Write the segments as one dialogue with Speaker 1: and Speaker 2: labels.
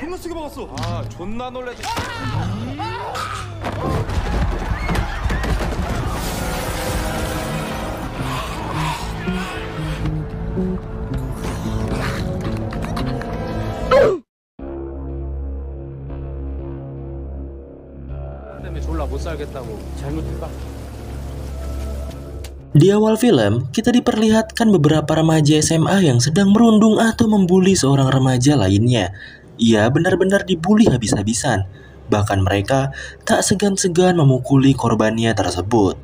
Speaker 1: 잘못 세게 아 존나 아! 아! Di awal film, kita diperlihatkan beberapa remaja SMA yang sedang merundung atau membuli seorang remaja lainnya. Ia benar-benar dibully habis-habisan. Bahkan mereka tak segan-segan memukuli korbannya tersebut.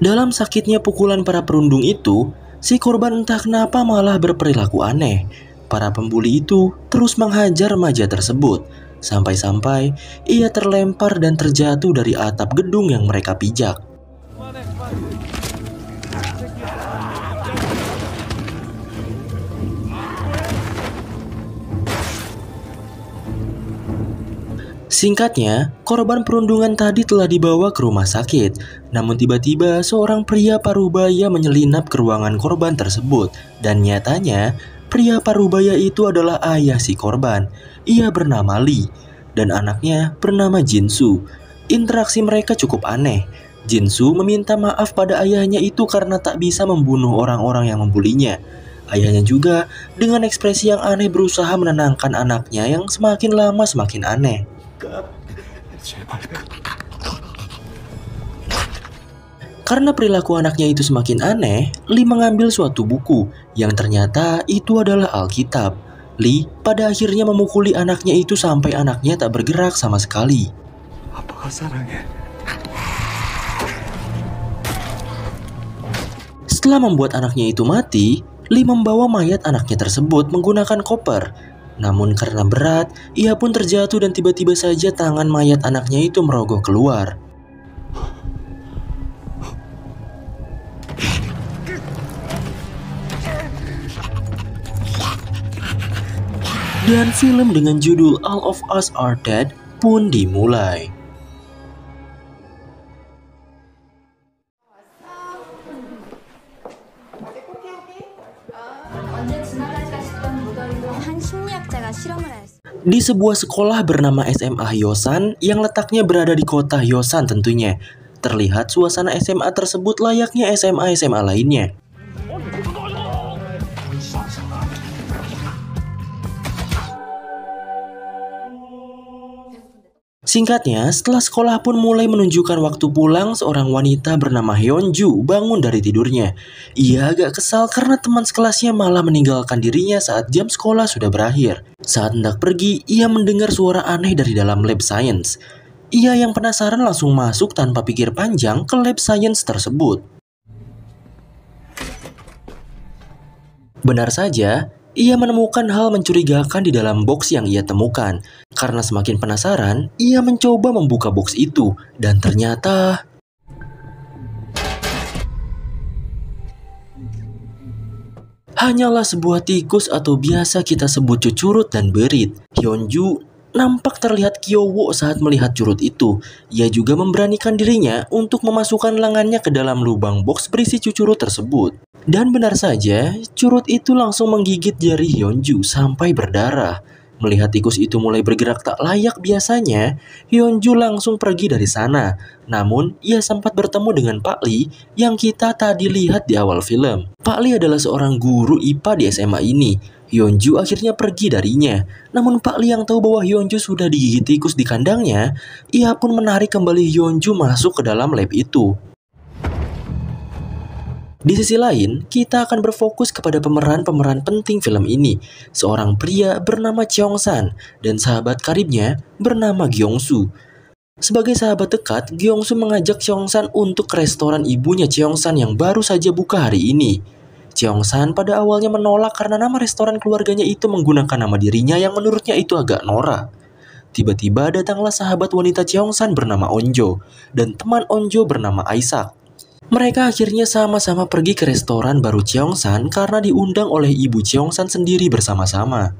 Speaker 1: Dalam sakitnya pukulan para perundung itu, si korban entah kenapa malah berperilaku aneh. Para pembuli itu terus menghajar remaja tersebut, sampai-sampai ia terlempar dan terjatuh dari atap gedung yang mereka pijak. Singkatnya, korban perundungan tadi telah dibawa ke rumah sakit. Namun tiba-tiba seorang pria parubaya menyelinap ke ruangan korban tersebut dan nyatanya pria parubaya itu adalah ayah si korban. Ia bernama Li dan anaknya bernama Jinsu. Interaksi mereka cukup aneh. Jinsu meminta maaf pada ayahnya itu karena tak bisa membunuh orang-orang yang membulinya. Ayahnya juga dengan ekspresi yang aneh berusaha menenangkan anaknya yang semakin lama semakin aneh. Karena perilaku anaknya itu semakin aneh, Lee mengambil suatu buku yang ternyata itu adalah Alkitab. Lee pada akhirnya memukuli anaknya itu sampai anaknya tak bergerak sama sekali.
Speaker 2: Apa sarangnya?
Speaker 1: Setelah membuat anaknya itu mati, Lee membawa mayat anaknya tersebut menggunakan koper namun karena berat, ia pun terjatuh dan tiba-tiba saja tangan mayat anaknya itu merogoh keluar. Dan film dengan judul All of Us Are Dead pun dimulai. di sebuah sekolah bernama SMA Hyosan yang letaknya berada di kota Hyosan tentunya. Terlihat suasana SMA tersebut layaknya SMA-SMA lainnya. Singkatnya, setelah sekolah pun mulai menunjukkan waktu pulang, seorang wanita bernama Hyunju bangun dari tidurnya. Ia agak kesal karena teman sekelasnya malah meninggalkan dirinya saat jam sekolah sudah berakhir. Saat hendak pergi, ia mendengar suara aneh dari dalam lab science. Ia yang penasaran langsung masuk tanpa pikir panjang ke lab science tersebut. Benar saja, ia menemukan hal mencurigakan di dalam box yang ia temukan. Karena semakin penasaran, ia mencoba membuka box itu dan ternyata hanyalah sebuah tikus atau biasa kita sebut cucurut dan berit. Hyunju Nampak terlihat Kyowo saat melihat curut itu. Ia juga memberanikan dirinya untuk memasukkan lengannya ke dalam lubang box berisi cucurut tersebut. Dan benar saja, curut itu langsung menggigit jari Hyunju sampai berdarah. Melihat tikus itu mulai bergerak tak layak biasanya, Hyunju langsung pergi dari sana. Namun, ia sempat bertemu dengan Pak Lee yang kita tadi lihat di awal film. Pak Lee adalah seorang guru IPA di SMA ini. Hyunju akhirnya pergi darinya. Namun Pak Liang tahu bahwa Hyunju sudah digigit tikus di kandangnya, ia pun menarik kembali Hyunju masuk ke dalam lab itu. Di sisi lain, kita akan berfokus kepada pemeran-pemeran penting film ini. Seorang pria bernama Cheong San dan sahabat karibnya bernama Gyeong Su. Sebagai sahabat dekat, Gyeong Su mengajak Cheong San untuk ke restoran ibunya Cheong San yang baru saja buka hari ini. Cheong San pada awalnya menolak karena nama restoran keluarganya itu menggunakan nama dirinya yang menurutnya itu agak norak. Tiba-tiba datanglah sahabat wanita Cheong San bernama Onjo dan teman Onjo bernama Isaac. Mereka akhirnya sama-sama pergi ke restoran baru Cheong San karena diundang oleh ibu Cheong San sendiri bersama-sama.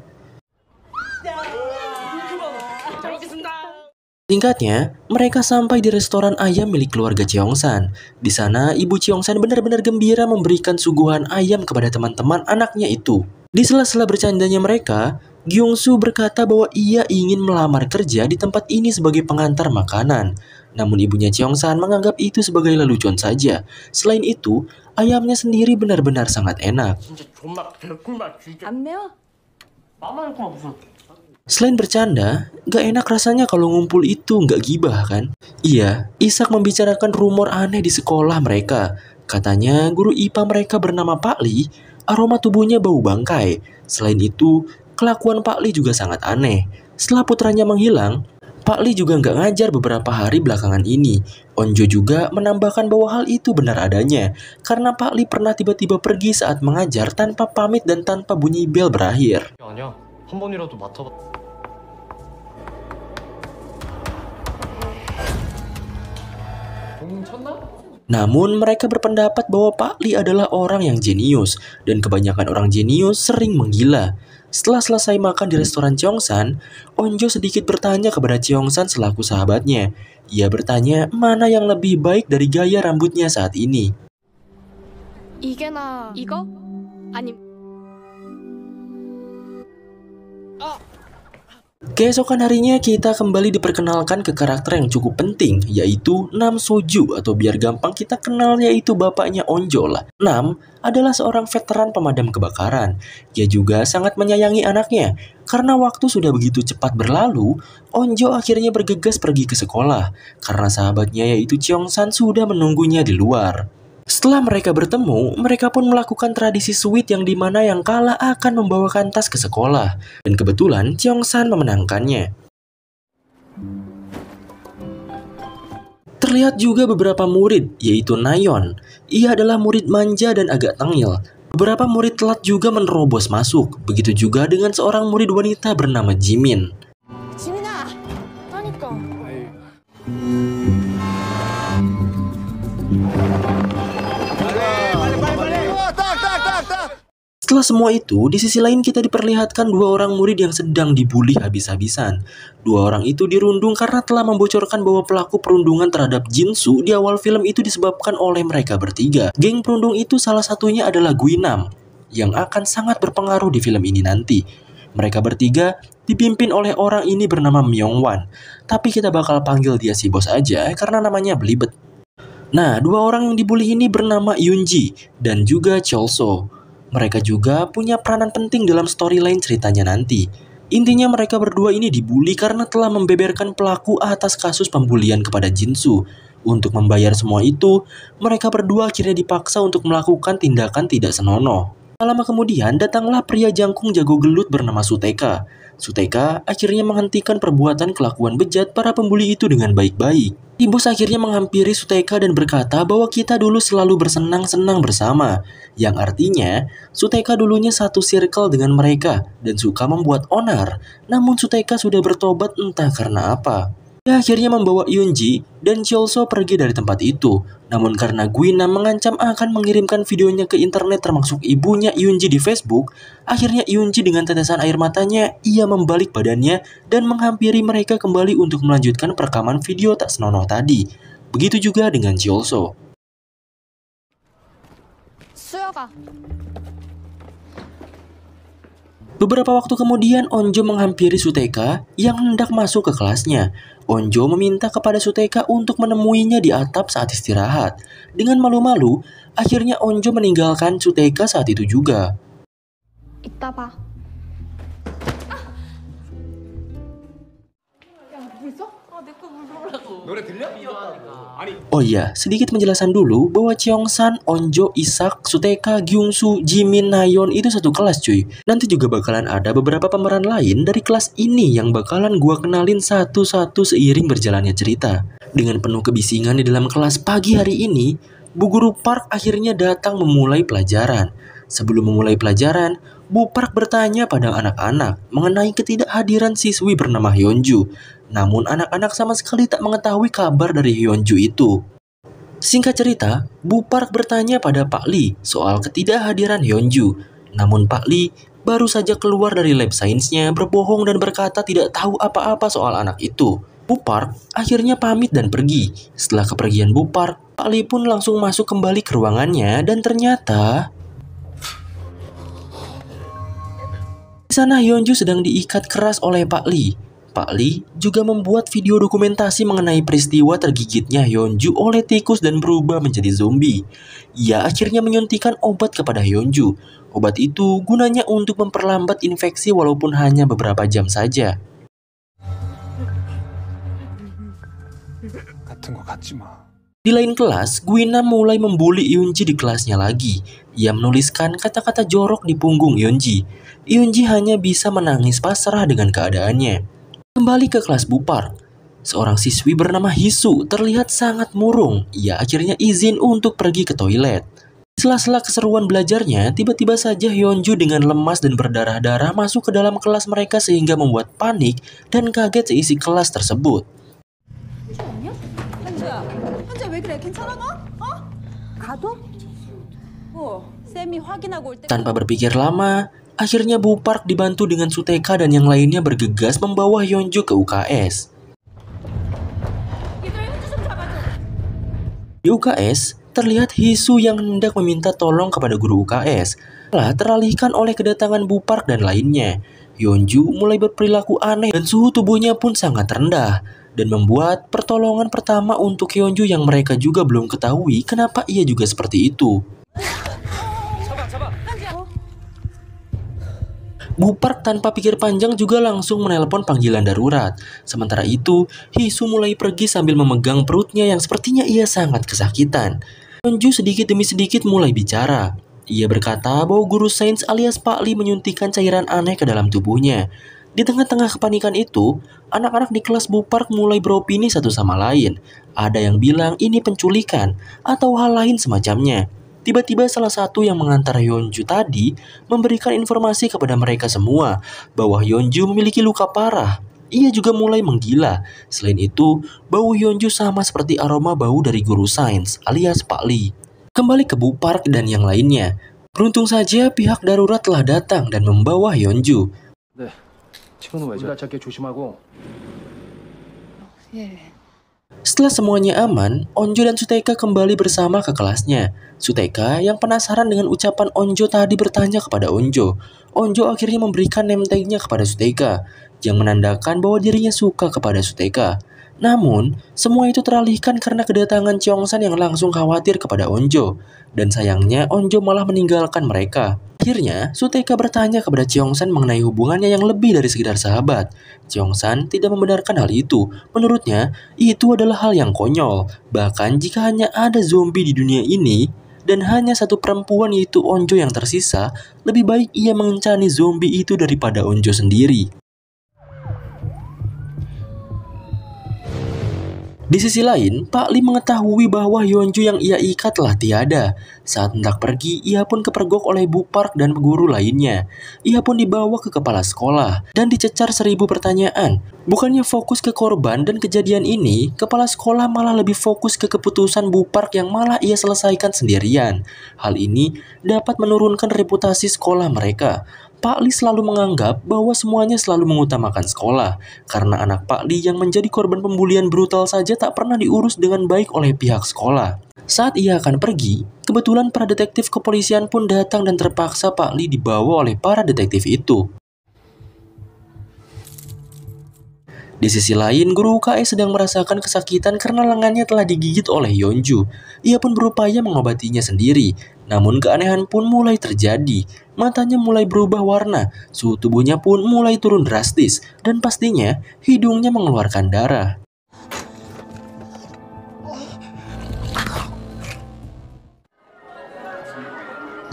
Speaker 1: Singkatnya, mereka sampai di restoran ayam milik keluarga Cheongsan. Di sana, ibu Cheongsan benar-benar gembira memberikan suguhan ayam kepada teman-teman anaknya itu. Di sela-sela bercandanya mereka, Gyeong-su berkata bahwa ia ingin melamar kerja di tempat ini sebagai pengantar makanan. Namun ibunya Cheongsan menganggap itu sebagai lelucon saja. Selain itu, ayamnya sendiri benar-benar sangat enak. Selain bercanda, gak enak rasanya kalau ngumpul itu gak gibah kan? Iya, Ishak membicarakan rumor aneh di sekolah mereka. Katanya guru IPA mereka bernama Pak Li, aroma tubuhnya bau bangkai. Selain itu, kelakuan Pak Li juga sangat aneh. Setelah putranya menghilang, Pak Li juga nggak ngajar beberapa hari belakangan ini. Onjo juga menambahkan bahwa hal itu benar adanya, karena Pak Li pernah tiba-tiba pergi saat mengajar tanpa pamit dan tanpa bunyi bel berakhir. 한 번이라도 맡아봐. Namun mereka berpendapat bahwa Pak Li adalah orang yang jenius dan kebanyakan orang jenius sering menggila. Setelah selesai makan di restoran San, Onjo sedikit bertanya kepada San selaku sahabatnya. Ia bertanya mana yang lebih baik dari gaya rambutnya saat ini. Keesokan harinya kita kembali diperkenalkan ke karakter yang cukup penting yaitu Nam Soju atau biar gampang kita kenal yaitu bapaknya Onjol. Nam adalah seorang veteran pemadam kebakaran. Dia juga sangat menyayangi anaknya. Karena waktu sudah begitu cepat berlalu, Onjo akhirnya bergegas pergi ke sekolah karena sahabatnya yaitu Cheong San sudah menunggunya di luar. Setelah mereka bertemu, mereka pun melakukan tradisi sweet yang dimana yang kalah akan membawakan tas ke sekolah. Dan kebetulan Cheong San memenangkannya. Terlihat juga beberapa murid, yaitu Nayon. Ia adalah murid manja dan agak tengil. Beberapa murid telat juga menerobos masuk, begitu juga dengan seorang murid wanita bernama Jimin. Setelah semua itu, di sisi lain kita diperlihatkan dua orang murid yang sedang dibully habis-habisan. Dua orang itu dirundung karena telah membocorkan bahwa pelaku perundungan terhadap Jin-su di awal film itu disebabkan oleh mereka bertiga. Geng perundung itu salah satunya adalah Guinam, yang akan sangat berpengaruh di film ini nanti. Mereka bertiga dipimpin oleh orang ini bernama Myeong-wan, tapi kita bakal panggil dia si bos aja karena namanya belibet. Nah, dua orang yang dibully ini bernama Yunji dan juga Cholso. Mereka juga punya peranan penting dalam storyline ceritanya nanti. Intinya mereka berdua ini dibully karena telah membeberkan pelaku atas kasus pembulian kepada Jinsu. Untuk membayar semua itu, mereka berdua akhirnya dipaksa untuk melakukan tindakan tidak senonoh. lama kemudian, datanglah pria jangkung jago gelut bernama Suteka. Suteka akhirnya menghentikan perbuatan kelakuan bejat para pembuli itu dengan baik-baik. Ibu akhirnya menghampiri Suteka dan berkata bahwa kita dulu selalu bersenang-senang bersama, yang artinya Suteka dulunya satu circle dengan mereka dan suka membuat onar, namun Suteka sudah bertobat entah karena apa. Dia akhirnya membawa Yunji dan Chilso pergi dari tempat itu. Namun karena Guina mengancam akan mengirimkan videonya ke internet termasuk ibunya Yunji di Facebook, akhirnya Yunji dengan tetesan air matanya, ia membalik badannya dan menghampiri mereka kembali untuk melanjutkan perekaman video tak senonoh tadi. Begitu juga dengan Chilso. Beberapa waktu kemudian Onjo menghampiri Suteka yang hendak masuk ke kelasnya. Onjo meminta kepada Suteka untuk menemuinya di atap saat istirahat. Dengan malu-malu, akhirnya Onjo meninggalkan Suteka saat itu juga. apa? Ah. Ya, Oh iya, sedikit penjelasan dulu bahwa Cheong San, Onjo, Isak, Suteka, Gyungsu, Jimin, Nayeon itu satu kelas cuy. Nanti juga bakalan ada beberapa pemeran lain dari kelas ini yang bakalan gua kenalin satu-satu seiring berjalannya cerita. Dengan penuh kebisingan di dalam kelas pagi hari ini, Bu Guru Park akhirnya datang memulai pelajaran. Sebelum memulai pelajaran, Bu Park bertanya pada anak-anak mengenai ketidakhadiran siswi bernama Hyunju. Namun anak-anak sama sekali tak mengetahui kabar dari Hyunju itu. Singkat cerita, Bu Park bertanya pada Pak Lee soal ketidakhadiran Hyunju. Namun Pak Lee baru saja keluar dari lab sainsnya berbohong dan berkata tidak tahu apa-apa soal anak itu. Bu Park akhirnya pamit dan pergi. Setelah kepergian Bu Park, Pak Lee pun langsung masuk kembali ke ruangannya dan ternyata Di sana Hyunju sedang diikat keras oleh Pak Lee. Pak Lee juga membuat video dokumentasi mengenai peristiwa tergigitnya Hyunju oleh tikus dan berubah menjadi zombie. Ia akhirnya menyuntikan obat kepada Hyunju. Obat itu gunanya untuk memperlambat infeksi walaupun hanya beberapa jam saja. Di lain kelas, Gwina mulai membuli Yunji di kelasnya lagi. Ia menuliskan kata-kata jorok di punggung Yunji. Yunji hanya bisa menangis pasrah dengan keadaannya. Kembali ke kelas Bupar, seorang siswi bernama Hisu terlihat sangat murung. Ia akhirnya izin untuk pergi ke toilet. Sela-sela keseruan belajarnya, tiba-tiba saja Hyunju dengan lemas dan berdarah-darah masuk ke dalam kelas mereka sehingga membuat panik dan kaget seisi kelas tersebut. Tanpa berpikir lama, Akhirnya Bupark dibantu dengan Suteka dan yang lainnya bergegas membawa Hyunju ke UKS. Di UKS, terlihat Hisu yang hendak meminta tolong kepada guru UKS, lah teralihkan oleh kedatangan Bupark dan lainnya. Hyunju mulai berperilaku aneh dan suhu tubuhnya pun sangat rendah dan membuat pertolongan pertama untuk Hyunju yang mereka juga belum ketahui kenapa ia juga seperti itu. Mupar tanpa pikir panjang juga langsung menelpon panggilan darurat. Sementara itu, Hisu mulai pergi sambil memegang perutnya yang sepertinya ia sangat kesakitan. Yonju sedikit demi sedikit mulai bicara. Ia berkata bahwa guru sains alias Pak Li menyuntikkan cairan aneh ke dalam tubuhnya. Di tengah-tengah kepanikan itu, anak-anak di kelas Bupark mulai beropini satu sama lain. Ada yang bilang ini penculikan atau hal lain semacamnya. Tiba-tiba salah satu yang mengantar Yeonju tadi memberikan informasi kepada mereka semua bahwa Yeonju memiliki luka parah. Ia juga mulai menggila. Selain itu, bau Yeonju sama seperti aroma bau dari guru sains alias Pak Lee. Kembali ke Bu Park dan yang lainnya. Beruntung saja pihak darurat telah datang dan membawa Yeonju. Setelah semuanya aman, Onjo dan Suteka kembali bersama ke kelasnya. Suteka yang penasaran dengan ucapan Onjo tadi bertanya kepada Onjo. Onjo akhirnya memberikan name tag kepada Suteka, yang menandakan bahwa dirinya suka kepada Suteka. Namun, semua itu teralihkan karena kedatangan Cheong-san yang langsung khawatir kepada Onjo. Dan sayangnya, Onjo malah meninggalkan mereka. Akhirnya, Suteka bertanya kepada Cheong-san mengenai hubungannya yang lebih dari sekedar sahabat. Cheong-san tidak membenarkan hal itu. Menurutnya, itu adalah hal yang konyol. Bahkan jika hanya ada zombie di dunia ini, dan hanya satu perempuan yaitu Onjo yang tersisa, lebih baik ia mengencani zombie itu daripada Onjo sendiri. Di sisi lain, Pak Lim mengetahui bahwa Yonju yang ia ikat telah tiada. Saat hendak pergi, ia pun kepergok oleh Bu Park dan guru lainnya. Ia pun dibawa ke kepala sekolah dan dicecar seribu pertanyaan. Bukannya fokus ke korban dan kejadian ini, kepala sekolah malah lebih fokus ke keputusan Bu Park yang malah ia selesaikan sendirian. Hal ini dapat menurunkan reputasi sekolah mereka. Pak Li selalu menganggap bahwa semuanya selalu mengutamakan sekolah, karena anak Pak Li yang menjadi korban pembulian brutal saja tak pernah diurus dengan baik oleh pihak sekolah. Saat ia akan pergi, kebetulan para detektif kepolisian pun datang dan terpaksa Pak Li dibawa oleh para detektif itu. Di sisi lain, guru UKS sedang merasakan kesakitan karena lengannya telah digigit oleh Yonju. Ia pun berupaya mengobatinya sendiri, namun keanehan pun mulai terjadi. Matanya mulai berubah warna, suhu tubuhnya pun mulai turun drastis, dan pastinya hidungnya mengeluarkan darah.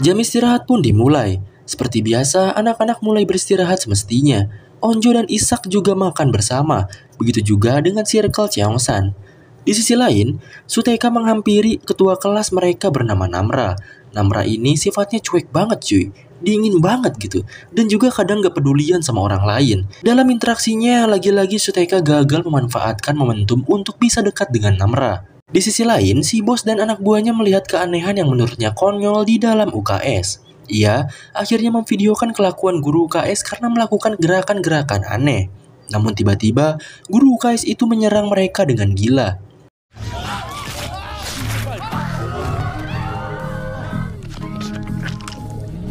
Speaker 1: Jam istirahat pun dimulai. Seperti biasa, anak-anak mulai beristirahat semestinya. Onjo dan Isak juga makan bersama, begitu juga dengan circle Cheongsan. Di sisi lain, Suteka menghampiri ketua kelas mereka bernama Namra. Namra ini sifatnya cuek banget cuy dingin banget gitu dan juga kadang gak pedulian sama orang lain. Dalam interaksinya, lagi-lagi Suteka gagal memanfaatkan momentum untuk bisa dekat dengan Namra. Di sisi lain, si bos dan anak buahnya melihat keanehan yang menurutnya konyol di dalam UKS. Ia akhirnya memvideokan kelakuan guru UKS karena melakukan gerakan-gerakan aneh. Namun tiba-tiba, guru UKS itu menyerang mereka dengan gila.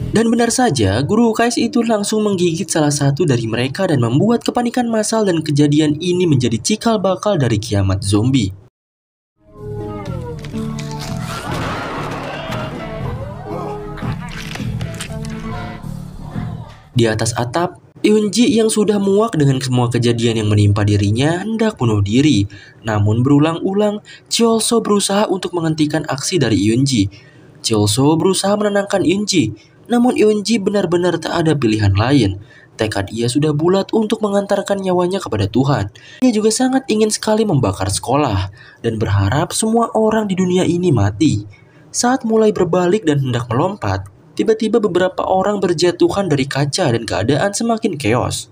Speaker 1: Dan benar saja, guru UKS itu langsung menggigit salah satu dari mereka dan membuat kepanikan massal dan kejadian ini menjadi cikal bakal dari kiamat zombie. Di atas atap, Eunji yang sudah muak dengan semua kejadian yang menimpa dirinya hendak bunuh diri. Namun berulang-ulang, Cholso berusaha untuk menghentikan aksi dari Eunji. Cholso berusaha menenangkan Eunji, namun Eunji benar-benar tak ada pilihan lain. Tekad ia sudah bulat untuk mengantarkan nyawanya kepada Tuhan. Ia juga sangat ingin sekali membakar sekolah dan berharap semua orang di dunia ini mati. Saat mulai berbalik dan hendak melompat, tiba-tiba beberapa orang berjatuhan dari kaca dan keadaan semakin keos.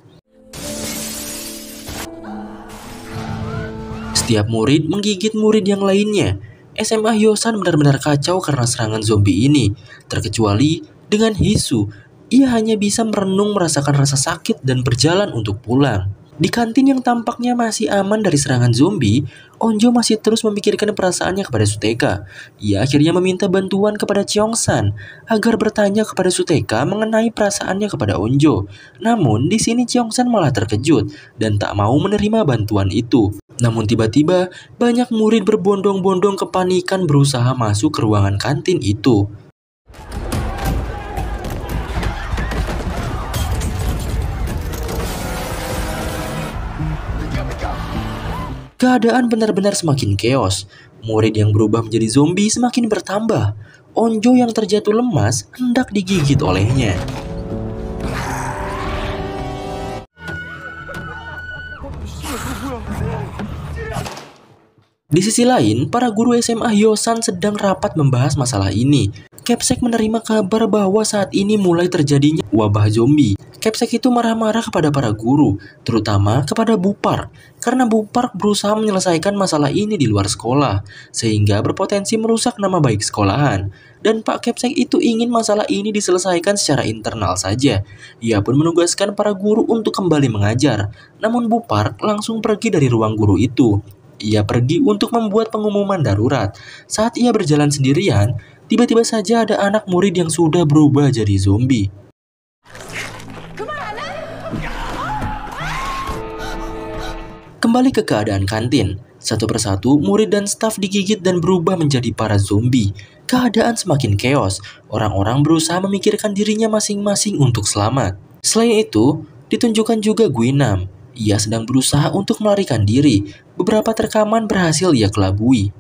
Speaker 1: Setiap murid menggigit murid yang lainnya. SMA Hyosan benar-benar kacau karena serangan zombie ini, terkecuali dengan hisu, ia hanya bisa merenung merasakan rasa sakit dan berjalan untuk pulang. Di kantin yang tampaknya masih aman dari serangan zombie, Onjo masih terus memikirkan perasaannya kepada Suteka. Ia akhirnya meminta bantuan kepada Cheongsan agar bertanya kepada Suteka mengenai perasaannya kepada Onjo. Namun, di sini Cheongsan malah terkejut dan tak mau menerima bantuan itu. Namun tiba-tiba, banyak murid berbondong-bondong kepanikan berusaha masuk ke ruangan kantin itu. Keadaan benar-benar semakin keos. Murid yang berubah menjadi zombie semakin bertambah. Onjo yang terjatuh lemas hendak digigit olehnya. Di sisi lain, para guru SMA Hyosan sedang rapat membahas masalah ini. Kepsek menerima kabar bahwa saat ini mulai terjadinya wabah zombie. Kepsek itu marah-marah kepada para guru, terutama kepada Bupar, karena Bupar berusaha menyelesaikan masalah ini di luar sekolah, sehingga berpotensi merusak nama baik sekolahan. Dan Pak Kepsek itu ingin masalah ini diselesaikan secara internal saja. Ia pun menugaskan para guru untuk kembali mengajar, namun Bupar langsung pergi dari ruang guru itu ia pergi untuk membuat pengumuman darurat. Saat ia berjalan sendirian, tiba-tiba saja ada anak murid yang sudah berubah jadi zombie. Kembali ke keadaan kantin, satu persatu, murid dan staf digigit dan berubah menjadi para zombie. Keadaan semakin keos, orang-orang berusaha memikirkan dirinya masing-masing untuk selamat. Selain itu, ditunjukkan juga Guinam. Ia sedang berusaha untuk melarikan diri. Beberapa terkaman berhasil ia kelabui.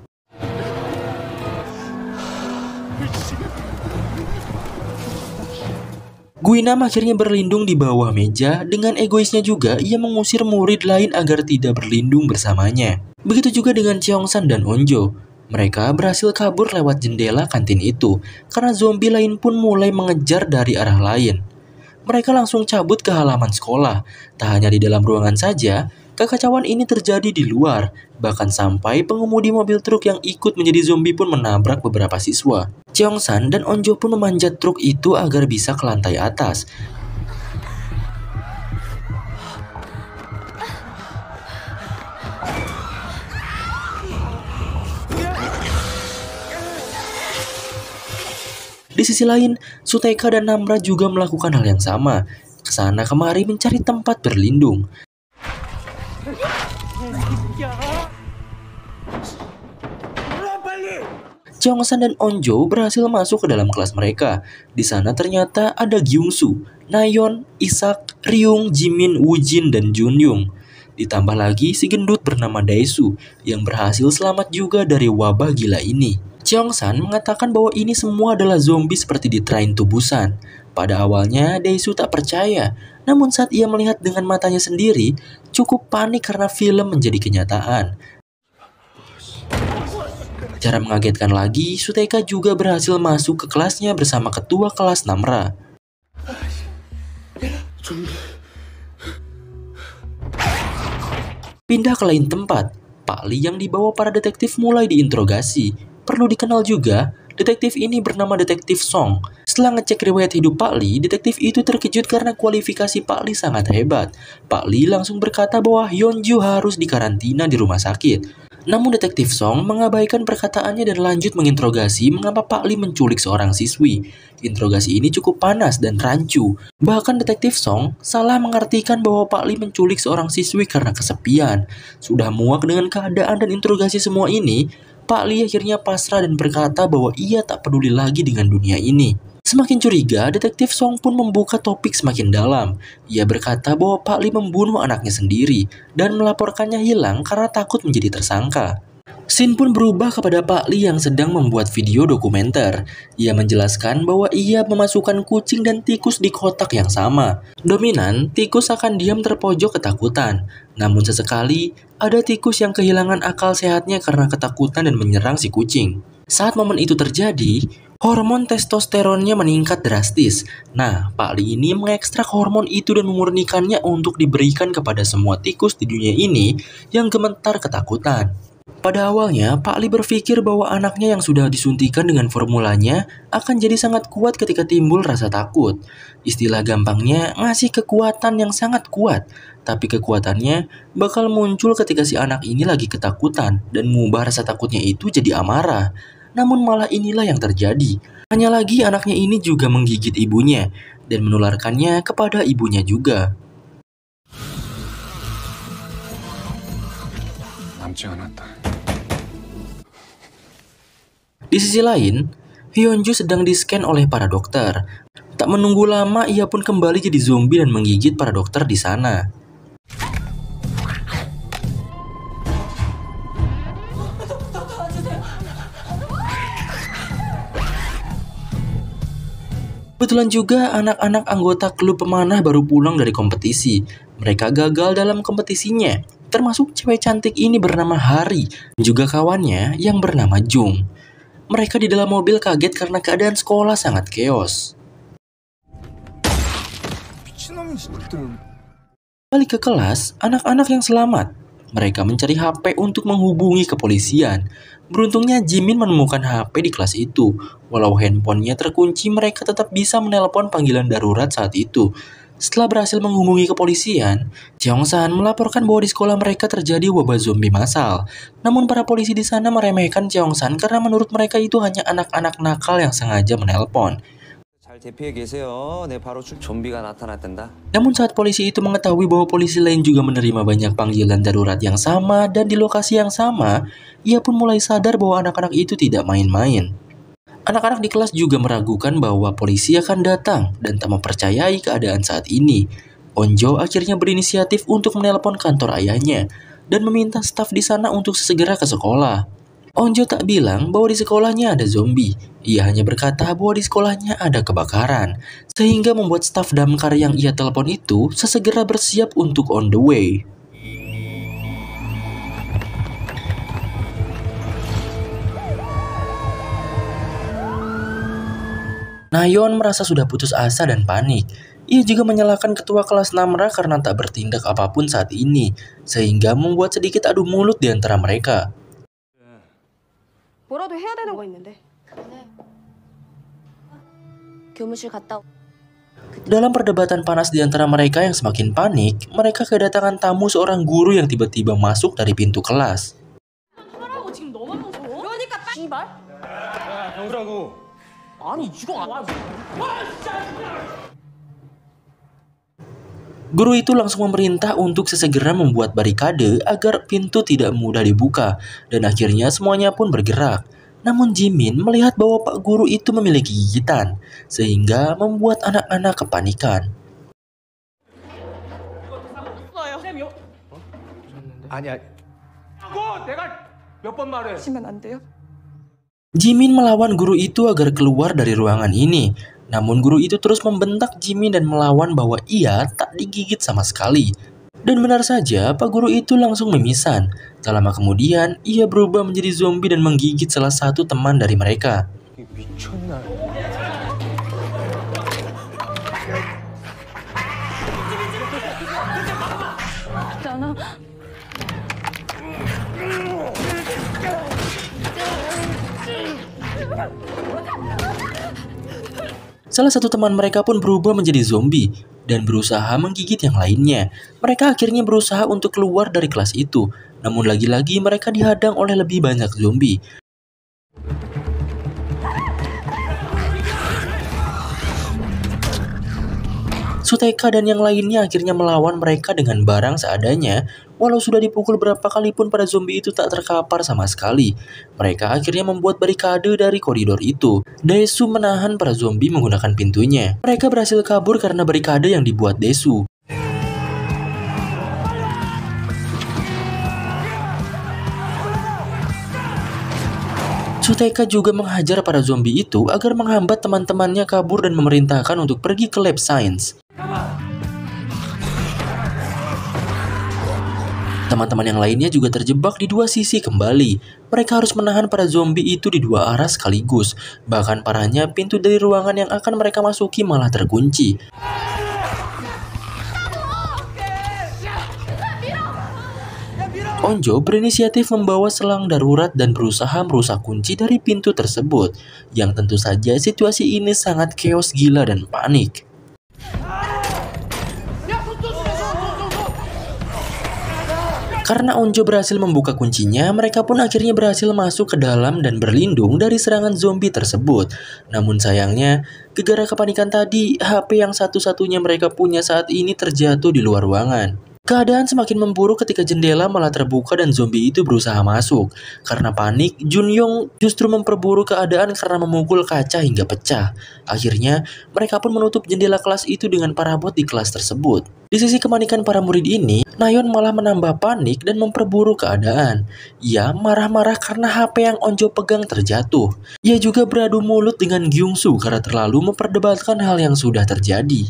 Speaker 1: Guinam akhirnya berlindung di bawah meja, dengan egoisnya juga ia mengusir murid lain agar tidak berlindung bersamanya. Begitu juga dengan Cheongsan dan Onjo. Mereka berhasil kabur lewat jendela kantin itu, karena zombie lain pun mulai mengejar dari arah lain mereka langsung cabut ke halaman sekolah. Tak hanya di dalam ruangan saja, kekacauan ini terjadi di luar, bahkan sampai pengemudi mobil truk yang ikut menjadi zombie pun menabrak beberapa siswa. Cheong San dan Onjo pun memanjat truk itu agar bisa ke lantai atas. Di sisi lain, Suteka dan Namra juga melakukan hal yang sama, kesana kemari mencari tempat berlindung. Cheongsan dan Onjo berhasil masuk ke dalam kelas mereka. Di sana ternyata ada Gyungsu, Nayon, Isak, Ryung, Jimin, Woojin, dan Junyoung. Ditambah lagi si gendut bernama Daesu yang berhasil selamat juga dari wabah gila ini. Cheong-san mengatakan bahwa ini semua adalah zombie seperti di train tubusan. Pada awalnya, Daisu tak percaya, namun saat ia melihat dengan matanya sendiri, cukup panik karena film menjadi kenyataan. Cara mengagetkan lagi, Suteka juga berhasil masuk ke kelasnya bersama ketua kelas Namra. Pindah ke lain tempat, Pak Li yang dibawa para detektif mulai diinterogasi Perlu dikenal juga, detektif ini bernama Detektif Song. Setelah ngecek riwayat hidup Pak Lee, detektif itu terkejut karena kualifikasi Pak Lee sangat hebat. Pak Lee langsung berkata bahwa Hyunju harus dikarantina di rumah sakit. Namun detektif Song mengabaikan perkataannya dan lanjut menginterogasi mengapa Pak Lee menculik seorang siswi. Interogasi ini cukup panas dan rancu. Bahkan detektif Song salah mengartikan bahwa Pak Lee menculik seorang siswi karena kesepian. Sudah muak dengan keadaan dan interogasi semua ini, Pak Lee akhirnya pasrah dan berkata bahwa ia tak peduli lagi dengan dunia ini. Semakin curiga, detektif Song pun membuka topik semakin dalam. Ia berkata bahwa Pak Lee membunuh anaknya sendiri dan melaporkannya hilang karena takut menjadi tersangka. Sin pun berubah kepada Pak Li yang sedang membuat video dokumenter. Ia menjelaskan bahwa ia memasukkan kucing dan tikus di kotak yang sama. Dominan, tikus akan diam terpojok ketakutan. Namun sesekali, ada tikus yang kehilangan akal sehatnya karena ketakutan dan menyerang si kucing. Saat momen itu terjadi, hormon testosteronnya meningkat drastis. Nah, Pak Li ini mengekstrak hormon itu dan memurnikannya untuk diberikan kepada semua tikus di dunia ini yang gemetar ketakutan. Pada awalnya, Pak Li berpikir bahwa anaknya yang sudah disuntikan dengan formulanya akan jadi sangat kuat ketika timbul rasa takut. Istilah gampangnya ngasih kekuatan yang sangat kuat, tapi kekuatannya bakal muncul ketika si anak ini lagi ketakutan dan mengubah rasa takutnya itu jadi amarah. Namun malah inilah yang terjadi. Hanya lagi anaknya ini juga menggigit ibunya dan menularkannya kepada ibunya juga. 남지 않았다. Di sisi lain, Hyunju sedang di-scan oleh para dokter. Tak menunggu lama, ia pun kembali jadi zombie dan menggigit para dokter di sana. Kebetulan juga anak-anak anggota klub pemanah baru pulang dari kompetisi. Mereka gagal dalam kompetisinya termasuk cewek cantik ini bernama Hari, juga kawannya yang bernama Jung. Mereka di dalam mobil kaget karena keadaan sekolah sangat keos. Balik ke kelas, anak-anak yang selamat. Mereka mencari HP untuk menghubungi kepolisian. Beruntungnya Jimin menemukan HP di kelas itu. Walau handphonenya terkunci, mereka tetap bisa menelpon panggilan darurat saat itu. Setelah berhasil menghubungi kepolisian, Cheong-san melaporkan bahwa di sekolah mereka terjadi wabah zombie massal. Namun para polisi di sana meremehkan Cheong-san karena menurut mereka itu hanya anak-anak nakal yang sengaja menelpon. Namun saat polisi itu mengetahui bahwa polisi lain juga menerima banyak panggilan darurat yang sama dan di lokasi yang sama, ia pun mulai sadar bahwa anak-anak itu tidak main-main. Anak-anak di kelas juga meragukan bahwa polisi akan datang dan tak mempercayai keadaan saat ini. Onjo akhirnya berinisiatif untuk menelpon kantor ayahnya dan meminta staf di sana untuk segera ke sekolah. Onjo tak bilang bahwa di sekolahnya ada zombie. Ia hanya berkata bahwa di sekolahnya ada kebakaran, sehingga membuat staf damkar yang ia telepon itu sesegera bersiap untuk on the way. Nayon merasa sudah putus asa dan panik. Ia juga menyalahkan ketua kelas Namra karena tak bertindak apapun saat ini, sehingga membuat sedikit adu mulut di antara mereka. Dalam perdebatan panas di antara mereka yang semakin panik, mereka kedatangan tamu seorang guru yang tiba-tiba masuk dari pintu kelas. Guru itu langsung memerintah untuk sesegera membuat barikade agar pintu tidak mudah dibuka dan akhirnya semuanya pun bergerak. Namun Jimin melihat bahwa Pak Guru itu memiliki gigitan sehingga membuat anak-anak kepanikan. Jimin melawan guru itu agar keluar dari ruangan ini. Namun guru itu terus membentak Jimin dan melawan bahwa ia tak digigit sama sekali. Dan benar saja, Pak Guru itu langsung mimisan. Tak lama kemudian, ia berubah menjadi zombie dan menggigit salah satu teman dari mereka. Salah satu teman mereka pun berubah menjadi zombie dan berusaha menggigit yang lainnya. Mereka akhirnya berusaha untuk keluar dari kelas itu, namun lagi-lagi mereka dihadang oleh lebih banyak zombie. Suteka dan yang lainnya akhirnya melawan mereka dengan barang seadanya. Walau sudah dipukul berapa kali pun pada zombie itu tak terkapar sama sekali. Mereka akhirnya membuat barikade dari koridor itu. Desu menahan para zombie menggunakan pintunya. Mereka berhasil kabur karena barikade yang dibuat Desu. Suteka juga menghajar para zombie itu agar menghambat teman-temannya kabur dan memerintahkan untuk pergi ke lab science. Teman-teman yang lainnya juga terjebak di dua sisi kembali. Mereka harus menahan para zombie itu di dua arah sekaligus. Bahkan parahnya, pintu dari ruangan yang akan mereka masuki malah terkunci. Onjo berinisiatif membawa selang darurat dan berusaha merusak kunci dari pintu tersebut, yang tentu saja situasi ini sangat keos gila dan panik. Karena Onjo berhasil membuka kuncinya, mereka pun akhirnya berhasil masuk ke dalam dan berlindung dari serangan zombie tersebut. Namun sayangnya, gegara kepanikan tadi, HP yang satu-satunya mereka punya saat ini terjatuh di luar ruangan. Keadaan semakin memburuk ketika jendela malah terbuka dan zombie itu berusaha masuk. Karena panik, Jun Yong justru memperburuk keadaan karena memukul kaca hingga pecah. Akhirnya, mereka pun menutup jendela kelas itu dengan parabot di kelas tersebut. Di sisi kemanikan para murid ini, Nayon malah menambah panik dan memperburuk keadaan. Ia marah-marah karena HP yang Onjo pegang terjatuh. Ia juga beradu mulut dengan Gyungsu karena terlalu memperdebatkan hal yang sudah terjadi.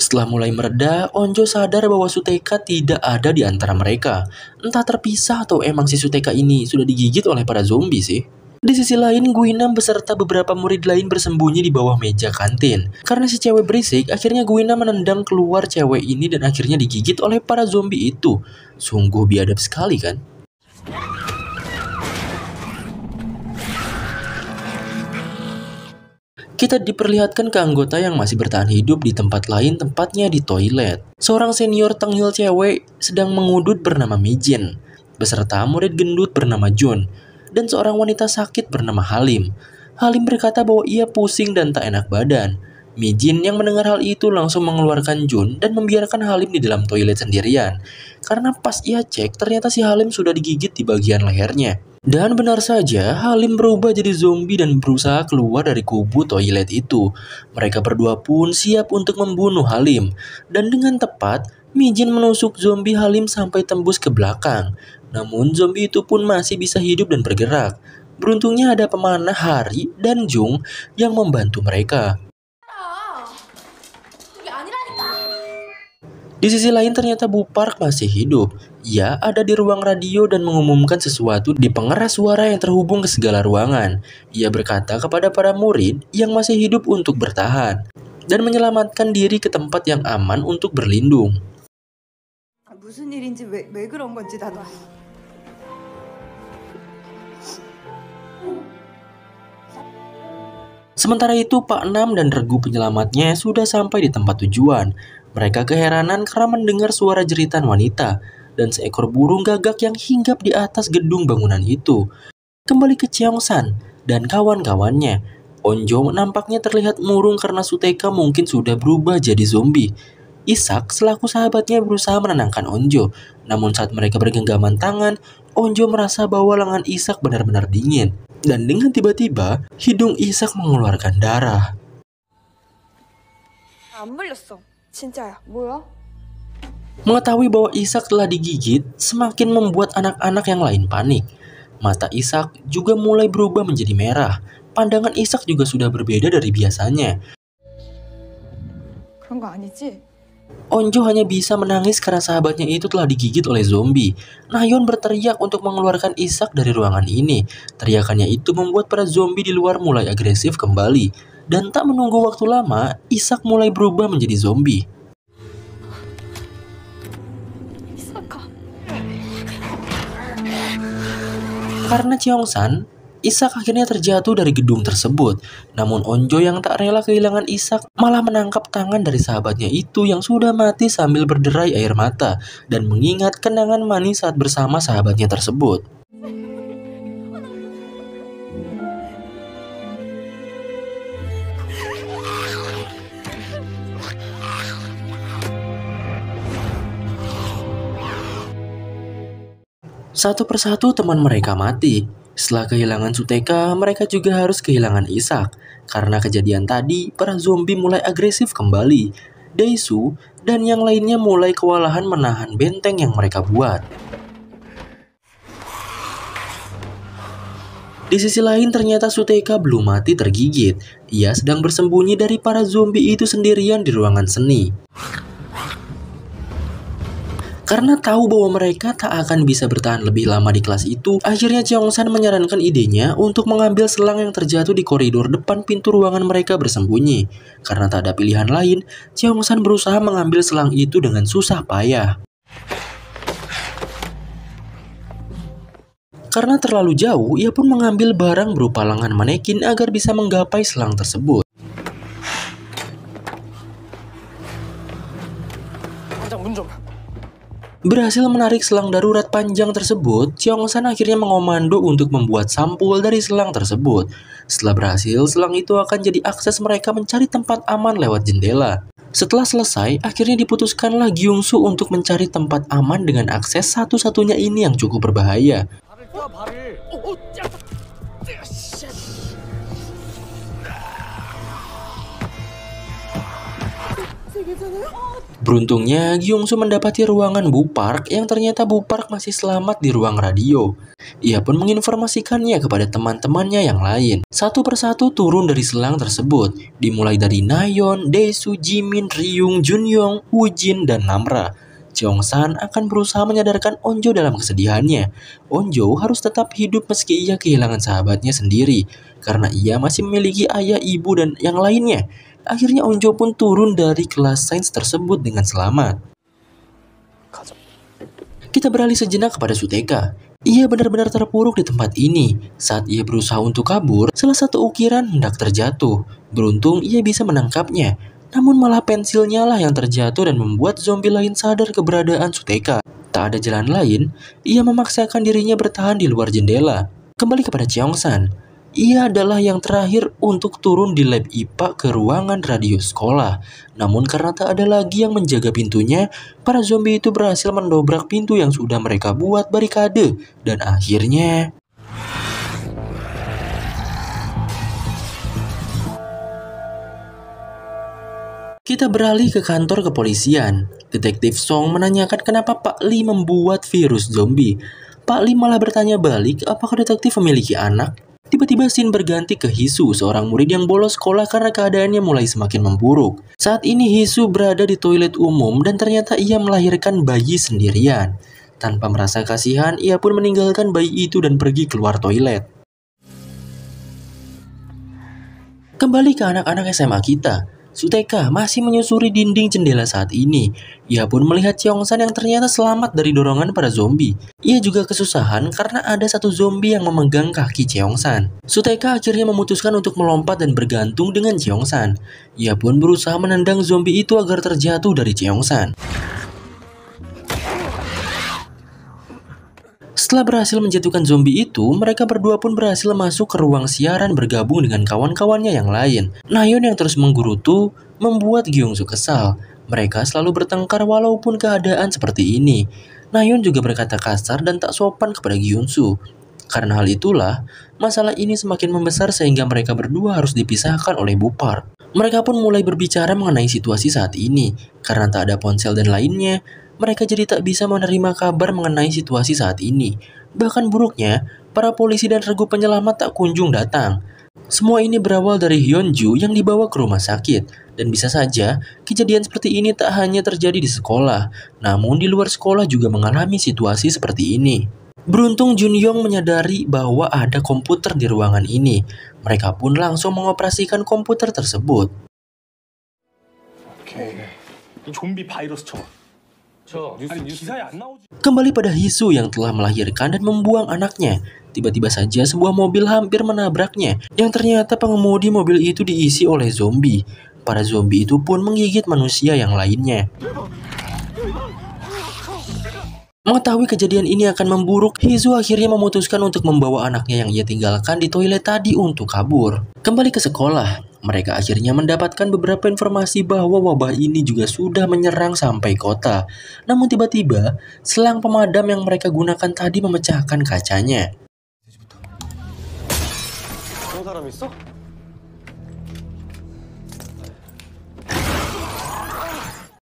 Speaker 1: Setelah mulai mereda, Onjo sadar bahwa Suteka tidak ada di antara mereka. Entah terpisah atau emang si Suteka ini sudah digigit oleh para zombie sih. Di sisi lain, Guinam beserta beberapa murid lain bersembunyi di bawah meja kantin. Karena si cewek berisik, akhirnya Guinam menendang keluar cewek ini dan akhirnya digigit oleh para zombie itu. Sungguh biadab sekali kan? kita diperlihatkan ke anggota yang masih bertahan hidup di tempat lain tempatnya di toilet. Seorang senior tengil cewek sedang mengudut bernama Mijin, beserta murid gendut bernama Jun, dan seorang wanita sakit bernama Halim. Halim berkata bahwa ia pusing dan tak enak badan. Mijin yang mendengar hal itu langsung mengeluarkan Jun dan membiarkan Halim di dalam toilet sendirian. Karena pas ia cek, ternyata si Halim sudah digigit di bagian lehernya. Dan benar saja, Halim berubah jadi zombie dan berusaha keluar dari kubu toilet itu. Mereka berdua pun siap untuk membunuh Halim. Dan dengan tepat, Mijin menusuk zombie Halim sampai tembus ke belakang. Namun zombie itu pun masih bisa hidup dan bergerak. Beruntungnya ada pemanah Hari dan Jung yang membantu mereka. Di sisi lain ternyata Bu Park masih hidup. Ia ada di ruang radio dan mengumumkan sesuatu di pengeras suara yang terhubung ke segala ruangan. Ia berkata kepada para murid yang masih hidup untuk bertahan dan menyelamatkan diri ke tempat yang aman untuk berlindung. Sementara itu, Pak Nam dan regu penyelamatnya sudah sampai di tempat tujuan. Mereka keheranan karena mendengar suara jeritan wanita dan seekor burung gagak yang hinggap di atas gedung bangunan itu. Kembali ke Cheongsan dan kawan-kawannya, Onjo nampaknya terlihat murung karena Suteka mungkin sudah berubah jadi zombie. Isak selaku sahabatnya berusaha menenangkan Onjo, namun saat mereka bergenggaman tangan, Onjo merasa bahwa lengan Isak benar-benar dingin. Dan dengan tiba-tiba, hidung Isak mengeluarkan darah. 진짜야, 뭐야? Mengetahui bahwa Ishak telah digigit semakin membuat anak-anak yang lain panik. Mata Ishak juga mulai berubah menjadi merah. Pandangan Ishak juga sudah berbeda dari biasanya. Onjo hanya bisa menangis karena sahabatnya itu telah digigit oleh zombie. Nayon berteriak untuk mengeluarkan Ishak dari ruangan ini. Teriakannya itu membuat para zombie di luar mulai agresif kembali. Dan tak menunggu waktu lama, Ishak mulai berubah menjadi zombie. Karena Cheong-san, Ishak akhirnya terjatuh dari gedung tersebut. Namun Onjo yang tak rela kehilangan Ishak malah menangkap tangan dari sahabatnya itu yang sudah mati sambil berderai air mata dan mengingat kenangan manis saat bersama sahabatnya tersebut. Satu persatu teman mereka mati. Setelah kehilangan Suteka, mereka juga harus kehilangan Isak. Karena kejadian tadi, para zombie mulai agresif kembali. Daisu dan yang lainnya mulai kewalahan menahan benteng yang mereka buat. Di sisi lain ternyata Suteka belum mati tergigit. Ia sedang bersembunyi dari para zombie itu sendirian di ruangan seni. Karena tahu bahwa mereka tak akan bisa bertahan lebih lama di kelas itu, akhirnya Jeong-san menyarankan idenya untuk mengambil selang yang terjatuh di koridor depan pintu ruangan mereka bersembunyi. Karena tak ada pilihan lain, Jeong-san berusaha mengambil selang itu dengan susah payah. Karena terlalu jauh, ia pun mengambil barang berupa lengan manekin agar bisa menggapai selang tersebut. Berhasil menarik selang darurat panjang tersebut, Cheong-san akhirnya mengomando untuk membuat sampul dari selang tersebut. Setelah berhasil, selang itu akan jadi akses mereka mencari tempat aman lewat jendela. Setelah selesai, akhirnya diputuskanlah Giung-su untuk mencari tempat aman dengan akses satu-satunya ini yang cukup berbahaya. Beruntungnya, Gyungsu mendapati ruangan Bu Park yang ternyata Bu Park masih selamat di ruang radio. Ia pun menginformasikannya kepada teman-temannya yang lain. Satu persatu turun dari selang tersebut, dimulai dari Nayeon, Daesu, Jimin, Ryung, Junyong, Woojin, dan Namra. San akan berusaha menyadarkan Onjo dalam kesedihannya. Onjo harus tetap hidup meski ia kehilangan sahabatnya sendiri, karena ia masih memiliki ayah, ibu, dan yang lainnya. Akhirnya Onjo pun turun dari kelas sains tersebut dengan selamat. Kita beralih sejenak kepada Suteka. Ia benar-benar terpuruk di tempat ini. Saat ia berusaha untuk kabur, salah satu ukiran hendak terjatuh. Beruntung ia bisa menangkapnya. Namun malah pensilnya lah yang terjatuh dan membuat zombie lain sadar keberadaan Suteka. Tak ada jalan lain, ia memaksakan dirinya bertahan di luar jendela. Kembali kepada Cheongsan. Ia adalah yang terakhir untuk turun di lab IPA ke ruangan radio sekolah. Namun karena tak ada lagi yang menjaga pintunya, para zombie itu berhasil mendobrak pintu yang sudah mereka buat barikade dan akhirnya... Kita beralih ke kantor kepolisian. Detektif Song menanyakan kenapa Pak Lee membuat virus zombie. Pak Lee malah bertanya balik apakah detektif memiliki anak Tiba-tiba Sin berganti ke Hisu, seorang murid yang bolos sekolah karena keadaannya mulai semakin memburuk. Saat ini Hisu berada di toilet umum dan ternyata ia melahirkan bayi sendirian. Tanpa merasa kasihan, ia pun meninggalkan bayi itu dan pergi keluar toilet. Kembali ke anak-anak SMA kita, Suteka masih menyusuri dinding jendela saat ini. Ia pun melihat Cheongsan yang ternyata selamat dari dorongan para zombie. Ia juga kesusahan karena ada satu zombie yang memegang kaki Cheongsan. Suteka akhirnya memutuskan untuk melompat dan bergantung dengan Cheongsan. Ia pun berusaha menendang zombie itu agar terjatuh dari Cheongsan. Setelah berhasil menjatuhkan zombie itu, mereka berdua pun berhasil masuk ke ruang siaran bergabung dengan kawan-kawannya yang lain. Nayeon yang terus menggerutu membuat Gyeongsu kesal. Mereka selalu bertengkar walaupun keadaan seperti ini. Nayeon juga berkata kasar dan tak sopan kepada Gyeongsu. Karena hal itulah, masalah ini semakin membesar sehingga mereka berdua harus dipisahkan oleh Bupar. Mereka pun mulai berbicara mengenai situasi saat ini, karena tak ada ponsel dan lainnya, mereka jadi tak bisa menerima kabar mengenai situasi saat ini. Bahkan buruknya, para polisi dan regu penyelamat tak kunjung datang. Semua ini berawal dari Hyunju yang dibawa ke rumah sakit. Dan bisa saja, kejadian seperti ini tak hanya terjadi di sekolah, namun di luar sekolah juga mengalami situasi seperti ini. Beruntung Jun Yong menyadari bahwa ada komputer di ruangan ini. Mereka pun langsung mengoperasikan komputer tersebut.
Speaker 2: Okay. Zombie virus coba.
Speaker 1: Kembali pada Hisu yang telah melahirkan dan membuang anaknya. Tiba-tiba saja sebuah mobil hampir menabraknya, yang ternyata pengemudi mobil itu diisi oleh zombie. Para zombie itu pun menggigit manusia yang lainnya. Mengetahui kejadian ini akan memburuk, Hizu akhirnya memutuskan untuk membawa anaknya yang ia tinggalkan di toilet tadi untuk kabur. Kembali ke sekolah, mereka akhirnya mendapatkan beberapa informasi bahwa wabah ini juga sudah menyerang sampai kota. Namun tiba-tiba, selang pemadam yang mereka gunakan tadi memecahkan kacanya.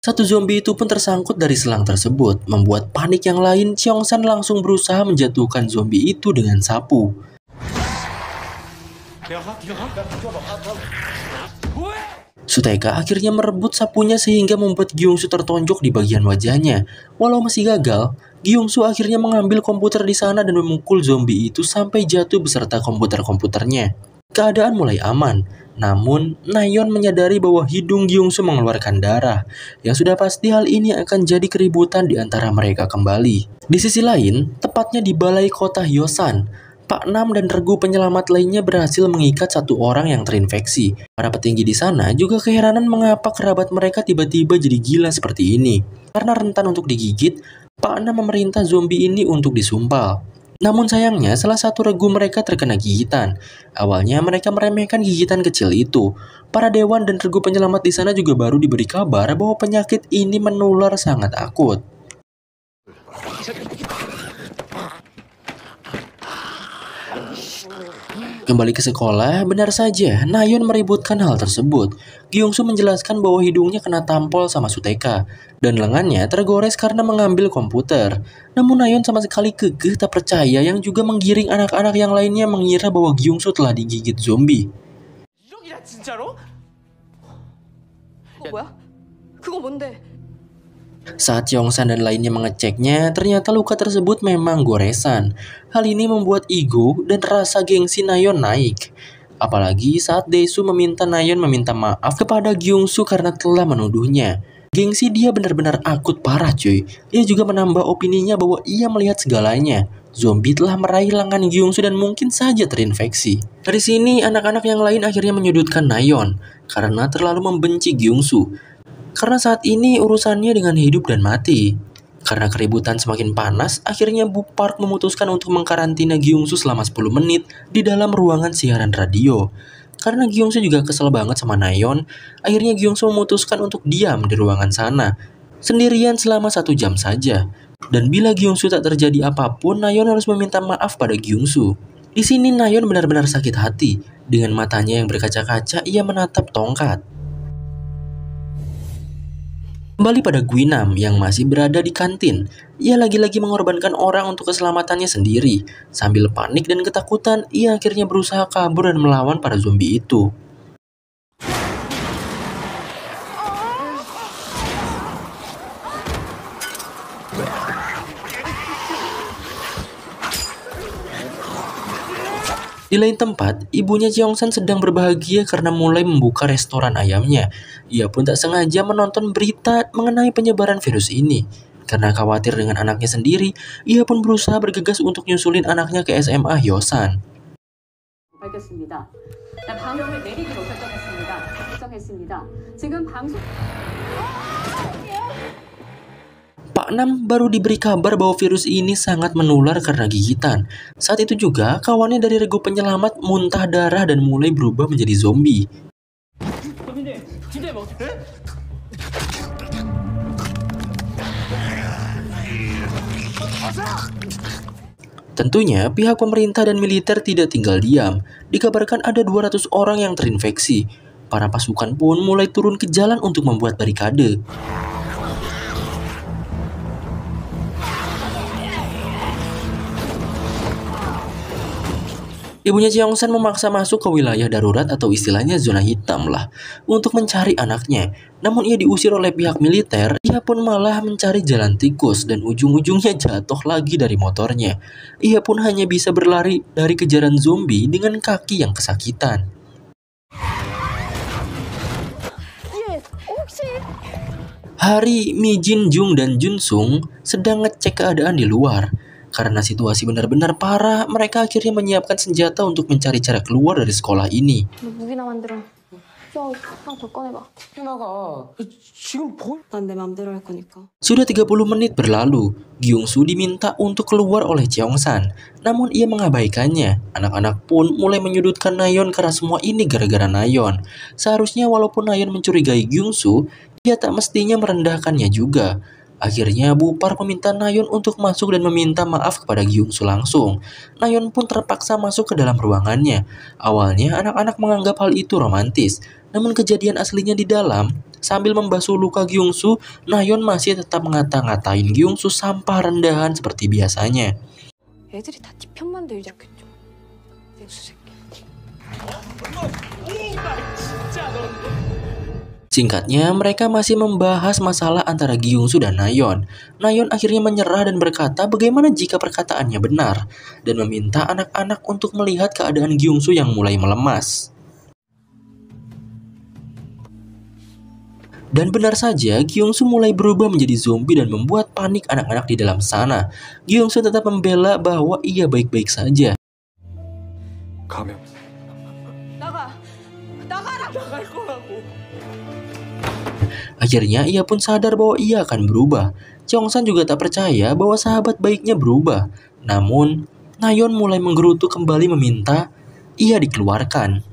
Speaker 1: Satu zombie itu pun tersangkut dari selang tersebut, membuat panik yang lain, San langsung berusaha menjatuhkan zombie itu dengan sapu. Suteka akhirnya merebut sapunya sehingga membuat Gyeongsu tertonjok di bagian wajahnya. Walau masih gagal, Gyeongsu akhirnya mengambil komputer di sana dan memukul zombie itu sampai jatuh beserta komputer-komputernya. Keadaan mulai aman, namun Nayon menyadari bahwa hidung Gyungsu mengeluarkan darah. Yang sudah pasti hal ini akan jadi keributan di antara mereka kembali. Di sisi lain, tepatnya di balai kota Hyosan, Pak Nam dan regu penyelamat lainnya berhasil mengikat satu orang yang terinfeksi. Para petinggi di sana juga keheranan mengapa kerabat mereka tiba-tiba jadi gila seperti ini. Karena rentan untuk digigit, Pak Nam memerintah zombie ini untuk disumpal. Namun sayangnya, salah satu regu mereka terkena gigitan. Awalnya mereka meremehkan gigitan kecil itu. Para dewan dan regu penyelamat di sana juga baru diberi kabar bahwa penyakit ini menular sangat akut. Kembali ke sekolah, benar saja, Nayon meributkan hal tersebut. Gyeongsu menjelaskan bahwa hidungnya kena tampol sama Suteka, dan lengannya tergores karena mengambil komputer. Namun Nayon sama sekali kekeh tak percaya yang juga menggiring anak-anak yang lainnya mengira bahwa Gyeongsu telah digigit zombie. Saat Cheong-san dan lainnya mengeceknya, ternyata luka tersebut memang goresan. Hal ini membuat ego dan rasa gengsi Nayon naik. Apalagi saat Desu meminta Nayon meminta maaf kepada Soo karena telah menuduhnya. Gengsi dia benar-benar akut parah cuy. Ia juga menambah opininya bahwa ia melihat segalanya. Zombie telah meraih lengan Soo dan mungkin saja terinfeksi. Dari sini, anak-anak yang lain akhirnya menyudutkan Nayon karena terlalu membenci Soo karena saat ini urusannya dengan hidup dan mati. Karena keributan semakin panas, akhirnya Bu Park memutuskan untuk mengkarantina Giungsu selama 10 menit di dalam ruangan siaran radio. Karena Giungsu juga kesel banget sama Nayon, akhirnya Giungsu memutuskan untuk diam di ruangan sana, sendirian selama satu jam saja. Dan bila Giungsu tak terjadi apapun, Nayon harus meminta maaf pada Giungsu. Di sini Nayon benar-benar sakit hati. Dengan matanya yang berkaca-kaca, ia menatap tongkat. Kembali pada Guinam yang masih berada di kantin, ia lagi-lagi mengorbankan orang untuk keselamatannya sendiri. Sambil panik dan ketakutan, ia akhirnya berusaha kabur dan melawan para zombie itu. Di lain tempat, ibunya Cheong-san sedang berbahagia karena mulai membuka restoran ayamnya. Ia pun tak sengaja menonton berita mengenai penyebaran virus ini. Karena khawatir dengan anaknya sendiri, ia pun berusaha bergegas untuk nyusulin anaknya ke SMA Hyosan. Pak Nam baru diberi kabar bahwa virus ini sangat menular karena gigitan. Saat itu juga, kawannya dari regu penyelamat muntah darah dan mulai berubah menjadi zombie. Tentunya, pihak pemerintah dan militer tidak tinggal diam. Dikabarkan ada 200 orang yang terinfeksi. Para pasukan pun mulai turun ke jalan untuk membuat barikade. Ibunya Cheong-san memaksa masuk ke wilayah darurat atau istilahnya zona hitam lah untuk mencari anaknya. Namun ia diusir oleh pihak militer, ia pun malah mencari jalan tikus dan ujung-ujungnya jatuh lagi dari motornya. Ia pun hanya bisa berlari dari kejaran zombie dengan kaki yang kesakitan. Hari Mi Jin Jung dan Jun Sung sedang ngecek keadaan di luar. Karena situasi benar-benar parah, mereka akhirnya menyiapkan senjata untuk mencari cara keluar dari sekolah ini. Sudah 30 menit berlalu, Gyung Soo diminta untuk keluar oleh Cheong San. Namun ia mengabaikannya. Anak-anak pun mulai menyudutkan Nayon karena semua ini gara-gara Nayon. Seharusnya walaupun Nayon mencurigai Gyung Soo, dia tak mestinya merendahkannya juga. Akhirnya Bupar meminta Nayon untuk masuk dan meminta maaf kepada Gyungsu langsung. Nayon pun terpaksa masuk ke dalam ruangannya. Awalnya anak-anak menganggap hal itu romantis, namun kejadian aslinya di dalam Sambil membasuh luka Gyungsu, Nayon masih tetap mengata-ngatain Gyungsu sampah rendahan seperti biasanya. Singkatnya, mereka masih membahas masalah antara Gyungsu dan Nayon. Nayon akhirnya menyerah dan berkata bagaimana jika perkataannya benar, dan meminta anak-anak untuk melihat keadaan Gyungsu yang mulai melemas. Dan benar saja, Gyeongsu mulai berubah menjadi zombie dan membuat panik anak-anak di dalam sana. Gyeongsu tetap membela bahwa ia baik-baik saja. Kamu. Akhirnya ia pun sadar bahwa ia akan berubah. San juga tak percaya bahwa sahabat baiknya berubah. Namun, Nayon mulai menggerutu kembali meminta ia dikeluarkan.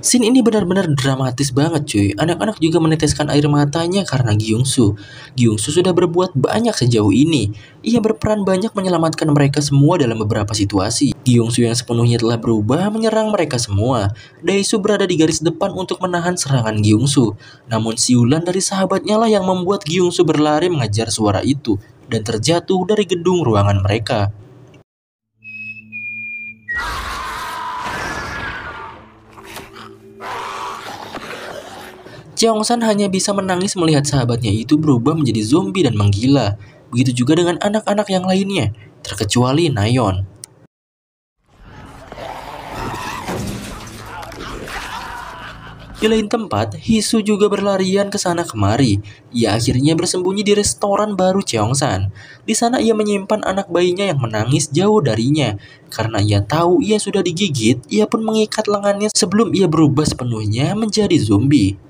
Speaker 1: Scene ini benar-benar dramatis banget cuy. Anak-anak juga meneteskan air matanya karena Gyungsu. Gyungsu sudah berbuat banyak sejauh ini. Ia berperan banyak menyelamatkan mereka semua dalam beberapa situasi. Gyungsu yang sepenuhnya telah berubah menyerang mereka semua. Daisu berada di garis depan untuk menahan serangan Gyungsu. Namun siulan dari sahabatnya lah yang membuat Gyungsu berlari mengejar suara itu dan terjatuh dari gedung ruangan mereka. Cheongsan hanya bisa menangis melihat sahabatnya itu berubah menjadi zombie dan menggila. Begitu juga dengan anak-anak yang lainnya, terkecuali Nayon. Di lain tempat, Hisu juga berlarian ke sana kemari. Ia akhirnya bersembunyi di restoran baru Cheongsan. Di sana ia menyimpan anak bayinya yang menangis jauh darinya. Karena ia tahu ia sudah digigit, ia pun mengikat lengannya sebelum ia berubah sepenuhnya menjadi zombie.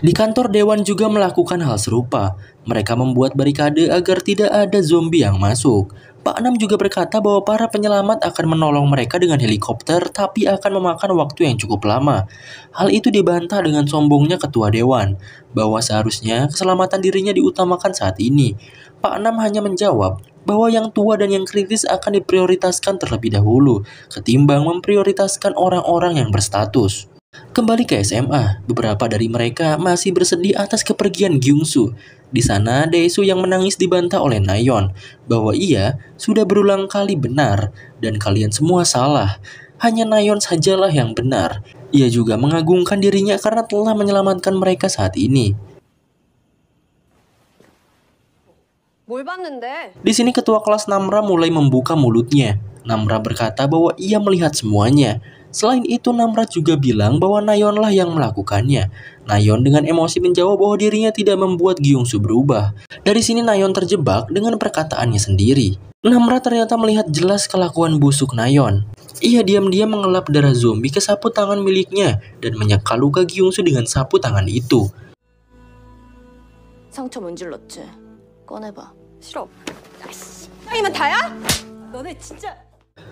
Speaker 1: Di kantor dewan juga melakukan hal serupa. Mereka membuat barikade agar tidak ada zombie yang masuk. Pak Nam juga berkata bahwa para penyelamat akan menolong mereka dengan helikopter tapi akan memakan waktu yang cukup lama. Hal itu dibantah dengan sombongnya ketua dewan bahwa seharusnya keselamatan dirinya diutamakan saat ini. Pak Nam hanya menjawab bahwa yang tua dan yang kritis akan diprioritaskan terlebih dahulu ketimbang memprioritaskan orang-orang yang berstatus. Kembali ke SMA, beberapa dari mereka masih bersedih atas kepergian Gyungsu. Di sana, Daesu yang menangis dibantah oleh Nayon bahwa ia sudah berulang kali benar dan kalian semua salah. Hanya Nayon sajalah yang benar. Ia juga mengagungkan dirinya karena telah menyelamatkan mereka saat ini. Di sini ketua kelas Namra mulai membuka mulutnya. Namra berkata bahwa ia melihat semuanya. Selain itu, Namrat juga bilang bahwa Nayonlah yang melakukannya. Nayon dengan emosi menjawab bahwa dirinya tidak membuat Gyeongsu berubah. Dari sini Nayon terjebak dengan perkataannya sendiri. Namrat ternyata melihat jelas kelakuan busuk Nayon. Ia diam-diam mengelap darah zombie ke sapu tangan miliknya dan menyekal luka Gyeongsu dengan sapu tangan itu. 상처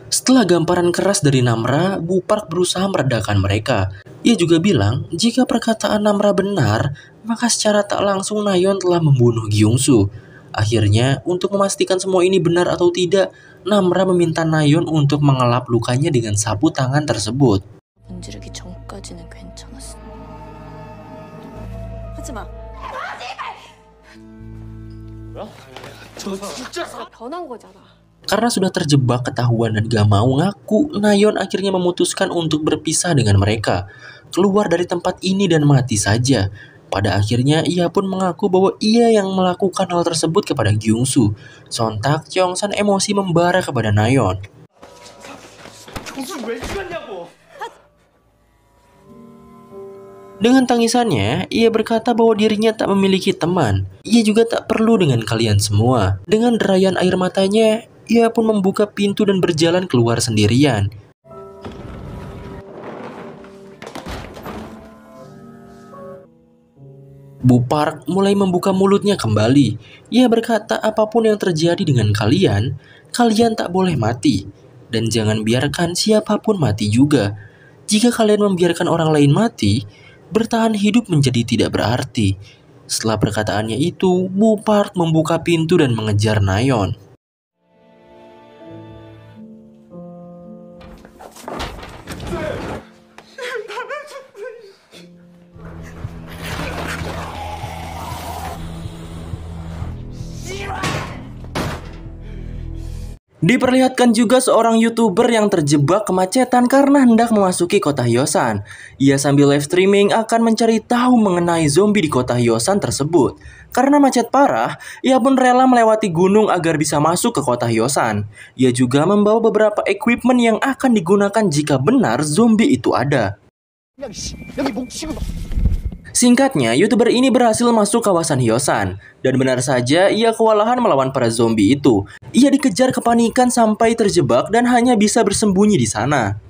Speaker 1: setelah gamparan keras dari Namra, Bupark berusaha meredakan mereka. Ia juga bilang, jika perkataan Namra benar, maka secara tak langsung Nayon telah membunuh Gyeongsu. Akhirnya, untuk memastikan semua ini benar atau tidak, Namra meminta Nayon untuk mengelap lukanya dengan sapu tangan tersebut.
Speaker 2: 변한
Speaker 1: karena sudah terjebak ketahuan dan gak mau ngaku, Nayon akhirnya memutuskan untuk berpisah dengan mereka, keluar dari tempat ini dan mati saja. Pada akhirnya, ia pun mengaku bahwa ia yang melakukan hal tersebut kepada Gyungsu. Sontak, Cheongsan emosi membara kepada Nayon. Dengan tangisannya, ia berkata bahwa dirinya tak memiliki teman. Ia juga tak perlu dengan kalian semua. Dengan derayan air matanya, ia pun membuka pintu dan berjalan keluar sendirian. Bu Park mulai membuka mulutnya kembali. Ia berkata apapun yang terjadi dengan kalian, kalian tak boleh mati. Dan jangan biarkan siapapun mati juga. Jika kalian membiarkan orang lain mati, bertahan hidup menjadi tidak berarti. Setelah perkataannya itu, Bu Park membuka pintu dan mengejar Nayon. Diperlihatkan juga seorang YouTuber yang terjebak kemacetan karena hendak memasuki kota Hyosan. Ia sambil live streaming akan mencari tahu mengenai zombie di kota Hyosan tersebut. Karena macet parah, ia pun rela melewati gunung agar bisa masuk ke kota Hyosan. Ia juga membawa beberapa equipment yang akan digunakan jika benar zombie itu ada. Singkatnya, YouTuber ini berhasil masuk kawasan Hyosan, dan benar saja ia kewalahan melawan para zombie itu. Ia dikejar kepanikan sampai terjebak dan hanya bisa bersembunyi di sana.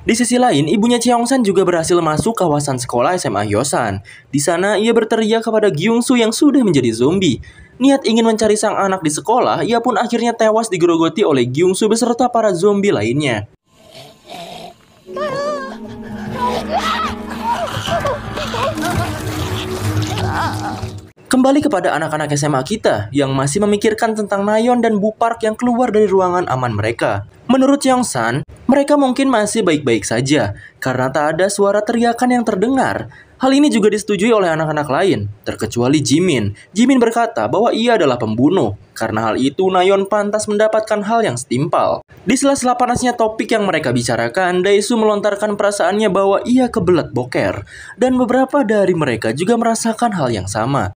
Speaker 1: Di sisi lain, ibunya Cheongsan juga berhasil masuk kawasan sekolah SMA Hyosan. Di sana, ia berteriak kepada Gyungsu yang sudah menjadi zombie. Niat ingin mencari sang anak di sekolah, ia pun akhirnya tewas digerogoti oleh Gyungsu beserta para zombie lainnya. Kembali kepada anak-anak SMA kita yang masih memikirkan tentang Nayon dan Bu Park yang keluar dari ruangan aman mereka. Menurut Yong San, mereka mungkin masih baik-baik saja karena tak ada suara teriakan yang terdengar. Hal ini juga disetujui oleh anak-anak lain, terkecuali Jimin. Jimin berkata bahwa ia adalah pembunuh. Karena hal itu, Nayon pantas mendapatkan hal yang setimpal. Di sela-sela panasnya topik yang mereka bicarakan, Daisu melontarkan perasaannya bahwa ia kebelet boker. Dan beberapa dari mereka juga merasakan hal yang sama.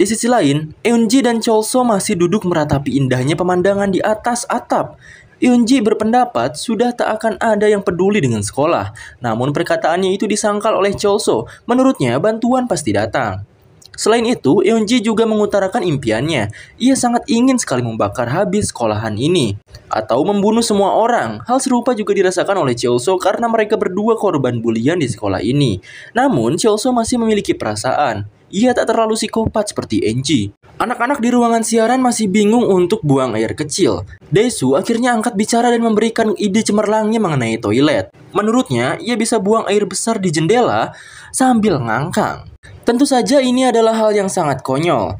Speaker 1: Di sisi lain, Eunji dan Cholso masih duduk meratapi indahnya pemandangan di atas atap. Eunji berpendapat sudah tak akan ada yang peduli dengan sekolah. Namun perkataannya itu disangkal oleh Cholso. Menurutnya bantuan pasti datang. Selain itu, Eunji juga mengutarakan impiannya. Ia sangat ingin sekali membakar habis sekolahan ini atau membunuh semua orang. Hal serupa juga dirasakan oleh Chelsea karena mereka berdua korban bulian di sekolah ini. Namun, Chelsea masih memiliki perasaan ia tak terlalu psikopat seperti Eunji. Anak-anak di ruangan siaran masih bingung untuk buang air kecil. Daisu akhirnya angkat bicara dan memberikan ide cemerlangnya mengenai toilet. Menurutnya, ia bisa buang air besar di jendela sambil ngangkang. Tentu saja ini adalah hal yang sangat konyol.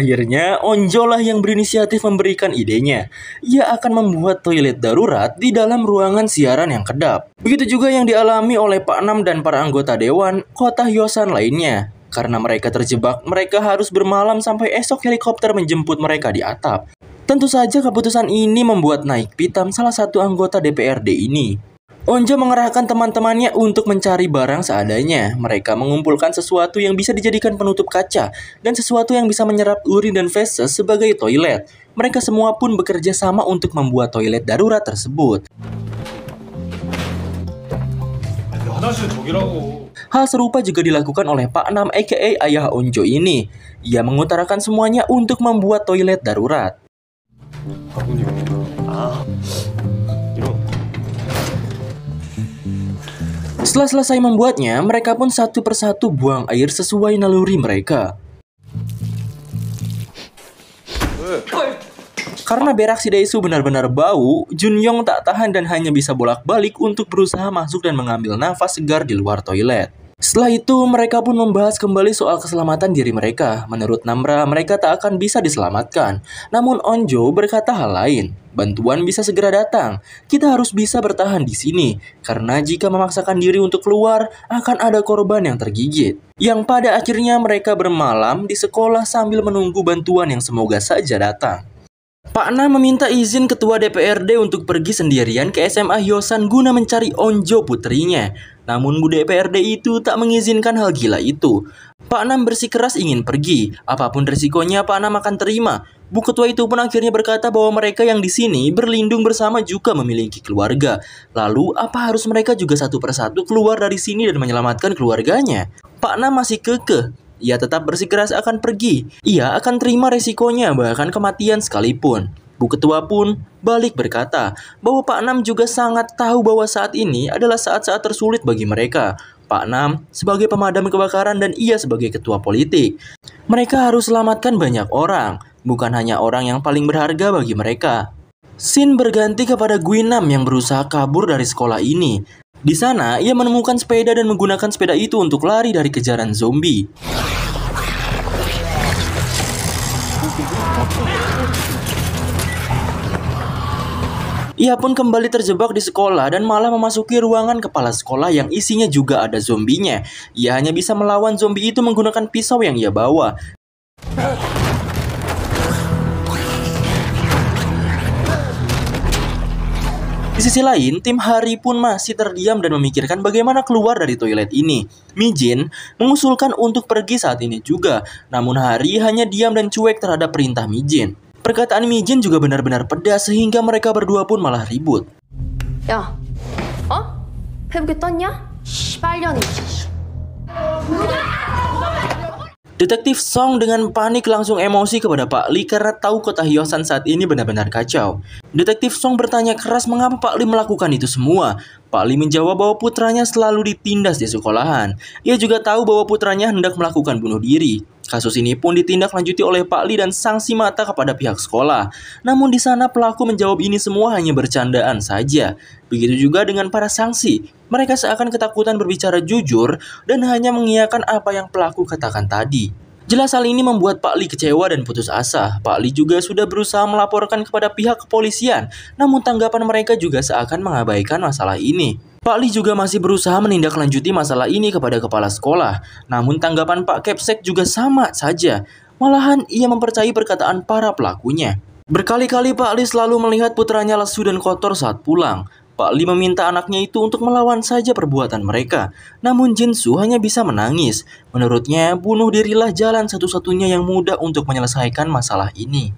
Speaker 1: Akhirnya, Onjolah yang berinisiatif memberikan idenya. Ia akan membuat toilet darurat di dalam ruangan siaran yang kedap. Begitu juga yang dialami oleh Pak Nam dan para anggota Dewan Kota Hyosan lainnya. Karena mereka terjebak, mereka harus bermalam sampai esok helikopter menjemput mereka di atap. Tentu saja keputusan ini membuat naik pitam salah satu anggota DPRD ini. Onjo mengerahkan teman-temannya untuk mencari barang seadanya. Mereka mengumpulkan sesuatu yang bisa dijadikan penutup kaca dan sesuatu yang bisa menyerap urin dan feses sebagai toilet. Mereka semua pun bekerja sama untuk membuat toilet darurat tersebut. Hal serupa juga dilakukan oleh Pak Nam aka Ayah Onjo ini. Ia mengutarakan semuanya untuk membuat toilet darurat. 아, Setelah selesai membuatnya, mereka pun satu persatu buang air sesuai naluri mereka. Karena berak si Daisu benar-benar bau, Jun Yong tak tahan dan hanya bisa bolak-balik untuk berusaha masuk dan mengambil nafas segar di luar toilet. Setelah itu, mereka pun membahas kembali soal keselamatan diri mereka. Menurut Namra, mereka tak akan bisa diselamatkan. Namun Onjo berkata hal lain. Bantuan bisa segera datang. Kita harus bisa bertahan di sini, karena jika memaksakan diri untuk keluar, akan ada korban yang tergigit. Yang pada akhirnya mereka bermalam di sekolah sambil menunggu bantuan yang semoga saja datang. Pak Na meminta izin ketua DPRD untuk pergi sendirian ke SMA Hyosan guna mencari Onjo putrinya. Namun Bu DPRD itu tak mengizinkan hal gila itu. Pak Nam bersikeras ingin pergi, apapun resikonya Pak Nam akan terima. Bu Ketua itu pun akhirnya berkata bahwa mereka yang di sini berlindung bersama juga memiliki keluarga. Lalu, apa harus mereka juga satu persatu keluar dari sini dan menyelamatkan keluarganya? Pak Nam masih kekeh, ia tetap bersikeras akan pergi. Ia akan terima resikonya, bahkan kematian sekalipun. Bu Ketua pun balik berkata bahwa Pak Nam juga sangat tahu bahwa saat ini adalah saat-saat tersulit bagi mereka. Pak Nam sebagai pemadam kebakaran dan ia sebagai ketua politik. Mereka harus selamatkan banyak orang, bukan hanya orang yang paling berharga bagi mereka. Sin berganti kepada Gwinam yang berusaha kabur dari sekolah ini. Di sana, ia menemukan sepeda dan menggunakan sepeda itu untuk lari dari kejaran zombie. Ia pun kembali terjebak di sekolah dan malah memasuki ruangan kepala sekolah yang isinya juga ada zombinya. Ia hanya bisa melawan zombie itu menggunakan pisau yang ia bawa. Di sisi lain, tim Hari pun masih terdiam dan memikirkan bagaimana keluar dari toilet ini. Mijin mengusulkan untuk pergi saat ini juga, namun Hari hanya diam dan cuek terhadap perintah Mijin. Perkataan Mijin juga benar-benar pedas sehingga mereka berdua pun malah ribut.
Speaker 2: Ya, oh,
Speaker 1: Detektif Song dengan panik langsung emosi kepada Pak Li karena tahu kota Hyosan saat ini benar-benar kacau. Detektif Song bertanya keras mengapa Pak Li melakukan itu semua. Pak Li menjawab bahwa putranya selalu ditindas di sekolahan. Ia juga tahu bahwa putranya hendak melakukan bunuh diri. Kasus ini pun ditindaklanjuti oleh Pak Li dan sanksi mata kepada pihak sekolah. Namun di sana pelaku menjawab ini semua hanya bercandaan saja. Begitu juga dengan para sanksi. Mereka seakan ketakutan berbicara jujur dan hanya mengiyakan apa yang pelaku katakan tadi. Jelas hal ini membuat Pak Li kecewa dan putus asa. Pak Li juga sudah berusaha melaporkan kepada pihak kepolisian, namun tanggapan mereka juga seakan mengabaikan masalah ini. Pak Li juga masih berusaha menindaklanjuti masalah ini kepada kepala sekolah. Namun tanggapan Pak Kepsek juga sama saja. Malahan ia mempercayai perkataan para pelakunya. Berkali-kali Pak Li selalu melihat putranya lesu dan kotor saat pulang. Pak Li meminta anaknya itu untuk melawan saja perbuatan mereka. Namun Jin Su hanya bisa menangis. Menurutnya, bunuh dirilah jalan satu-satunya yang mudah untuk menyelesaikan masalah ini.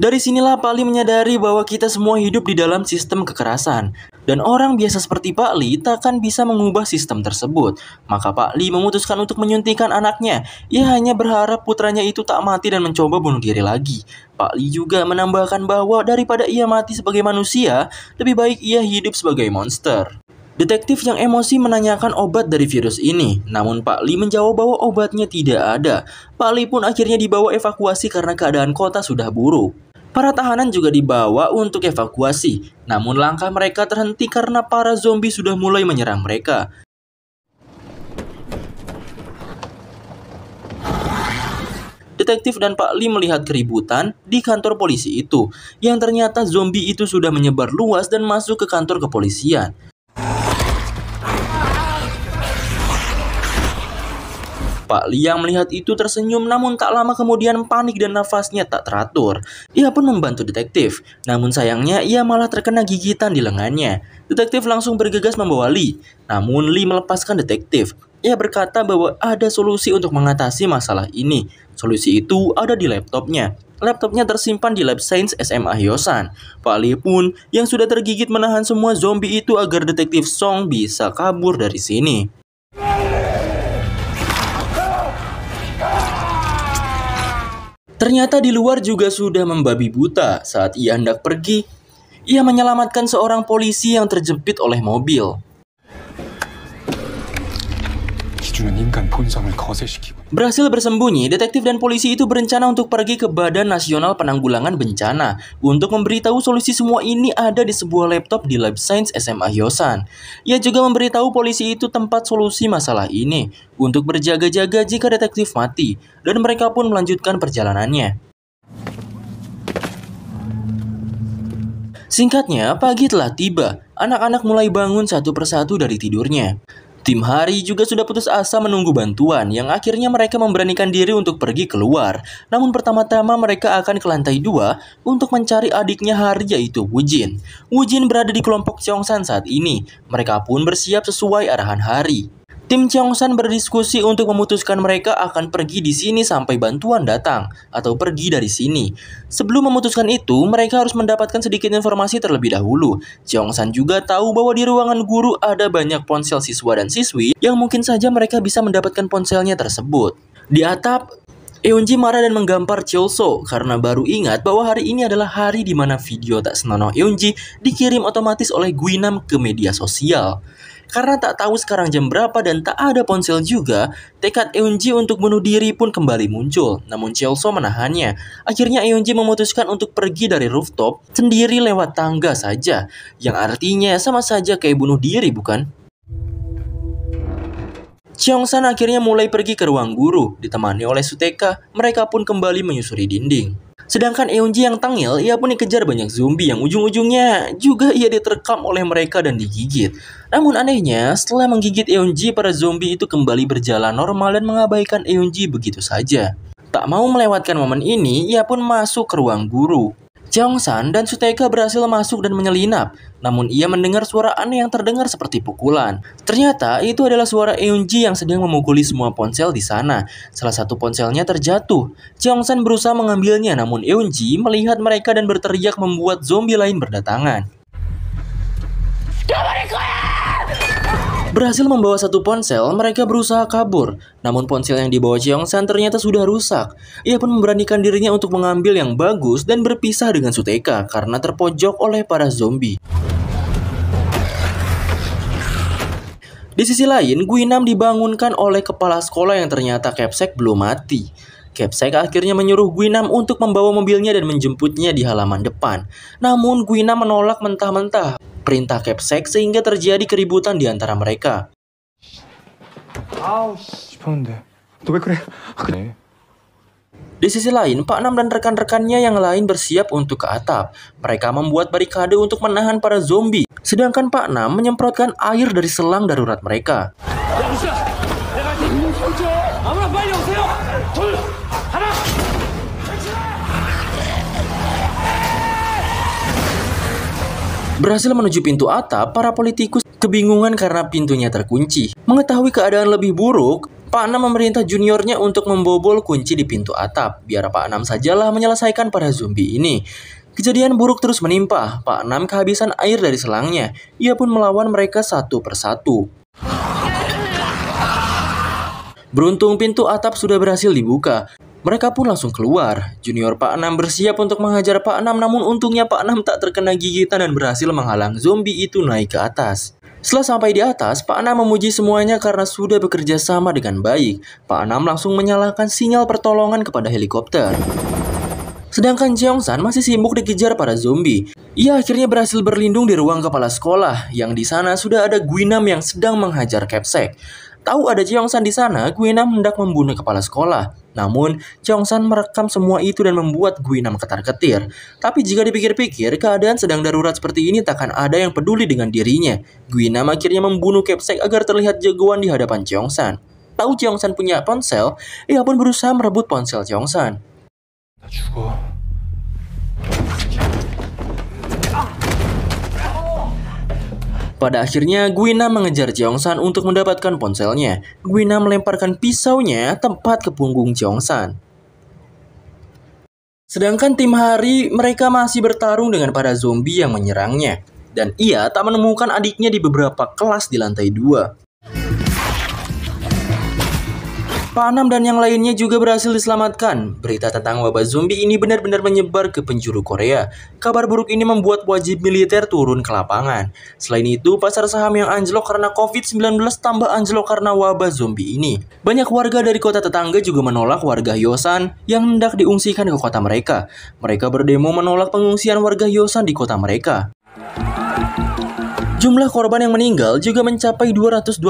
Speaker 1: Dari sinilah Pak Lee menyadari bahwa kita semua hidup di dalam sistem kekerasan. Dan orang biasa seperti Pak tak takkan bisa mengubah sistem tersebut. Maka Pak Lee memutuskan untuk menyuntikkan anaknya. Ia hanya berharap putranya itu tak mati dan mencoba bunuh diri lagi. Pak Lee juga menambahkan bahwa daripada ia mati sebagai manusia, lebih baik ia hidup sebagai monster. Detektif yang emosi menanyakan obat dari virus ini, namun Pak Lee menjawab bahwa obatnya tidak ada. Pak Lee pun akhirnya dibawa evakuasi karena keadaan kota sudah buruk. Para tahanan juga dibawa untuk evakuasi, namun langkah mereka terhenti karena para zombie sudah mulai menyerang mereka. detektif dan Pak Lee melihat keributan di kantor polisi itu, yang ternyata zombie itu sudah menyebar luas dan masuk ke kantor kepolisian. Pak Liang melihat itu tersenyum namun tak lama kemudian panik dan nafasnya tak teratur. Ia pun membantu detektif, namun sayangnya ia malah terkena gigitan di lengannya. Detektif langsung bergegas membawa Li, namun Li melepaskan detektif. Ia berkata bahwa ada solusi untuk mengatasi masalah ini. Solusi itu ada di laptopnya, laptopnya tersimpan di lab sains SMA Hyosan. Pak Li pun yang sudah tergigit menahan semua zombie itu agar detektif Song bisa kabur dari sini. Ternyata di luar juga sudah membabi buta saat ia hendak pergi. Ia menyelamatkan seorang polisi yang terjepit oleh mobil. Berhasil bersembunyi, detektif dan polisi itu berencana untuk pergi ke Badan Nasional Penanggulangan Bencana untuk memberitahu solusi semua ini ada di sebuah laptop di Lab Science SMA Hyosan. Ia juga memberitahu polisi itu tempat solusi masalah ini untuk berjaga-jaga jika detektif mati dan mereka pun melanjutkan perjalanannya. Singkatnya, pagi telah tiba. Anak-anak mulai bangun satu persatu dari tidurnya. Tim Hari juga sudah putus asa menunggu bantuan yang akhirnya mereka memberanikan diri untuk pergi keluar. Namun pertama-tama mereka akan ke lantai dua untuk mencari adiknya Hari yaitu Wujin. Wujin berada di kelompok Cheongsan saat ini. Mereka pun bersiap sesuai arahan Hari. Tim San berdiskusi untuk memutuskan mereka akan pergi di sini sampai bantuan datang atau pergi dari sini. Sebelum memutuskan itu, mereka harus mendapatkan sedikit informasi terlebih dahulu. San juga tahu bahwa di ruangan guru ada banyak ponsel siswa dan siswi yang mungkin saja mereka bisa mendapatkan ponselnya tersebut. Di atap, Eunji marah dan menggampar Chilso karena baru ingat bahwa hari ini adalah hari di mana video tak senonoh Eunji dikirim otomatis oleh Guinam ke media sosial. Karena tak tahu sekarang jam berapa dan tak ada ponsel juga, tekad Eunji untuk bunuh diri pun kembali muncul. Namun Chelso menahannya. Akhirnya Eunji memutuskan untuk pergi dari rooftop sendiri lewat tangga saja. Yang artinya sama saja kayak bunuh diri bukan? Cheongsan akhirnya mulai pergi ke ruang guru, ditemani oleh Suteka, mereka pun kembali menyusuri dinding. Sedangkan Eunji yang tangil, ia pun dikejar banyak zombie yang ujung-ujungnya juga ia diterkam oleh mereka dan digigit. Namun anehnya, setelah menggigit Eunji, para zombie itu kembali berjalan normal dan mengabaikan Eunji begitu saja. Tak mau melewatkan momen ini, ia pun masuk ke ruang guru. Cheongsan dan Suteka berhasil masuk dan menyelinap, namun ia mendengar suara aneh yang terdengar seperti pukulan. Ternyata itu adalah suara Eunji yang sedang memukuli semua ponsel di sana. Salah satu ponselnya terjatuh. Cheongsan berusaha mengambilnya namun Eunji melihat mereka dan berteriak membuat zombie lain berdatangan. Berhasil membawa satu ponsel, mereka berusaha kabur. Namun ponsel yang dibawa San ternyata sudah rusak. Ia pun memberanikan dirinya untuk mengambil yang bagus dan berpisah dengan Suteka karena terpojok oleh para zombie. Di sisi lain, Guinam dibangunkan oleh kepala sekolah yang ternyata Kepsek belum mati. Kepsek akhirnya menyuruh Guinam untuk membawa mobilnya dan menjemputnya di halaman depan. Namun Guinam menolak mentah-mentah perintah Kepsek sehingga terjadi keributan di antara mereka. Di sisi lain, Pak Nam dan rekan-rekannya yang lain bersiap untuk ke atap. Mereka membuat barikade untuk menahan para zombie, sedangkan Pak Nam menyemprotkan air dari selang darurat mereka. Berhasil menuju pintu atap, para politikus kebingungan karena pintunya terkunci. Mengetahui keadaan lebih buruk, Pak Nam memerintah juniornya untuk membobol kunci di pintu atap, biar Pak Nam sajalah menyelesaikan para zombie ini. Kejadian buruk terus menimpa, Pak Nam kehabisan air dari selangnya. Ia pun melawan mereka satu persatu. Beruntung pintu atap sudah berhasil dibuka. Mereka pun langsung keluar. Junior Pak enam bersiap untuk menghajar Pak enam, namun untungnya Pak enam tak terkena gigitan dan berhasil menghalang zombie itu naik ke atas. Setelah sampai di atas, Pak enam memuji semuanya karena sudah bekerja sama dengan baik. Pak enam langsung menyalakan sinyal pertolongan kepada helikopter. Sedangkan Cheong-san masih sibuk dikejar para zombie. Ia akhirnya berhasil berlindung di ruang kepala sekolah, yang di sana sudah ada Guinam yang sedang menghajar Kepsek. Tahu ada Cheongsan di sana, Guinam hendak membunuh kepala sekolah. Namun, Cheongsan merekam semua itu dan membuat Guinam ketar-ketir. Tapi jika dipikir-pikir, keadaan sedang darurat seperti ini takkan ada yang peduli dengan dirinya. Guinam akhirnya membunuh Kepsek agar terlihat jagoan di hadapan Cheongsan. Tahu Cheongsan punya ponsel, ia pun berusaha merebut ponsel Cheongsan. Pada akhirnya, Guina mengejar Jeongsan untuk mendapatkan ponselnya. Guina melemparkan pisaunya tepat ke punggung Jeongsan. Sedangkan tim Hari, mereka masih bertarung dengan para zombie yang menyerangnya. Dan ia tak menemukan adiknya di beberapa kelas di lantai dua. Panam dan yang lainnya juga berhasil diselamatkan. Berita tentang wabah zombie ini benar-benar menyebar ke penjuru Korea. Kabar buruk ini membuat wajib militer turun ke lapangan. Selain itu, pasar saham yang anjlok karena COVID-19 tambah anjlok karena wabah zombie ini. Banyak warga dari kota tetangga juga menolak warga Yosan yang hendak diungsikan ke kota mereka. Mereka berdemo menolak pengungsian warga Yosan di kota mereka. Jumlah korban yang meninggal juga mencapai 228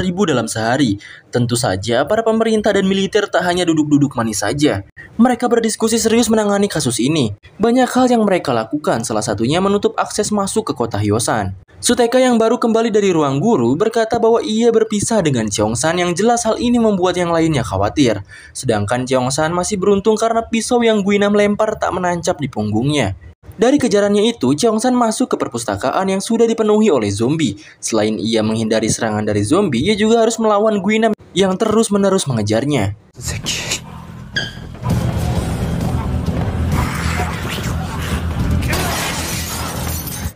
Speaker 1: ribu dalam sehari. Tentu saja, para pemerintah dan militer tak hanya duduk-duduk manis saja. Mereka berdiskusi serius menangani kasus ini. Banyak hal yang mereka lakukan, salah satunya menutup akses masuk ke kota Hyosan. Suteka yang baru kembali dari ruang guru berkata bahwa ia berpisah dengan Cheong-san. yang jelas hal ini membuat yang lainnya khawatir. Sedangkan Cheong-san masih beruntung karena pisau yang Guina melempar tak menancap di punggungnya. Dari kejarannya itu, San masuk ke perpustakaan yang sudah dipenuhi oleh zombie. Selain ia menghindari serangan dari zombie, ia juga harus melawan Guinam yang terus-menerus mengejarnya. Sekir.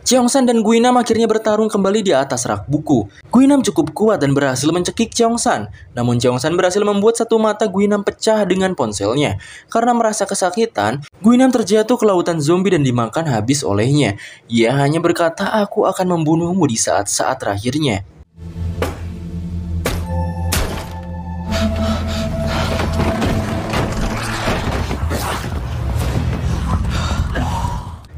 Speaker 1: Cheongsan dan Guinam akhirnya bertarung kembali di atas rak buku. Guinam cukup kuat dan berhasil mencekik Cheongsan. Namun Cheongsan berhasil membuat satu mata Guinam pecah dengan ponselnya. Karena merasa kesakitan, Guinam terjatuh ke lautan zombie dan dimakan habis olehnya. Ia hanya berkata, aku akan membunuhmu di saat-saat terakhirnya.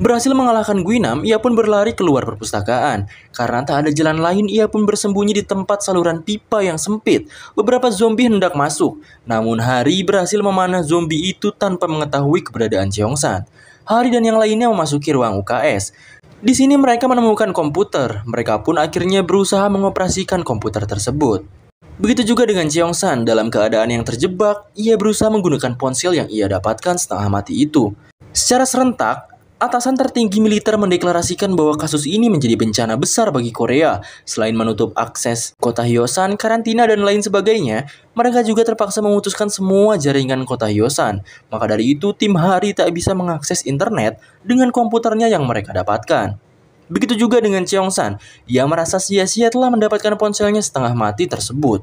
Speaker 1: Berhasil mengalahkan Guinam, ia pun berlari keluar perpustakaan. Karena tak ada jalan lain, ia pun bersembunyi di tempat saluran pipa yang sempit. Beberapa zombie hendak masuk, namun Hari berhasil memanah zombie itu tanpa mengetahui keberadaan Cheong-san Hari dan yang lainnya memasuki ruang UKS. Di sini mereka menemukan komputer. Mereka pun akhirnya berusaha mengoperasikan komputer tersebut. Begitu juga dengan Cheong San, dalam keadaan yang terjebak, ia berusaha menggunakan ponsel yang ia dapatkan setengah mati itu. Secara serentak, Atasan tertinggi militer mendeklarasikan bahwa kasus ini menjadi bencana besar bagi Korea. Selain menutup akses kota Hyosan, karantina, dan lain sebagainya, mereka juga terpaksa memutuskan semua jaringan kota Hyosan. Maka dari itu, tim Hari tak bisa mengakses internet dengan komputernya yang mereka dapatkan. Begitu juga dengan Cheongsan, ia merasa sia-sia telah mendapatkan ponselnya setengah mati tersebut.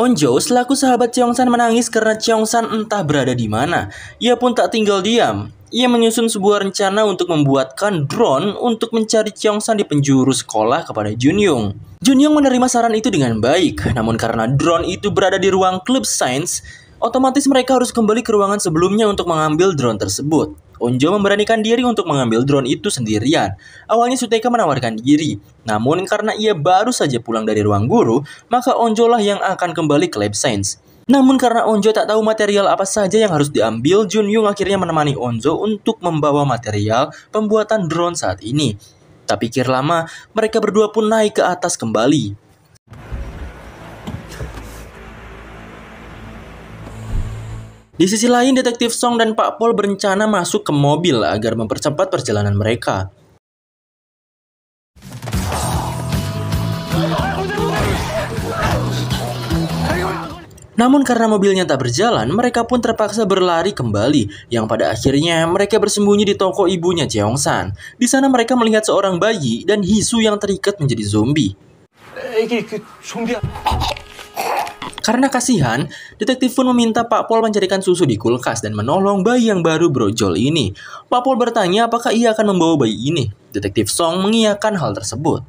Speaker 1: Onjo selaku sahabat Cheong-san menangis karena Cheong-san entah berada di mana. Ia pun tak tinggal diam. Ia menyusun sebuah rencana untuk membuatkan drone untuk mencari Cheong-san di penjuru sekolah kepada Junyoung. Junyoung menerima saran itu dengan baik, namun karena drone itu berada di ruang klub sains, otomatis mereka harus kembali ke ruangan sebelumnya untuk mengambil drone tersebut. Onjo memberanikan diri untuk mengambil drone itu sendirian. Awalnya Suteka menawarkan diri, namun karena ia baru saja pulang dari ruang guru, maka Onjo lah yang akan kembali ke lab science. Namun karena Onjo tak tahu material apa saja yang harus diambil, Jun Yung akhirnya menemani Onjo untuk membawa material pembuatan drone saat ini. Tak pikir lama, mereka berdua pun naik ke atas kembali. Di sisi lain, detektif Song dan Pak Pol berencana masuk ke mobil agar mempercepat perjalanan mereka. Namun karena mobilnya tak berjalan, mereka pun terpaksa berlari kembali, yang pada akhirnya mereka bersembunyi di toko ibunya Jeong San. Di sana mereka melihat seorang bayi dan Hisu yang terikat menjadi zombie.
Speaker 2: Eh, eh, eh,
Speaker 1: karena kasihan, detektif pun meminta Pak Pol mencarikan susu di kulkas dan menolong bayi yang baru brojol ini. Pak Pol bertanya apakah ia akan membawa bayi ini. Detektif Song mengiyakan hal tersebut.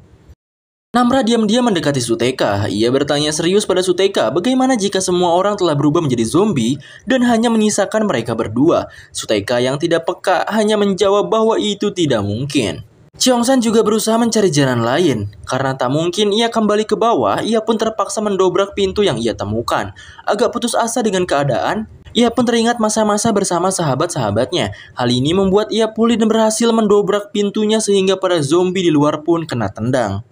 Speaker 1: Namra diam-diam mendekati Suteka. Ia bertanya serius pada Suteka bagaimana jika semua orang telah berubah menjadi zombie dan hanya menyisakan mereka berdua. Suteka yang tidak peka hanya menjawab bahwa itu tidak mungkin. Cheong-san juga berusaha mencari jalan lain. Karena tak mungkin ia kembali ke bawah, ia pun terpaksa mendobrak pintu yang ia temukan. Agak putus asa dengan keadaan, ia pun teringat masa-masa bersama sahabat-sahabatnya. Hal ini membuat ia pulih dan berhasil mendobrak pintunya sehingga para zombie di luar pun kena tendang.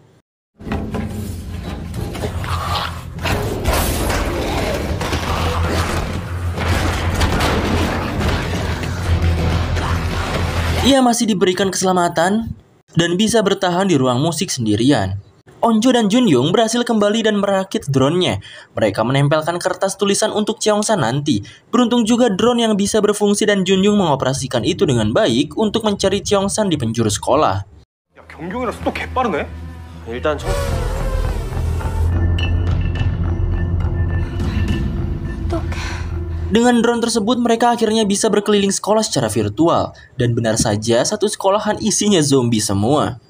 Speaker 1: Ia masih diberikan keselamatan dan bisa bertahan di ruang musik sendirian. Onjo dan Junyoung berhasil kembali dan merakit drone-nya. Mereka menempelkan kertas tulisan untuk Cheongsa nanti. Beruntung juga drone yang bisa berfungsi dan Junyoung mengoperasikan itu dengan baik untuk mencari Cheongsan di penjuru sekolah. Ya, dengan drone tersebut, mereka akhirnya bisa berkeliling sekolah secara virtual, dan benar saja satu sekolahan isinya zombie semua.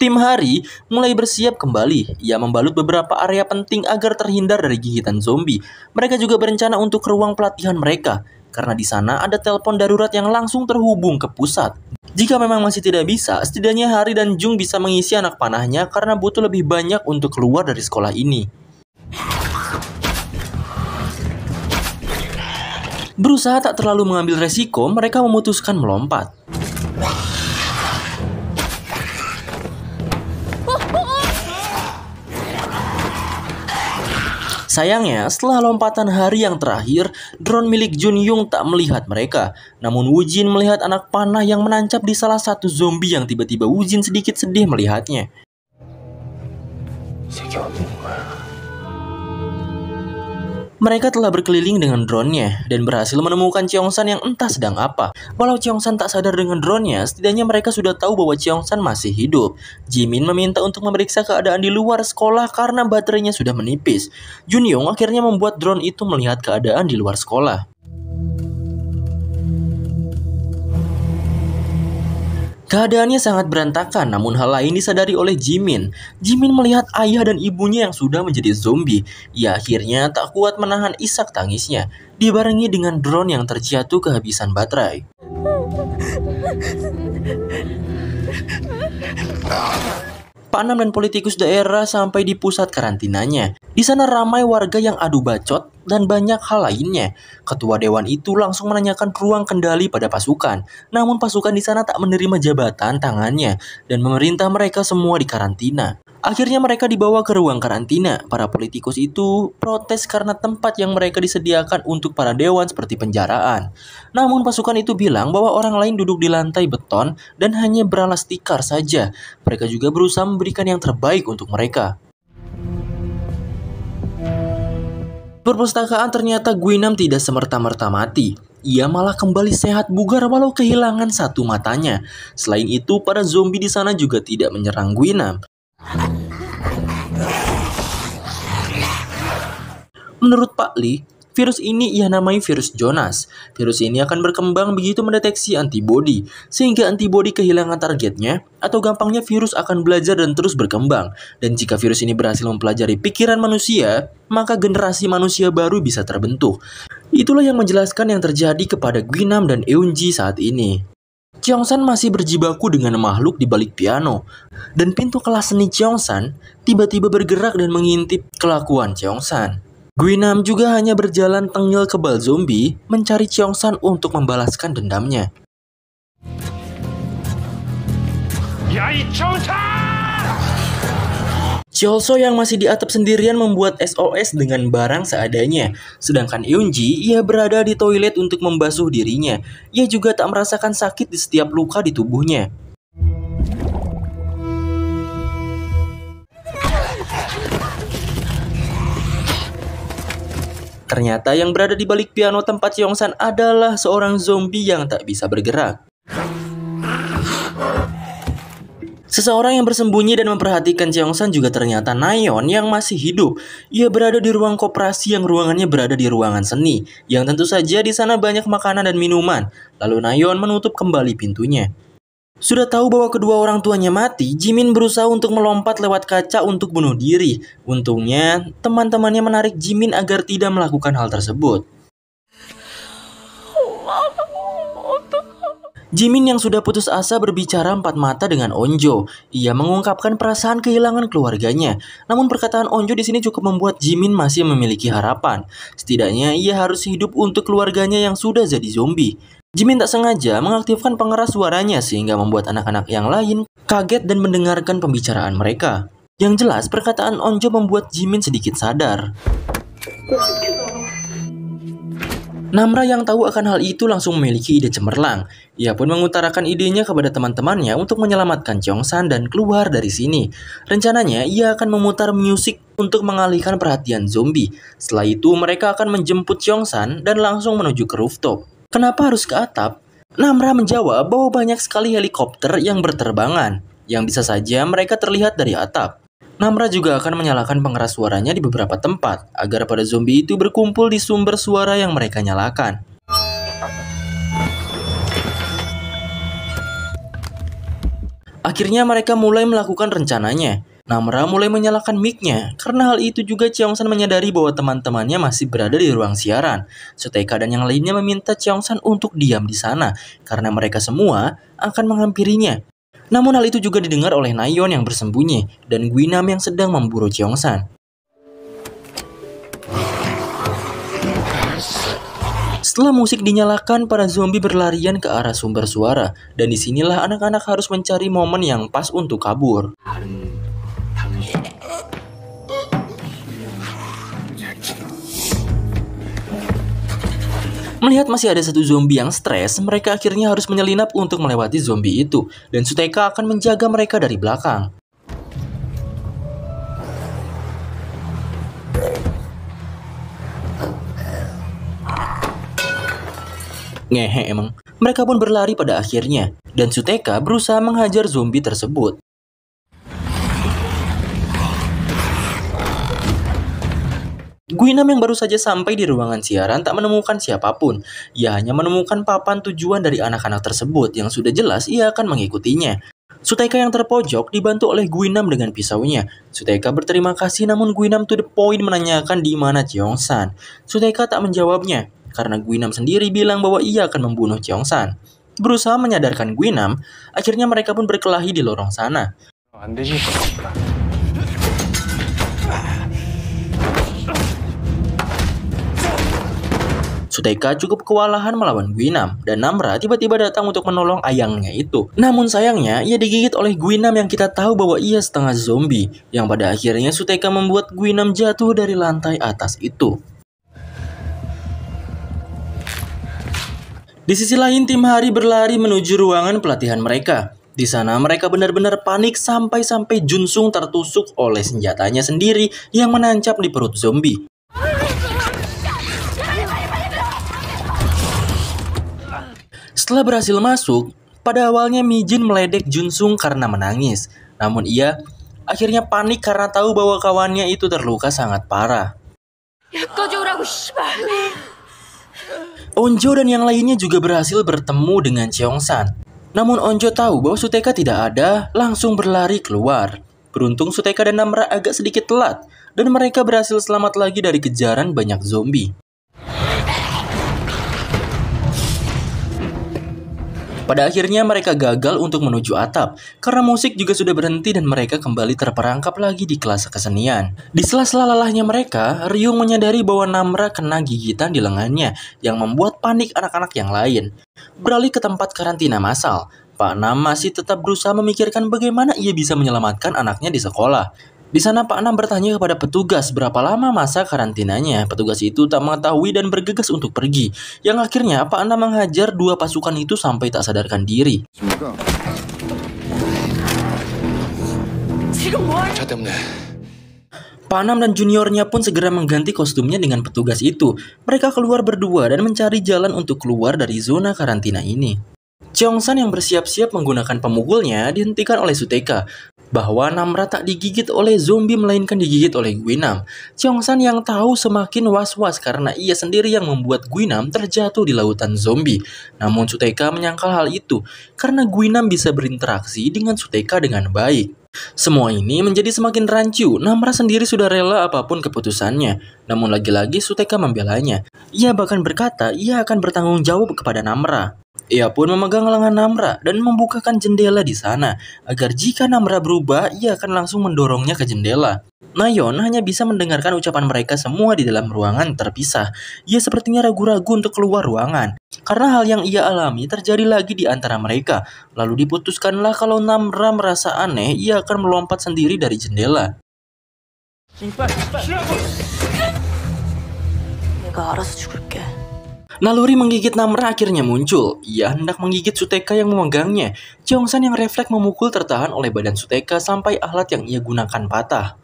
Speaker 1: Tim Hari mulai bersiap kembali. Ia membalut beberapa area penting agar terhindar dari gigitan zombie. Mereka juga berencana untuk ke ruang pelatihan mereka, karena di sana ada telepon darurat yang langsung terhubung ke pusat. Jika memang masih tidak bisa, setidaknya Hari dan Jung bisa mengisi anak panahnya karena butuh lebih banyak untuk keluar dari sekolah ini. Berusaha tak terlalu mengambil resiko, mereka memutuskan melompat. Sayangnya, setelah lompatan hari yang terakhir, drone milik Jun Yung tak melihat mereka. Namun Jin melihat anak panah yang menancap di salah satu zombie yang tiba-tiba Jin sedikit sedih melihatnya.
Speaker 2: Sekian.
Speaker 1: Mereka telah berkeliling dengan drone-nya dan berhasil menemukan Cheong-san yang entah sedang apa. Walau Cheong-san tak sadar dengan drone-nya, setidaknya mereka sudah tahu bahwa Cheong-san masih hidup. Jimin meminta untuk memeriksa keadaan di luar sekolah karena baterainya sudah menipis. Junyoung akhirnya membuat drone itu melihat keadaan di luar sekolah. Keadaannya sangat berantakan, namun hal lain disadari oleh Jimin. Jimin melihat ayah dan ibunya yang sudah menjadi zombie. Ia akhirnya tak kuat menahan isak tangisnya, dibarengi dengan drone yang terjatuh kehabisan baterai. Panam dan politikus daerah sampai di pusat karantinanya. Di sana ramai warga yang adu bacot dan banyak hal lainnya. Ketua dewan itu langsung menanyakan ruang kendali pada pasukan. Namun pasukan di sana tak menerima jabatan tangannya dan memerintah mereka semua di karantina. Akhirnya mereka dibawa ke ruang karantina. Para politikus itu protes karena tempat yang mereka disediakan untuk para dewan seperti penjaraan. Namun pasukan itu bilang bahwa orang lain duduk di lantai beton dan hanya beralas tikar saja. Mereka juga berusaha memberikan yang terbaik untuk mereka. Perpustakaan ternyata Guinam tidak semerta-merta mati. Ia malah kembali sehat bugar walau kehilangan satu matanya. Selain itu, para zombie di sana juga tidak menyerang Guinam. Menurut Pak Li, virus ini ia namai virus Jonas. Virus ini akan berkembang begitu mendeteksi antibodi, sehingga antibodi kehilangan targetnya, atau gampangnya virus akan belajar dan terus berkembang. Dan jika virus ini berhasil mempelajari pikiran manusia, maka generasi manusia baru bisa terbentuk. Itulah yang menjelaskan yang terjadi kepada Gwinam dan Eunji saat ini. Cheongsan masih berjibaku dengan makhluk di balik piano, dan pintu kelas seni Cheongsan tiba-tiba bergerak dan mengintip kelakuan Cheongsan. Guinam juga hanya berjalan tengil kebal zombie mencari Cheongsan untuk membalaskan dendamnya.
Speaker 2: Yai Cheongsan!
Speaker 1: Cholso yang masih di atap sendirian membuat SOS dengan barang seadanya. Sedangkan Eunji, ia berada di toilet untuk membasuh dirinya. Ia juga tak merasakan sakit di setiap luka di tubuhnya. Ternyata yang berada di balik piano tempat Yongsan adalah seorang zombie yang tak bisa bergerak. Seseorang yang bersembunyi dan memperhatikan Cheong-san juga ternyata Nayon yang masih hidup. Ia berada di ruang koperasi yang ruangannya berada di ruangan seni, yang tentu saja di sana banyak makanan dan minuman. Lalu Nayon menutup kembali pintunya. Sudah tahu bahwa kedua orang tuanya mati, Jimin berusaha untuk melompat lewat kaca untuk bunuh diri. Untungnya, teman-temannya menarik Jimin agar tidak melakukan hal tersebut. Jimin yang sudah putus asa berbicara empat mata dengan Onjo. Ia mengungkapkan perasaan kehilangan keluarganya. Namun perkataan Onjo di sini cukup membuat Jimin masih memiliki harapan. Setidaknya ia harus hidup untuk keluarganya yang sudah jadi zombie. Jimin tak sengaja mengaktifkan pengeras suaranya sehingga membuat anak-anak yang lain kaget dan mendengarkan pembicaraan mereka. Yang jelas perkataan Onjo membuat Jimin sedikit sadar. Namra yang tahu akan hal itu langsung memiliki ide cemerlang. Ia pun mengutarakan idenya kepada teman-temannya untuk menyelamatkan San dan keluar dari sini. Rencananya, ia akan memutar musik untuk mengalihkan perhatian zombie. Setelah itu, mereka akan menjemput San dan langsung menuju ke rooftop. Kenapa harus ke atap? Namra menjawab bahwa banyak sekali helikopter yang berterbangan, yang bisa saja mereka terlihat dari atap. Namra juga akan menyalakan pengeras suaranya di beberapa tempat agar para zombie itu berkumpul di sumber suara yang mereka nyalakan. Akhirnya mereka mulai melakukan rencananya. Namra mulai menyalakan mic-nya, karena hal itu juga Cheongsan menyadari bahwa teman-temannya masih berada di ruang siaran. Suteka dan yang lainnya meminta Cheongsan untuk diam di sana, karena mereka semua akan menghampirinya. Namun hal itu juga didengar oleh Nayon yang bersembunyi dan Guinam yang sedang memburu Cheongsan. Setelah musik dinyalakan, para zombie berlarian ke arah sumber suara, dan disinilah anak-anak harus mencari momen yang pas untuk kabur. Melihat masih ada satu zombie yang stres, mereka akhirnya harus menyelinap untuk melewati zombie itu, dan Suteka akan menjaga mereka dari belakang. Ngehe emang. Mereka pun berlari pada akhirnya, dan Suteka berusaha menghajar zombie tersebut. Guinam yang baru saja sampai di ruangan siaran tak menemukan siapapun. Ia hanya menemukan papan tujuan dari anak-anak tersebut yang sudah jelas ia akan mengikutinya. Suteka yang terpojok dibantu oleh Guinam dengan pisaunya. Suteka berterima kasih namun Guinam to the point menanyakan di mana Cheongsan. Suteka tak menjawabnya karena Guinam sendiri bilang bahwa ia akan membunuh Cheongsan. Berusaha menyadarkan Guinam, akhirnya mereka pun berkelahi di lorong sana. Suteka cukup kewalahan melawan Guinam, dan Namra tiba-tiba datang untuk menolong ayangnya itu. Namun sayangnya, ia digigit oleh Guinam yang kita tahu bahwa ia setengah zombie, yang pada akhirnya Suteka membuat Guinam jatuh dari lantai atas itu. Di sisi lain, tim Hari berlari menuju ruangan pelatihan mereka. Di sana mereka benar-benar panik sampai-sampai Junsung tertusuk oleh senjatanya sendiri yang menancap di perut zombie. Setelah berhasil masuk, pada awalnya Mijin meledek Junsung karena menangis. Namun ia akhirnya panik karena tahu bahwa kawannya itu terluka sangat parah. Ya, Onjo dan yang lainnya juga berhasil bertemu dengan Cheong San. Namun Onjo tahu bahwa Suteka tidak ada, langsung berlari keluar. Beruntung Suteka dan Namra agak sedikit telat, dan mereka berhasil selamat lagi dari kejaran banyak zombie. Pada akhirnya mereka gagal untuk menuju atap karena musik juga sudah berhenti dan mereka kembali terperangkap lagi di kelas kesenian. Di sela-sela lelahnya mereka, Ryung menyadari bahwa Namra kena gigitan di lengannya yang membuat panik anak-anak yang lain. Beralih ke tempat karantina massal, Pak Nam masih tetap berusaha memikirkan bagaimana ia bisa menyelamatkan anaknya di sekolah. Di sana Pak Nam bertanya kepada petugas berapa lama masa karantinanya. Petugas itu tak mengetahui dan bergegas untuk pergi. Yang akhirnya Pak Nam menghajar dua pasukan itu sampai tak sadarkan diri. Pak Nam dan juniornya pun segera mengganti kostumnya dengan petugas itu. Mereka keluar berdua dan mencari jalan untuk keluar dari zona karantina ini. Cheong-san yang bersiap-siap menggunakan pemukulnya dihentikan oleh Suteka bahwa Namra tak digigit oleh zombie melainkan digigit oleh Guinam. Cheong-san yang tahu semakin was-was karena ia sendiri yang membuat Guinam terjatuh di lautan zombie. Namun Suteka menyangkal hal itu karena Guinam bisa berinteraksi dengan Suteka dengan baik. Semua ini menjadi semakin rancu, Namra sendiri sudah rela apapun keputusannya. Namun lagi-lagi Suteka membelanya. Ia bahkan berkata ia akan bertanggung jawab kepada Namra. Ia pun memegang lengan Namra dan membukakan jendela di sana, agar jika Namra berubah, ia akan langsung mendorongnya ke jendela. Nayon hanya bisa mendengarkan ucapan mereka semua di dalam ruangan terpisah. Ia sepertinya ragu-ragu untuk keluar ruangan, karena hal yang ia alami terjadi lagi di antara mereka. Lalu diputuskanlah kalau Namra merasa aneh, ia akan melompat sendiri dari jendela.
Speaker 2: Cepat, cepat.
Speaker 1: Naluri menggigit Namra akhirnya muncul. Ia hendak menggigit Suteka yang memegangnya. Cheongsan yang refleks memukul tertahan oleh badan Suteka sampai alat yang ia gunakan patah.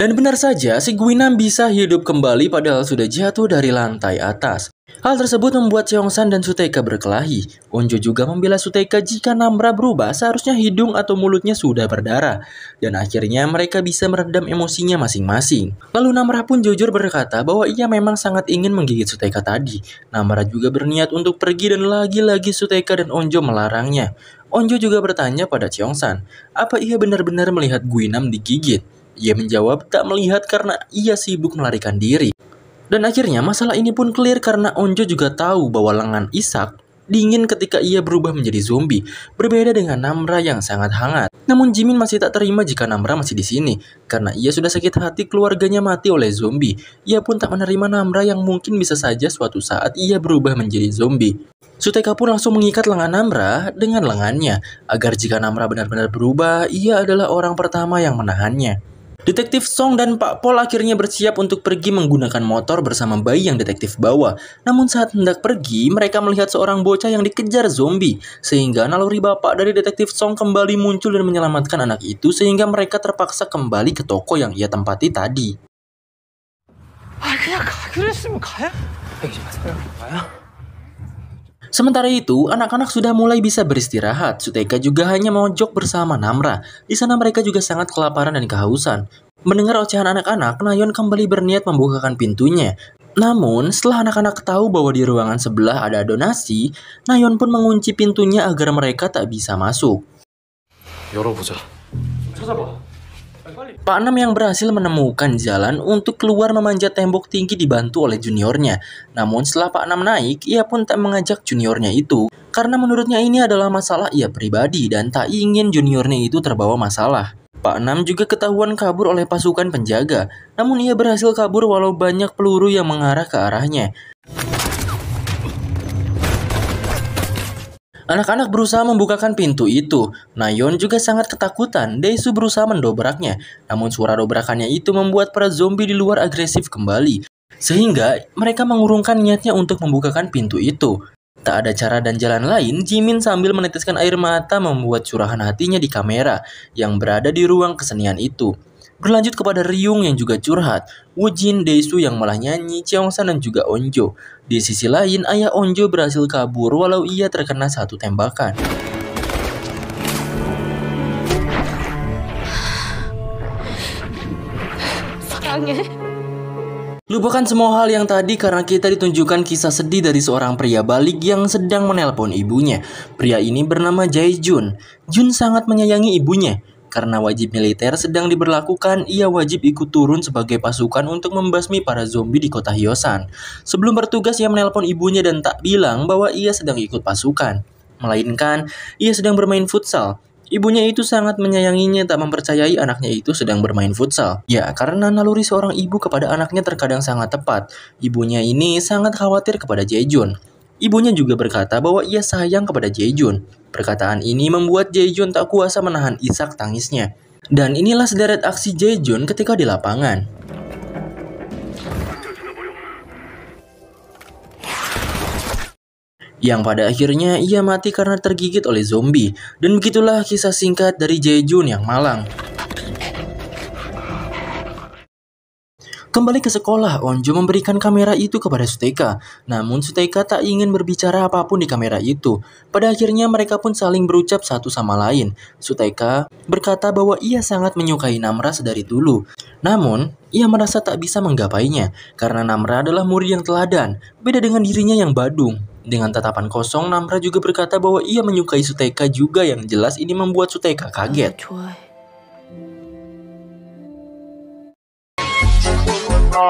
Speaker 1: Dan benar saja, si Guinam bisa hidup kembali padahal sudah jatuh dari lantai atas. Hal tersebut membuat Cheong-san dan Suteika berkelahi. Onjo juga membela Suteika jika Namra berubah seharusnya hidung atau mulutnya sudah berdarah. Dan akhirnya mereka bisa meredam emosinya masing-masing. Lalu Namra pun jujur berkata bahwa ia memang sangat ingin menggigit Suteika tadi. Namra juga berniat untuk pergi dan lagi-lagi Suteika dan Onjo melarangnya. Onjo juga bertanya pada Cheong-san, apa ia benar-benar melihat Guinam digigit? Ia menjawab tak melihat karena ia sibuk melarikan diri. Dan akhirnya masalah ini pun clear karena Onjo juga tahu bahwa lengan Ishak dingin ketika ia berubah menjadi zombie, berbeda dengan Namra yang sangat hangat. Namun Jimin masih tak terima jika Namra masih di sini, karena ia sudah sakit hati keluarganya mati oleh zombie. Ia pun tak menerima Namra yang mungkin bisa saja suatu saat ia berubah menjadi zombie. Suteka pun langsung mengikat lengan Namra dengan lengannya, agar jika Namra benar-benar berubah, ia adalah orang pertama yang menahannya. Detektif Song dan Pak Pol akhirnya bersiap untuk pergi menggunakan motor bersama bayi yang detektif bawa. Namun saat hendak pergi, mereka melihat seorang bocah yang dikejar zombie. Sehingga naluri bapak dari detektif Song kembali muncul dan menyelamatkan anak itu sehingga mereka terpaksa kembali ke toko yang ia tempati tadi.
Speaker 2: Ah, 그냥 Ayo, 했으면 가야?
Speaker 1: Sementara itu, anak-anak sudah mulai bisa beristirahat. Suteka juga hanya mojok bersama Namra. Di sana mereka juga sangat kelaparan dan kehausan. Mendengar ocehan anak-anak, Nayon kembali berniat membukakan pintunya. Namun, setelah anak-anak tahu bahwa di ruangan sebelah ada donasi, Nayon pun mengunci pintunya agar mereka tak bisa masuk. 찾아봐. Pak Nam yang berhasil menemukan jalan untuk keluar memanjat tembok tinggi dibantu oleh juniornya. Namun setelah Pak Nam naik, ia pun tak mengajak juniornya itu karena menurutnya ini adalah masalah ia pribadi dan tak ingin juniornya itu terbawa masalah. Pak Nam juga ketahuan kabur oleh pasukan penjaga, namun ia berhasil kabur walau banyak peluru yang mengarah ke arahnya. Anak-anak berusaha membukakan pintu itu. Nayon juga sangat ketakutan. Daisu berusaha mendobraknya. Namun suara dobrakannya itu membuat para zombie di luar agresif kembali. Sehingga mereka mengurungkan niatnya untuk membukakan pintu itu. Tak ada cara dan jalan lain, Jimin sambil meneteskan air mata membuat curahan hatinya di kamera yang berada di ruang kesenian itu. Berlanjut kepada Ryung yang juga curhat, Wujin, Deisu yang malah nyanyi, Cheongsan dan juga Onjo. Di sisi lain, ayah Onjo berhasil kabur walau ia terkena satu tembakan. Lupakan semua hal yang tadi karena kita ditunjukkan kisah sedih dari seorang pria balik yang sedang menelpon ibunya. Pria ini bernama Jae Jun. Jun sangat menyayangi ibunya. Karena wajib militer sedang diberlakukan, ia wajib ikut turun sebagai pasukan untuk membasmi para zombie di kota Hyosan. Sebelum bertugas, ia menelpon ibunya dan tak bilang bahwa ia sedang ikut pasukan. Melainkan, ia sedang bermain futsal. Ibunya itu sangat menyayanginya tak mempercayai anaknya itu sedang bermain futsal. Ya, karena naluri seorang ibu kepada anaknya terkadang sangat tepat. Ibunya ini sangat khawatir kepada Jejun. Ibunya juga berkata bahwa ia sayang kepada Jejun. Perkataan ini membuat Jaejun tak kuasa menahan isak tangisnya. Dan inilah sederet aksi Jaejun ketika di lapangan. Yang pada akhirnya ia mati karena tergigit oleh zombie. Dan begitulah kisah singkat dari Jaejun yang malang. Kembali ke sekolah, Onjo memberikan kamera itu kepada Suteka. Namun Suteka tak ingin berbicara apapun di kamera itu. Pada akhirnya mereka pun saling berucap satu sama lain. Suteka berkata bahwa ia sangat menyukai Namra dari dulu. Namun, ia merasa tak bisa menggapainya karena Namra adalah murid yang teladan, beda dengan dirinya yang badung. Dengan tatapan kosong, Namra juga berkata bahwa ia menyukai Suteka juga yang jelas ini membuat Suteka kaget. Oh, Di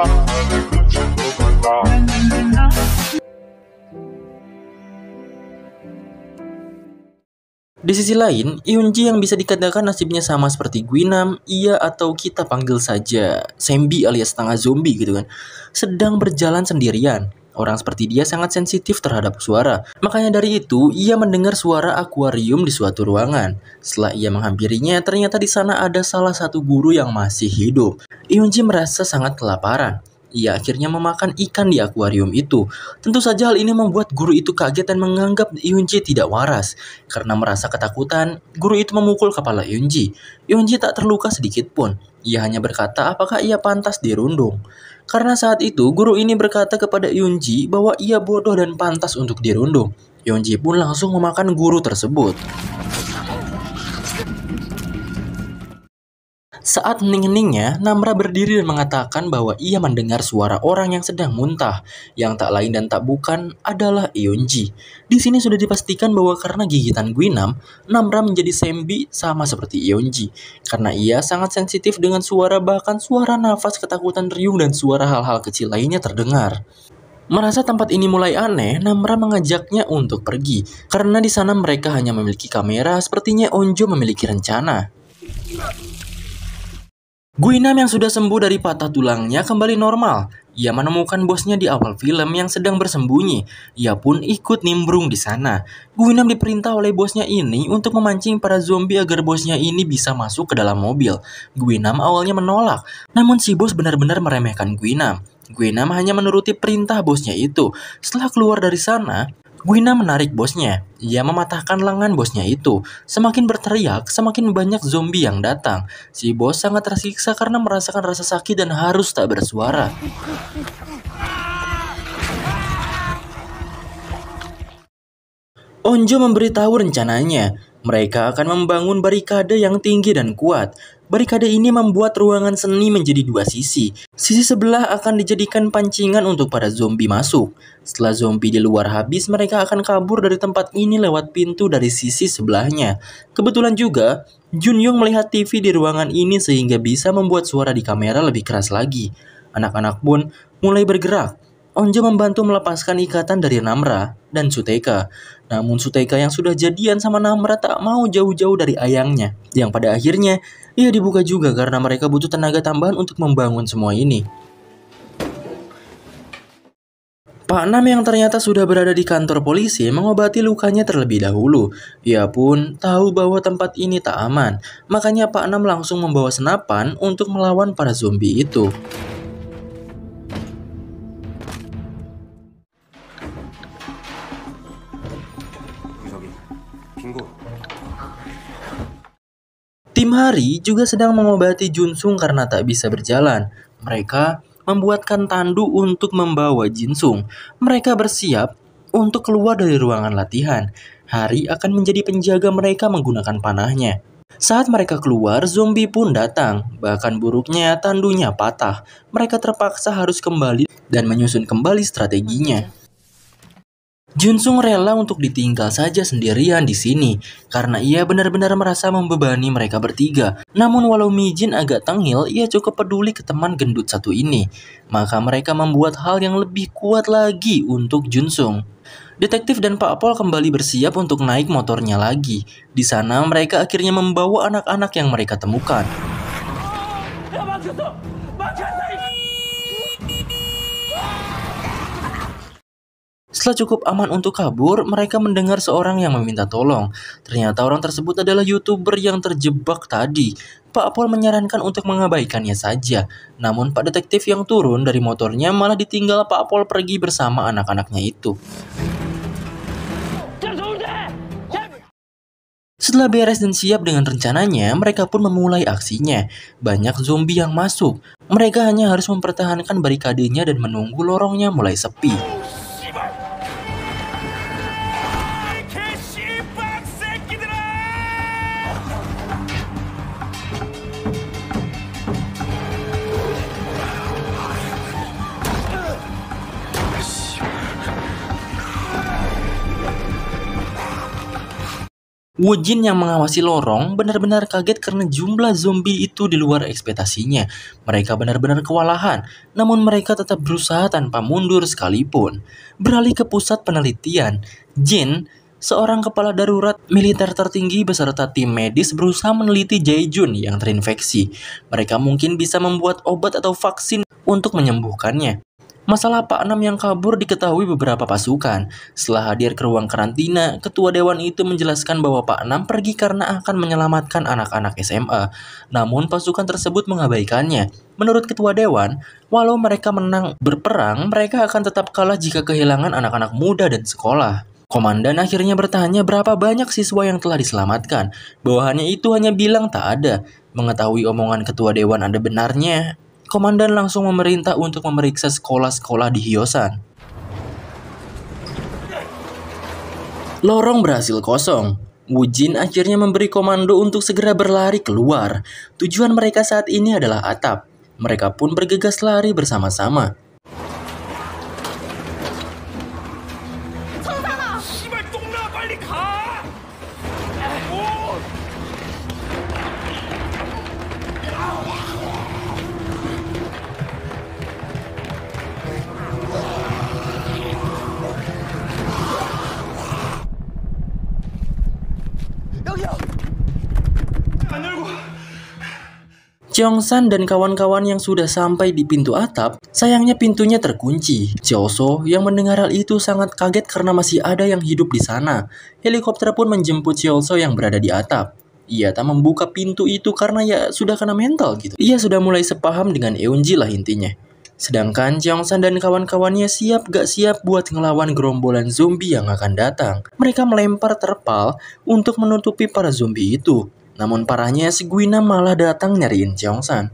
Speaker 1: sisi lain, Eunji yang bisa dikatakan nasibnya sama seperti Guinam, ia atau kita panggil saja Sembi alias setengah zombie gitu kan, sedang berjalan sendirian. Orang seperti dia sangat sensitif terhadap suara. Makanya dari itu, ia mendengar suara akuarium di suatu ruangan. Setelah ia menghampirinya, ternyata di sana ada salah satu guru yang masih hidup. Eunji merasa sangat kelaparan ia akhirnya memakan ikan di akuarium itu. Tentu saja hal ini membuat guru itu kaget dan menganggap Yunji tidak waras. Karena merasa ketakutan, guru itu memukul kepala Yunji. Yunji tak terluka sedikit pun. Ia hanya berkata apakah ia pantas dirundung. Karena saat itu guru ini berkata kepada Yunji bahwa ia bodoh dan pantas untuk dirundung. Yunji pun langsung memakan guru tersebut. Saat hening-heningnya, Namra berdiri dan mengatakan bahwa ia mendengar suara orang yang sedang muntah, yang tak lain dan tak bukan adalah Eunji. Di sini sudah dipastikan bahwa karena gigitan Guinam Namra menjadi Sembi sama seperti Eunji, karena ia sangat sensitif dengan suara bahkan suara nafas ketakutan riung dan suara hal-hal kecil lainnya terdengar. Merasa tempat ini mulai aneh, Namra mengajaknya untuk pergi, karena di sana mereka hanya memiliki kamera, sepertinya Onjo memiliki rencana. Guinam yang sudah sembuh dari patah tulangnya kembali normal. Ia menemukan bosnya di awal film yang sedang bersembunyi. Ia pun ikut nimbrung di sana. Guinam diperintah oleh bosnya ini untuk memancing para zombie agar bosnya ini bisa masuk ke dalam mobil. Guinam awalnya menolak, namun si bos benar-benar meremehkan Guinam. Guinam hanya menuruti perintah bosnya itu. Setelah keluar dari sana, Guina menarik bosnya. Ia mematahkan lengan bosnya itu. Semakin berteriak, semakin banyak zombie yang datang. Si bos sangat tersiksa karena merasakan rasa sakit dan harus tak bersuara. Onjo memberitahu rencananya. Mereka akan membangun barikade yang tinggi dan kuat. Barikade ini membuat ruangan seni menjadi dua sisi. Sisi sebelah akan dijadikan pancingan untuk para zombie masuk. Setelah zombie di luar habis, mereka akan kabur dari tempat ini lewat pintu dari sisi sebelahnya. Kebetulan juga, Jun Young melihat TV di ruangan ini sehingga bisa membuat suara di kamera lebih keras lagi. Anak-anak pun mulai bergerak. Onjo membantu melepaskan ikatan dari Namra dan Suteka. Namun Suteika yang sudah jadian sama Namra tak mau jauh-jauh dari ayangnya, yang pada akhirnya ia dibuka juga karena mereka butuh tenaga tambahan untuk membangun semua ini. Pak Nam yang ternyata sudah berada di kantor polisi mengobati lukanya terlebih dahulu. Ia pun tahu bahwa tempat ini tak aman, makanya Pak Nam langsung membawa senapan untuk melawan para zombie itu. Tim Hari juga sedang mengobati Junsung karena tak bisa berjalan. Mereka membuatkan tandu untuk membawa Jinsung. Mereka bersiap untuk keluar dari ruangan latihan. Hari akan menjadi penjaga mereka menggunakan panahnya. Saat mereka keluar, zombie pun datang. Bahkan buruknya, tandunya patah. Mereka terpaksa harus kembali dan menyusun kembali strateginya. Junsung rela untuk ditinggal saja sendirian di sini karena ia benar-benar merasa membebani mereka bertiga. Namun walau Mijin agak tengil, ia cukup peduli ke teman gendut satu ini. Maka mereka membuat hal yang lebih kuat lagi untuk Junsung. Detektif dan Pak Pol kembali bersiap untuk naik motornya lagi. Di sana mereka akhirnya membawa anak-anak yang mereka temukan. Oh, ya Setelah cukup aman untuk kabur, mereka mendengar seorang yang meminta tolong. Ternyata orang tersebut adalah YouTuber yang terjebak tadi. Pak Paul menyarankan untuk mengabaikannya saja. Namun Pak Detektif yang turun dari motornya malah ditinggal Pak Paul pergi bersama anak-anaknya itu. Setelah beres dan siap dengan rencananya, mereka pun memulai aksinya. Banyak zombie yang masuk. Mereka hanya harus mempertahankan barikadenya dan menunggu lorongnya mulai sepi. Wujin yang mengawasi lorong benar-benar kaget karena jumlah zombie itu di luar ekspektasinya. Mereka benar-benar kewalahan, namun mereka tetap berusaha tanpa mundur sekalipun. Beralih ke pusat penelitian, Jin, seorang kepala darurat militer tertinggi beserta tim medis berusaha meneliti Jaejun yang terinfeksi. Mereka mungkin bisa membuat obat atau vaksin untuk menyembuhkannya. Masalah Pak enam yang kabur diketahui beberapa pasukan. Setelah hadir ke ruang karantina, ketua dewan itu menjelaskan bahwa Pak enam pergi karena akan menyelamatkan anak-anak SMA. Namun pasukan tersebut mengabaikannya. Menurut ketua dewan, walau mereka menang berperang, mereka akan tetap kalah jika kehilangan anak-anak muda dan sekolah. Komandan akhirnya bertanya berapa banyak siswa yang telah diselamatkan. Bawahannya itu hanya bilang tak ada. Mengetahui omongan ketua dewan ada benarnya, komandan langsung memerintah untuk memeriksa sekolah-sekolah di Hyosan. Lorong berhasil kosong, Wujin akhirnya memberi komando untuk segera berlari keluar. Tujuan mereka saat ini adalah atap. Mereka pun bergegas lari bersama-sama. Jong San dan kawan-kawan yang sudah sampai di pintu atap, sayangnya pintunya terkunci. Xiaoso yang mendengar hal itu sangat kaget karena masih ada yang hidup di sana. Helikopter pun menjemput Xiaoso yang berada di atap. Ia tak membuka pintu itu karena ya sudah kena mental gitu. Ia sudah mulai sepaham dengan Eunji lah intinya. Sedangkan Cheongsan dan kawan-kawannya siap gak siap buat ngelawan gerombolan zombie yang akan datang. Mereka melempar terpal untuk menutupi para zombie itu. Namun parahnya si Guina malah datang nyariin Cheong-san.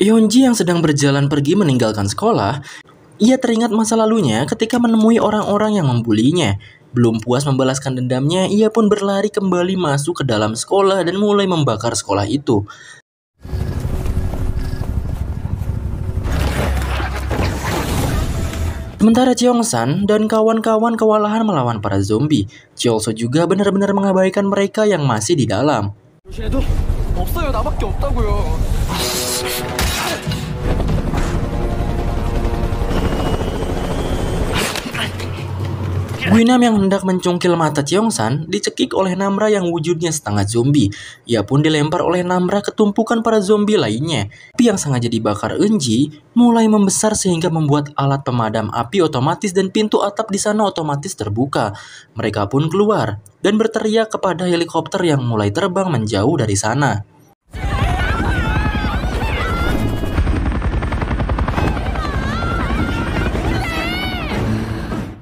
Speaker 1: Yeonji yang sedang berjalan pergi meninggalkan sekolah, ia teringat masa lalunya ketika menemui orang-orang yang membulinya. Belum puas membalaskan dendamnya, ia pun berlari kembali masuk ke dalam sekolah dan mulai membakar sekolah itu. Sementara Cheong San dan kawan-kawan kewalahan melawan para zombie. Cheolso juga benar-benar mengabaikan mereka yang masih di dalam. Guinam yang hendak mencungkil mata Cheongsan dicekik oleh Namra yang wujudnya setengah zombie. Ia pun dilempar oleh Namra ke tumpukan para zombie lainnya. Api yang sengaja dibakar Eunji mulai membesar sehingga membuat alat pemadam api otomatis dan pintu atap di sana otomatis terbuka. Mereka pun keluar dan berteriak kepada helikopter yang mulai terbang menjauh dari sana.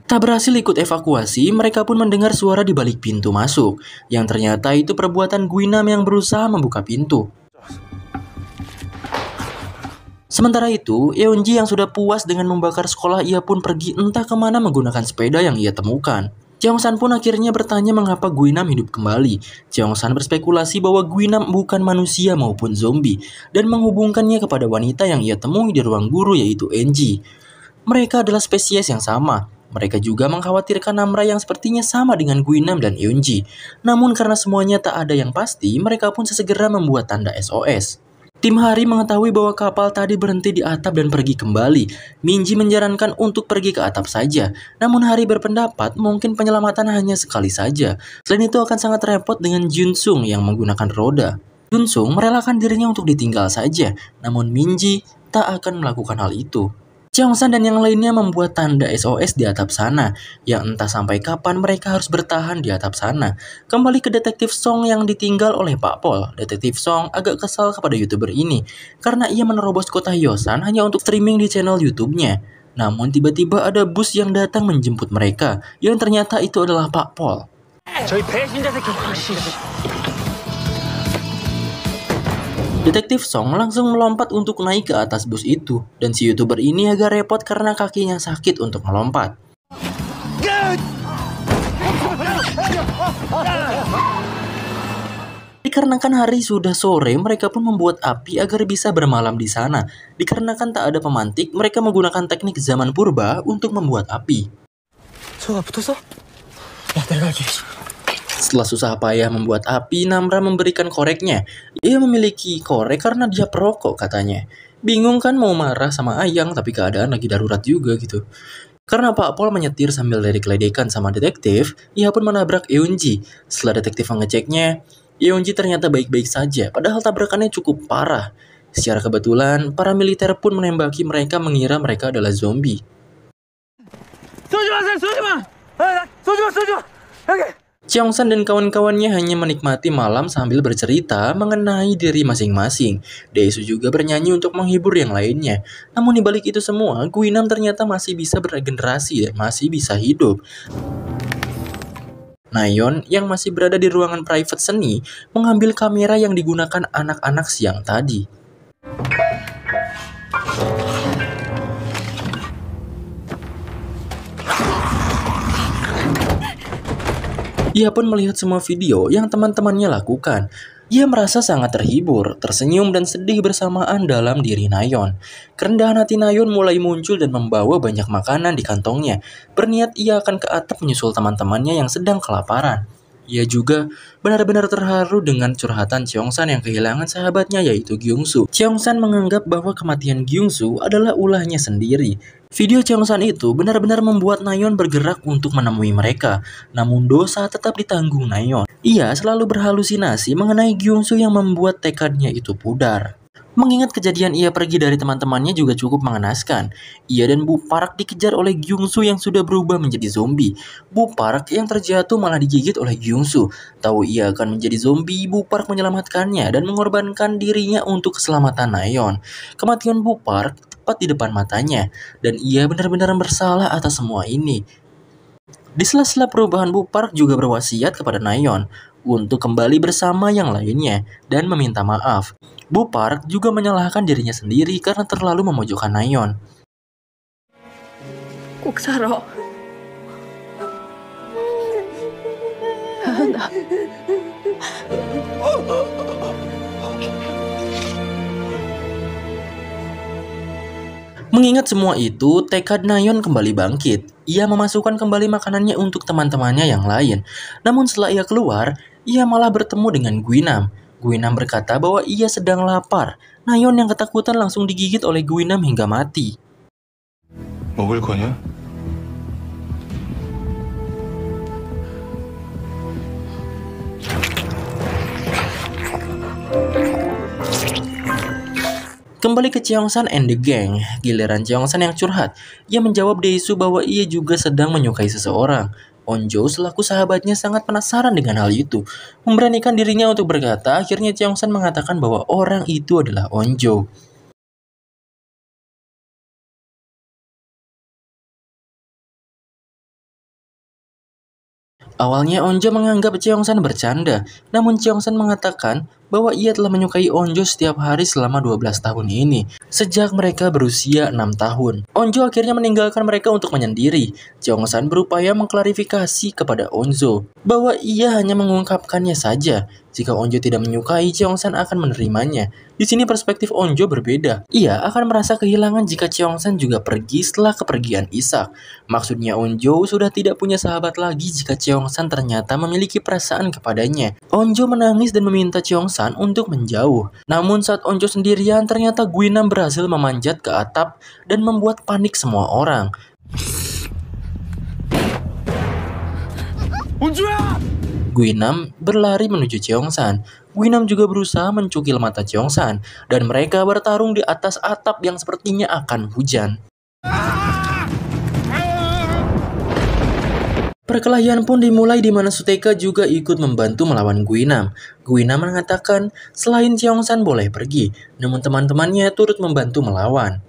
Speaker 1: Tak berhasil ikut evakuasi, mereka pun mendengar suara di balik pintu masuk, yang ternyata itu perbuatan Guinam yang berusaha membuka pintu. Sementara itu, Eunji yang sudah puas dengan membakar sekolah ia pun pergi entah kemana menggunakan sepeda yang ia temukan. San pun akhirnya bertanya mengapa Guinam hidup kembali. San berspekulasi bahwa Guinam bukan manusia maupun zombie dan menghubungkannya kepada wanita yang ia temui di ruang guru yaitu Enji. Mereka adalah spesies yang sama, mereka juga mengkhawatirkan Namra yang sepertinya sama dengan Guinam dan Eunji. Namun karena semuanya tak ada yang pasti, mereka pun sesegera membuat tanda SOS. Tim Hari mengetahui bahwa kapal tadi berhenti di atap dan pergi kembali. Minji menyarankan untuk pergi ke atap saja. Namun Hari berpendapat mungkin penyelamatan hanya sekali saja. Selain itu akan sangat repot dengan Junsung yang menggunakan roda. Junsung merelakan dirinya untuk ditinggal saja. Namun Minji tak akan melakukan hal itu. San dan yang lainnya membuat tanda SOS di atap sana, yang entah sampai kapan mereka harus bertahan di atap sana. Kembali ke detektif Song yang ditinggal oleh Pak Pol, detektif Song agak kesal kepada youtuber ini, karena ia menerobos kota Yosan hanya untuk streaming di channel YouTube-nya. Namun tiba-tiba ada bus yang datang menjemput mereka, yang ternyata itu adalah Pak Pol. Detektif Song langsung melompat untuk naik ke atas bus itu, dan si youtuber ini agak repot karena kakinya sakit untuk melompat. Dikarenakan hari sudah sore, mereka pun membuat api agar bisa bermalam di sana. Dikarenakan tak ada pemantik, mereka menggunakan teknik zaman purba untuk membuat api. Sudah putus, Ya, setelah susah payah membuat api, Namra memberikan koreknya. Ia memiliki korek karena dia perokok katanya. Bingung kan mau marah sama Ayang tapi keadaan lagi darurat juga gitu. Karena Pak Pol menyetir sambil dari keledekan sama detektif, ia pun menabrak Eunji. Setelah detektif mengeceknya, Eunji ternyata baik-baik saja, padahal tabrakannya cukup parah. Secara kebetulan, para militer pun menembaki mereka mengira mereka adalah zombie.
Speaker 2: Sojima, Sojima! Eh, Sojima, Sojima!
Speaker 1: Oke! Okay. San dan kawan-kawannya hanya menikmati malam sambil bercerita mengenai diri masing-masing. Daesu juga bernyanyi untuk menghibur yang lainnya. Namun di balik itu semua, Guinam ternyata masih bisa beregenerasi masih bisa hidup. Nayon yang masih berada di ruangan private seni mengambil kamera yang digunakan anak-anak siang tadi. Ia pun melihat semua video yang teman-temannya lakukan. Ia merasa sangat terhibur, tersenyum dan sedih bersamaan dalam diri Nayon. Kerendahan hati Nayon mulai muncul dan membawa banyak makanan di kantongnya. Berniat ia akan ke atap menyusul teman-temannya yang sedang kelaparan. Ia juga benar-benar terharu dengan curhatan Cheongsan yang kehilangan sahabatnya yaitu Gyungsu. Cheongsan menganggap bahwa kematian Gyungsu adalah ulahnya sendiri. Video Cheongsan itu benar-benar membuat Nayon bergerak untuk menemui mereka, namun dosa tetap ditanggung Nayon. Ia selalu berhalusinasi mengenai Gyeongsu yang membuat tekadnya itu pudar. Mengingat kejadian ia pergi dari teman-temannya juga cukup mengenaskan. Ia dan Bu Park dikejar oleh Gyeongsu yang sudah berubah menjadi zombie. Bu Park yang terjatuh malah digigit oleh Gyeongsu. Tahu ia akan menjadi zombie, Bu Park menyelamatkannya dan mengorbankan dirinya untuk keselamatan Nayeon. Kematian Bu Park tepat di depan matanya, dan ia benar-benar bersalah atas semua ini. Di sela-sela perubahan Bu Park juga berwasiat kepada Nayon untuk kembali bersama yang lainnya dan meminta maaf. Bu Park juga menyalahkan dirinya sendiri karena terlalu memojokkan Nayon.
Speaker 2: Kuksaro. Hana.
Speaker 1: Mengingat semua itu, tekad Nayon kembali bangkit. Ia memasukkan kembali makanannya untuk teman-temannya yang lain. Namun setelah ia keluar, ia malah bertemu dengan Guinam. Guinam berkata bahwa ia sedang lapar. Nayon yang ketakutan langsung digigit oleh Guinam hingga mati. Mau Kembali ke Cheongsan and the gang, giliran Cheongsan yang curhat. Ia menjawab Daisu bahwa ia juga sedang menyukai seseorang. Onjo selaku sahabatnya sangat penasaran dengan hal itu. Memberanikan dirinya untuk berkata, akhirnya Cheongsan mengatakan bahwa orang itu adalah Onjo. Awalnya Onjo menganggap Cheongsan bercanda, namun Cheongsan mengatakan bahwa ia telah menyukai Onjo setiap hari selama 12 tahun ini, sejak mereka berusia 6 tahun. Onjo akhirnya meninggalkan mereka untuk menyendiri. Cheong-san berupaya mengklarifikasi kepada Onjo bahwa ia hanya mengungkapkannya saja. Jika Onjo tidak menyukai, Cheong-san akan menerimanya. Di sini perspektif Onjo berbeda. Ia akan merasa kehilangan jika Cheong-san juga pergi setelah kepergian Isak. Maksudnya Onjo sudah tidak punya sahabat lagi jika Cheong-san ternyata memiliki perasaan kepadanya. Onjo menangis dan meminta Cheong alasan untuk menjauh. Namun saat onjo sendirian, ternyata Guinam berhasil memanjat ke atap dan membuat panik semua orang. Guinam berlari menuju Cheongsan. Guinam juga berusaha mencukil mata Cheongsan, dan mereka bertarung di atas atap yang sepertinya akan hujan. Ah! Perkelahian pun dimulai di mana Suteka juga ikut membantu melawan Guinam. Guinam mengatakan selain Cheongsan boleh pergi, namun teman-temannya turut membantu melawan.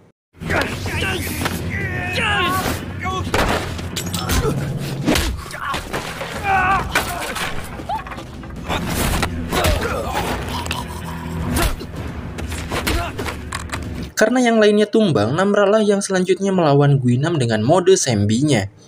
Speaker 1: Karena yang lainnya tumbang, Namralah yang selanjutnya melawan Guinam dengan mode Sembinya.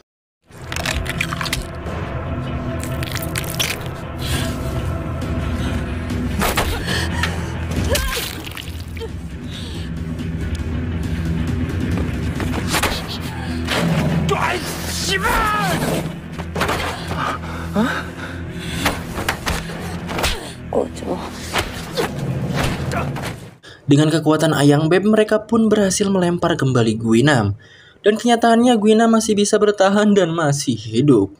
Speaker 1: Dengan kekuatan Ayang Beb, mereka pun berhasil melempar kembali Guinam. Dan kenyataannya Guinam masih bisa bertahan dan masih hidup.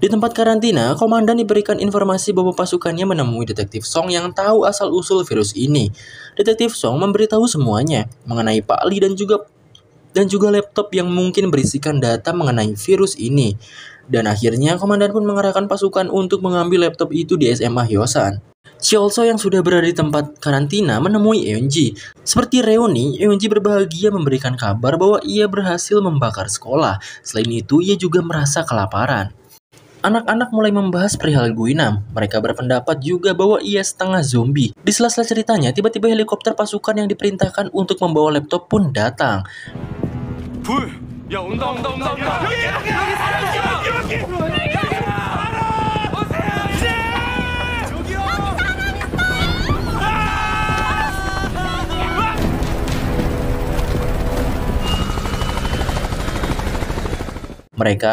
Speaker 1: Di tempat karantina, komandan diberikan informasi bahwa pasukannya menemui detektif Song yang tahu asal-usul virus ini. Detektif Song memberitahu semuanya mengenai Pak Li dan juga dan juga laptop yang mungkin berisikan data mengenai virus ini. Dan akhirnya komandan pun mengarahkan pasukan untuk mengambil laptop itu di SMA Hyosan. Chiolso yang sudah berada di tempat karantina menemui Eunji. Seperti reuni, Eunji berbahagia memberikan kabar bahwa ia berhasil membakar sekolah. Selain itu, ia juga merasa kelaparan. Anak-anak mulai membahas perihal Guinam. Mereka berpendapat juga bahwa ia setengah zombie. Di sela-sela ceritanya, tiba-tiba helikopter pasukan yang diperintahkan untuk membawa laptop pun datang.
Speaker 2: ya, undang, undang, undang, undang. Mereka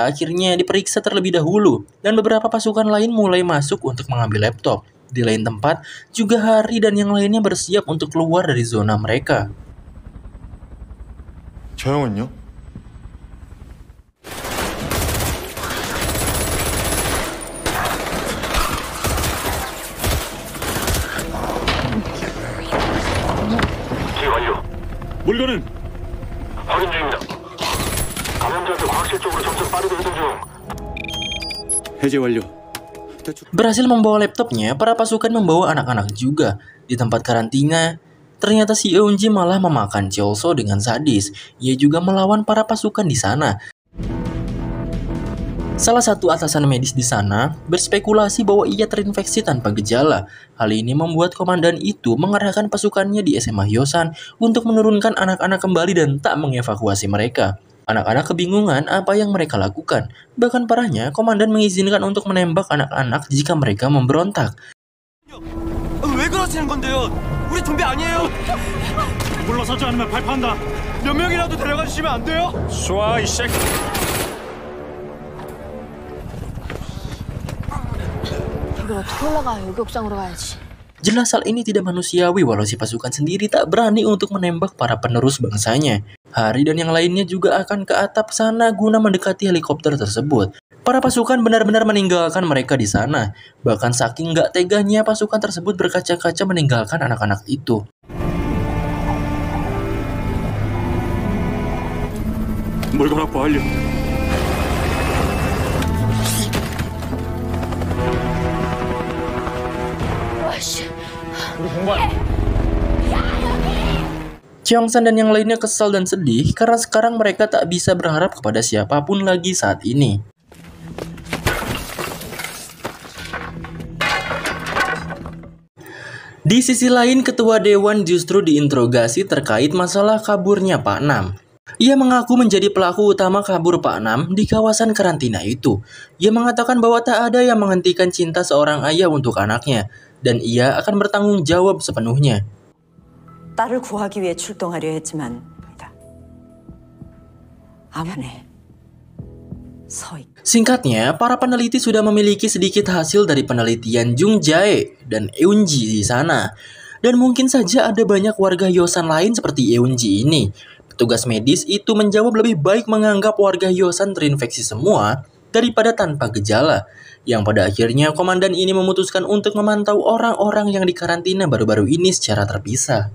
Speaker 1: akhirnya diperiksa terlebih dahulu, dan beberapa pasukan lain mulai masuk untuk mengambil laptop. Di lain tempat, juga Hari dan yang lainnya bersiap untuk keluar dari zona mereka. Joyong은요? 물건은
Speaker 2: 확인 중입니다. 감염자도 과학실 쪽으로 점점 빠르게 이동
Speaker 1: 중. 해제 완료. Berhasil membawa laptopnya, para pasukan membawa anak-anak juga. Di tempat karantina, ternyata si Eunji malah memakan Chelsea dengan sadis. Ia juga melawan para pasukan di sana. Salah satu atasan medis di sana berspekulasi bahwa ia terinfeksi tanpa gejala. Hal ini membuat komandan itu mengarahkan pasukannya di SMA Hyosan untuk menurunkan anak-anak kembali dan tak mengevakuasi mereka. Anak-anak kebingungan apa yang mereka lakukan. Bahkan parahnya, komandan mengizinkan untuk menembak anak-anak jika mereka memberontak. Jelas hal ini tidak manusiawi walau si pasukan sendiri tak berani untuk menembak para penerus bangsanya. Hari dan yang lainnya juga akan ke atap sana guna mendekati helikopter tersebut. Para pasukan benar-benar meninggalkan mereka di sana. Bahkan saking nggak teganya pasukan tersebut berkaca-kaca meninggalkan anak-anak itu. Мы Chiang San dan yang lainnya kesal dan sedih karena sekarang mereka tak bisa berharap kepada siapapun lagi saat ini. Di sisi lain, Ketua Dewan justru diinterogasi terkait masalah kaburnya Pak Nam. Ia mengaku menjadi pelaku utama kabur Pak Nam di kawasan karantina itu. Ia mengatakan bahwa tak ada yang menghentikan cinta seorang ayah untuk anaknya, dan ia akan bertanggung jawab sepenuhnya. 딸을 구하기 위해 출동하려 했지만 Singkatnya, para peneliti sudah memiliki sedikit hasil dari penelitian Jung Jae dan Eunji di sana. Dan mungkin saja ada banyak warga Yosan lain seperti Eunji ini. Petugas medis itu menjawab lebih baik menganggap warga Yosan terinfeksi semua daripada tanpa gejala, yang pada akhirnya komandan ini memutuskan untuk memantau orang-orang yang dikarantina baru-baru ini secara terpisah.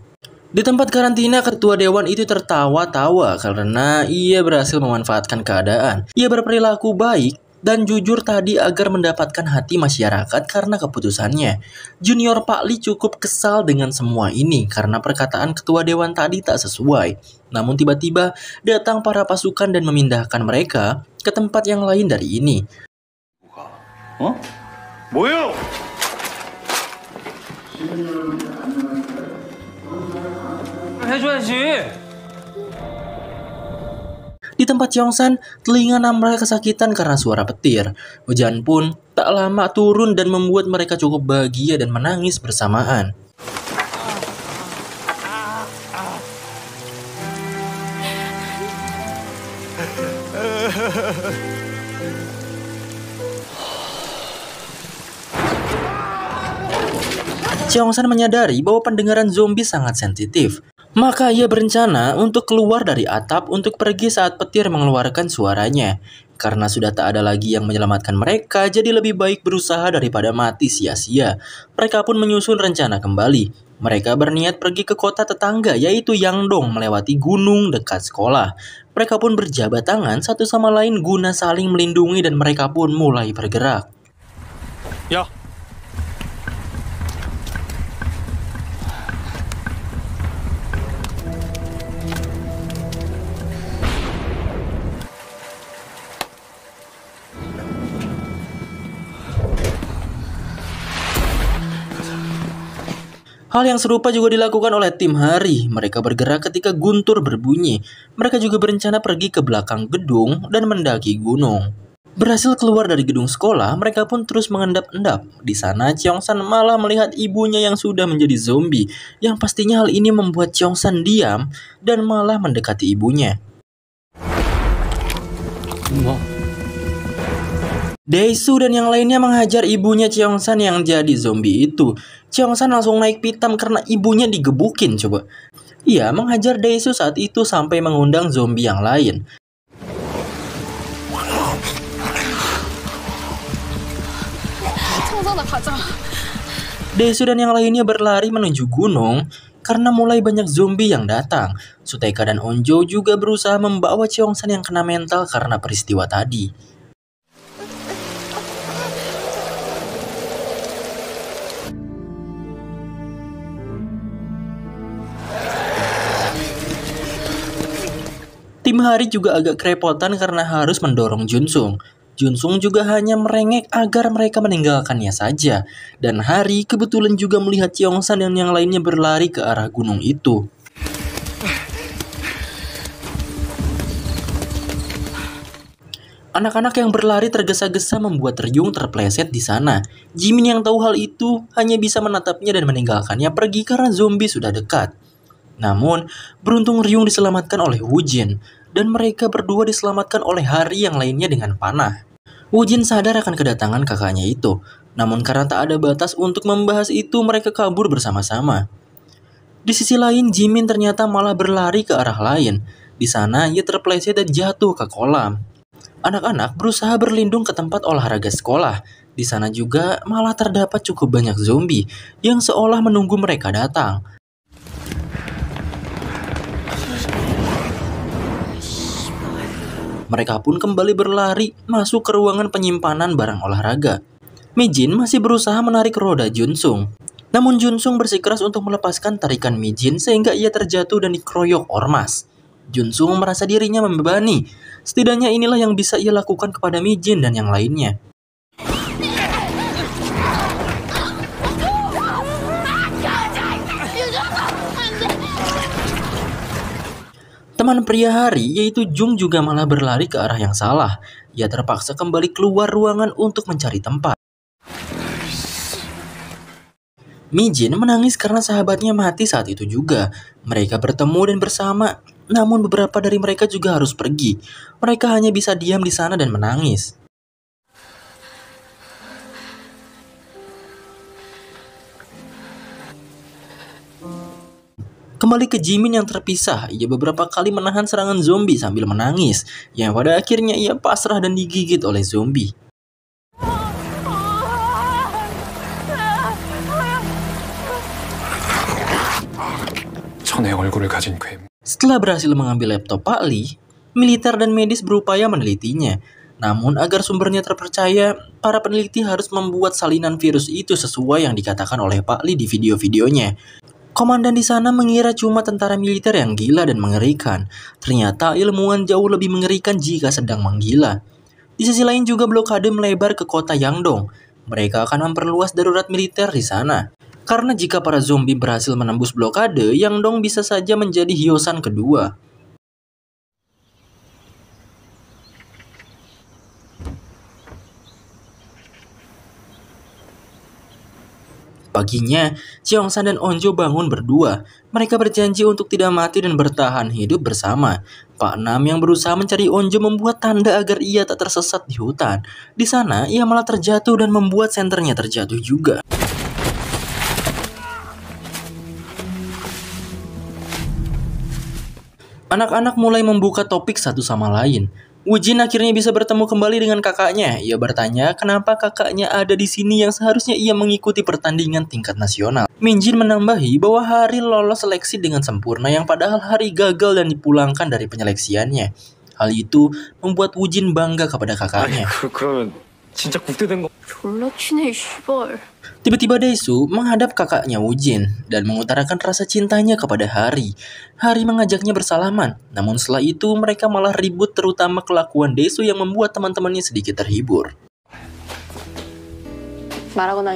Speaker 1: Di tempat karantina, ketua dewan itu tertawa-tawa karena ia berhasil memanfaatkan keadaan. Ia berperilaku baik dan jujur tadi agar mendapatkan hati masyarakat karena keputusannya. Junior Pak Li cukup kesal dengan semua ini karena perkataan ketua dewan tadi tak sesuai. Namun tiba-tiba datang para pasukan dan memindahkan mereka ke tempat yang lain dari ini. Huh? Di tempat Yongsan, telinga Namra kesakitan karena suara petir. Hujan pun tak lama turun dan membuat mereka cukup bahagia dan menangis bersamaan. Cheong San menyadari bahwa pendengaran zombie sangat sensitif. Maka ia berencana untuk keluar dari atap untuk pergi saat petir mengeluarkan suaranya. Karena sudah tak ada lagi yang menyelamatkan mereka, jadi lebih baik berusaha daripada mati sia-sia. Mereka pun menyusun rencana kembali. Mereka berniat pergi ke kota tetangga yaitu Yangdong melewati gunung dekat sekolah. Mereka pun berjabat tangan satu sama lain guna saling melindungi dan mereka pun mulai bergerak. Ya, Hal yang serupa juga dilakukan oleh tim Hari. Mereka bergerak ketika guntur berbunyi. Mereka juga berencana pergi ke belakang gedung dan mendaki gunung. Berhasil keluar dari gedung sekolah, mereka pun terus mengendap-endap. Di sana, Cheong-san malah melihat ibunya yang sudah menjadi zombie, yang pastinya hal ini membuat Cheong-san diam dan malah mendekati ibunya. Wow. Daisu dan yang lainnya menghajar ibunya Cheong-san yang jadi zombie itu. Cheong-san langsung naik pitam karena ibunya digebukin coba. Ia menghajar Daisu saat itu sampai mengundang zombie yang lain. Daisu dan yang lainnya berlari menuju gunung karena mulai banyak zombie yang datang. Suteika dan Onjo juga berusaha membawa Cheongsan yang kena mental karena peristiwa tadi. Tim Hari juga agak kerepotan karena harus mendorong Junsung. Junsung juga hanya merengek agar mereka meninggalkannya saja. Dan Hari kebetulan juga melihat Cheongsan dan yang lainnya berlari ke arah gunung itu. Anak-anak yang berlari tergesa-gesa membuat Ryung terpleset di sana. Jimin yang tahu hal itu hanya bisa menatapnya dan meninggalkannya pergi karena zombie sudah dekat. Namun, beruntung Ryung diselamatkan oleh Woo Jin dan mereka berdua diselamatkan oleh Hari yang lainnya dengan panah. Wujin sadar akan kedatangan kakaknya itu, namun karena tak ada batas untuk membahas itu mereka kabur bersama-sama. Di sisi lain, Jimin ternyata malah berlari ke arah lain. Di sana, ia terpleset dan jatuh ke kolam. Anak-anak berusaha berlindung ke tempat olahraga sekolah. Di sana juga malah terdapat cukup banyak zombie yang seolah menunggu mereka datang. Mereka pun kembali berlari masuk ke ruangan penyimpanan barang olahraga. Mijin masih berusaha menarik roda Junsung. Namun Junsung bersikeras untuk melepaskan tarikan Mijin sehingga ia terjatuh dan dikeroyok Ormas. Junsung merasa dirinya membebani. Setidaknya inilah yang bisa ia lakukan kepada Mijin dan yang lainnya. Teman pria Hari, yaitu Jung juga malah berlari ke arah yang salah. Ia terpaksa kembali keluar ruangan untuk mencari tempat. Mijin menangis karena sahabatnya mati saat itu juga. Mereka bertemu dan bersama, namun beberapa dari mereka juga harus pergi. Mereka hanya bisa diam di sana dan menangis. Kembali ke Jimin yang terpisah, ia beberapa kali menahan serangan zombie sambil menangis, yang pada akhirnya ia pasrah dan digigit oleh zombie. Setelah berhasil mengambil laptop Pak Lee, militer dan medis berupaya menelitinya. Namun agar sumbernya terpercaya, para peneliti harus membuat salinan virus itu sesuai yang dikatakan oleh Pak Lee di video-videonya. Komandan di sana mengira cuma tentara militer yang gila dan mengerikan. Ternyata ilmuwan jauh lebih mengerikan jika sedang menggila. Di sisi lain juga blokade melebar ke kota Yangdong. Mereka akan memperluas darurat militer di sana. Karena jika para zombie berhasil menembus blokade, Yangdong bisa saja menjadi hiosan kedua. Paginya, San dan Onjo bangun berdua. Mereka berjanji untuk tidak mati dan bertahan hidup bersama. Pak Nam yang berusaha mencari Onjo membuat tanda agar ia tak tersesat di hutan. Di sana, ia malah terjatuh dan membuat senternya terjatuh juga. Anak-anak mulai membuka topik satu sama lain. Wujin akhirnya bisa bertemu kembali dengan kakaknya. Ia bertanya kenapa kakaknya ada di sini yang seharusnya ia mengikuti pertandingan tingkat nasional. Minjin menambahi bahwa Hari lolos seleksi dengan sempurna yang padahal Hari gagal dan dipulangkan dari penyeleksiannya. Hal itu membuat Wujin bangga kepada kakaknya. Tiba-tiba Daisu menghadap kakaknya Wujin dan mengutarakan rasa cintanya kepada Hari. Hari mengajaknya bersalaman, namun setelah itu mereka malah ribut terutama kelakuan Daisu yang membuat teman-temannya sedikit terhibur. 말하고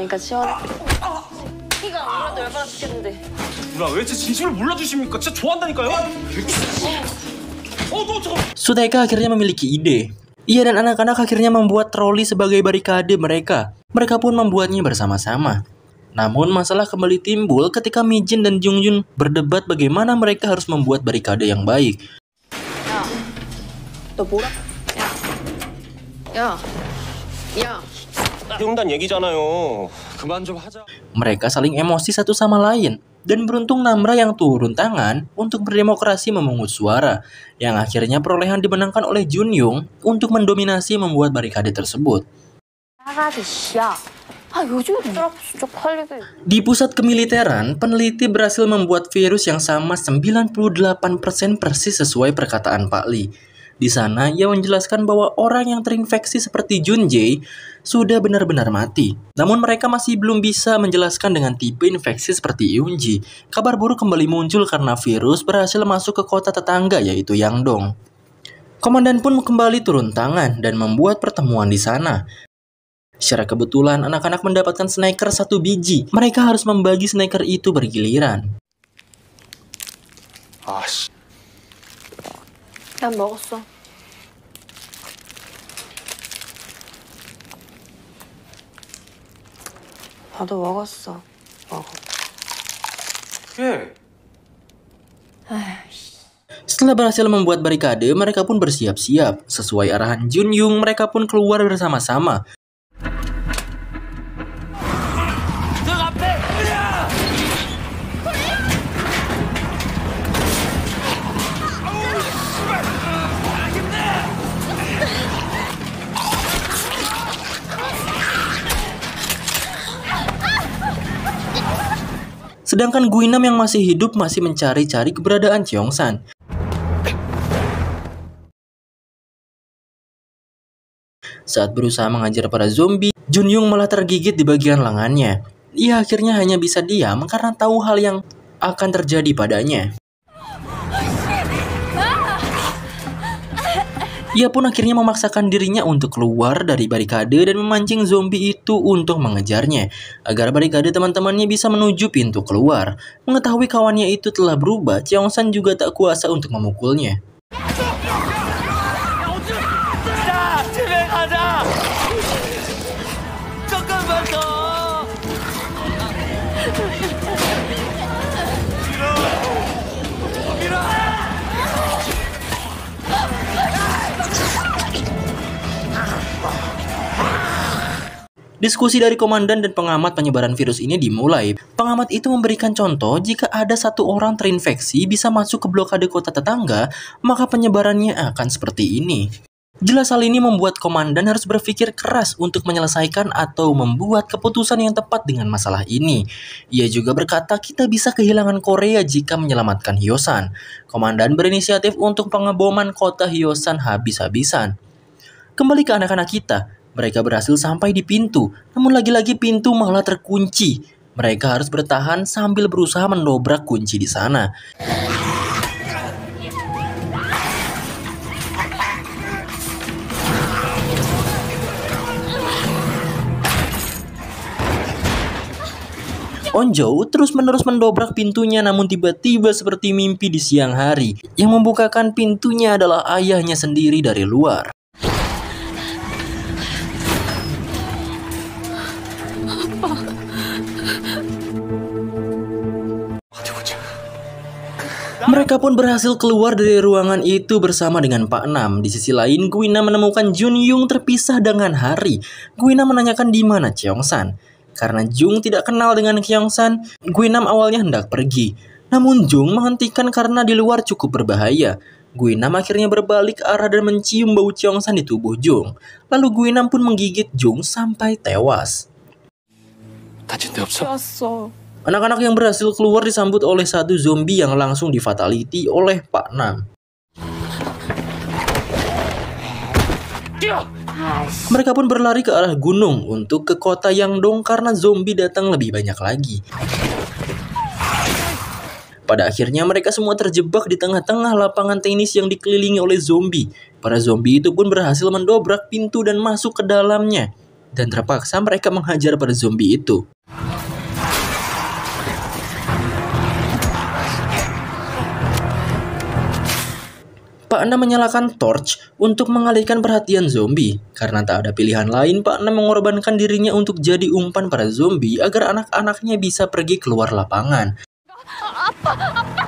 Speaker 1: Sudaika akhirnya memiliki ide. Ia dan anak-anak akhirnya membuat troli sebagai barikade mereka. Mereka pun membuatnya bersama-sama. Namun masalah kembali timbul ketika Mijin dan Jungjun berdebat bagaimana mereka harus membuat barikade yang baik. Ya. Tepuk. Ya. Ya. Ya. Mereka saling emosi satu sama lain dan beruntung Namra yang turun tangan untuk berdemokrasi memungut suara, yang akhirnya perolehan dimenangkan oleh Jun Yung untuk mendominasi membuat barikade tersebut. Di pusat kemiliteran, peneliti berhasil membuat virus yang sama 98% persis sesuai perkataan Pak Lee. Di sana, ia menjelaskan bahwa orang yang terinfeksi seperti Jun Jae sudah benar-benar mati. Namun mereka masih belum bisa menjelaskan dengan tipe infeksi seperti Eunji. Kabar buruk kembali muncul karena virus berhasil masuk ke kota tetangga yaitu Yangdong. Komandan pun kembali turun tangan dan membuat pertemuan di sana. Secara kebetulan, anak-anak mendapatkan sniker satu biji. Mereka harus membagi sniker itu bergiliran. Oh, 나도 먹었어. 먹어. 그래. Setelah berhasil membuat barikade, mereka pun bersiap-siap. Sesuai arahan Jun Yung, mereka pun keluar bersama-sama. Sedangkan Guinam yang masih hidup masih mencari-cari keberadaan Cheong-san. Saat berusaha mengajar para zombie, Jun Yong malah tergigit di bagian lengannya. Ia akhirnya hanya bisa diam karena tahu hal yang akan terjadi padanya. Ia pun akhirnya memaksakan dirinya untuk keluar dari barikade dan memancing zombie itu untuk mengejarnya, agar barikade teman-temannya bisa menuju pintu keluar. Mengetahui kawannya itu telah berubah, Cheong San juga tak kuasa untuk memukulnya. Diskusi dari komandan dan pengamat penyebaran virus ini dimulai. Pengamat itu memberikan contoh jika ada satu orang terinfeksi bisa masuk ke blokade kota tetangga, maka penyebarannya akan seperti ini. Jelas hal ini membuat komandan harus berpikir keras untuk menyelesaikan atau membuat keputusan yang tepat dengan masalah ini. Ia juga berkata kita bisa kehilangan Korea jika menyelamatkan Hyosan. Komandan berinisiatif untuk pengeboman kota Hyosan habis-habisan. Kembali ke anak-anak kita, mereka berhasil sampai di pintu, namun lagi-lagi pintu malah terkunci. Mereka harus bertahan sambil berusaha mendobrak kunci di sana. Onjo terus-menerus mendobrak pintunya namun tiba-tiba seperti mimpi di siang hari. Yang membukakan pintunya adalah ayahnya sendiri dari luar. Mereka pun berhasil keluar dari ruangan itu bersama dengan Pak Nam. Di sisi lain, Guina menemukan Jun Yung terpisah dengan Hari. Guina menanyakan di mana Cheong San. Karena Jung tidak kenal dengan Kyong San, Guinam awalnya hendak pergi. Namun Jung menghentikan karena di luar cukup berbahaya. Guinam akhirnya berbalik arah dan mencium bau Cheong San di tubuh Jung. Lalu Guinam pun menggigit Jung sampai tewas. 다친데 Anak-anak yang berhasil keluar disambut oleh satu zombie yang langsung difataliti oleh Pak Nam. Mereka pun berlari ke arah gunung untuk ke kota yang dong karena zombie datang lebih banyak lagi. Pada akhirnya mereka semua terjebak di tengah-tengah lapangan tenis yang dikelilingi oleh zombie. Para zombie itu pun berhasil mendobrak pintu dan masuk ke dalamnya. Dan terpaksa mereka menghajar para zombie itu. Pak Enam menyalakan torch untuk mengalihkan perhatian zombie. Karena tak ada pilihan lain, Pak Enam mengorbankan dirinya untuk jadi umpan para zombie agar anak-anaknya bisa pergi keluar lapangan.
Speaker 2: Apa? Apa?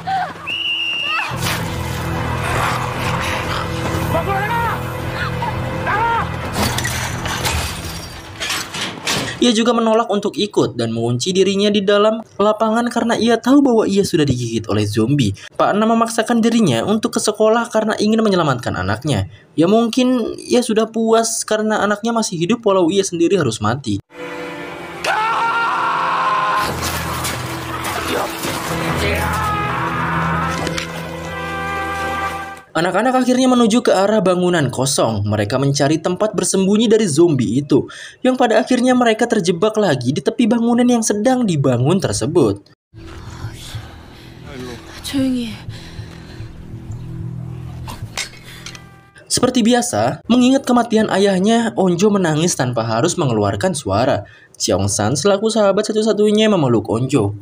Speaker 1: Ia juga menolak untuk ikut dan mengunci dirinya di dalam lapangan karena ia tahu bahwa ia sudah digigit oleh zombie. Pak Anna memaksakan dirinya untuk ke sekolah karena ingin menyelamatkan anaknya. Ya mungkin ia sudah puas karena anaknya masih hidup walau ia sendiri harus mati. Anak-anak akhirnya menuju ke arah bangunan kosong. Mereka mencari tempat bersembunyi dari zombie itu, yang pada akhirnya mereka terjebak lagi di tepi bangunan yang sedang dibangun tersebut. Seperti biasa, mengingat kematian ayahnya, Onjo menangis tanpa harus mengeluarkan suara. Xiong San selaku sahabat satu-satunya memeluk Onjo.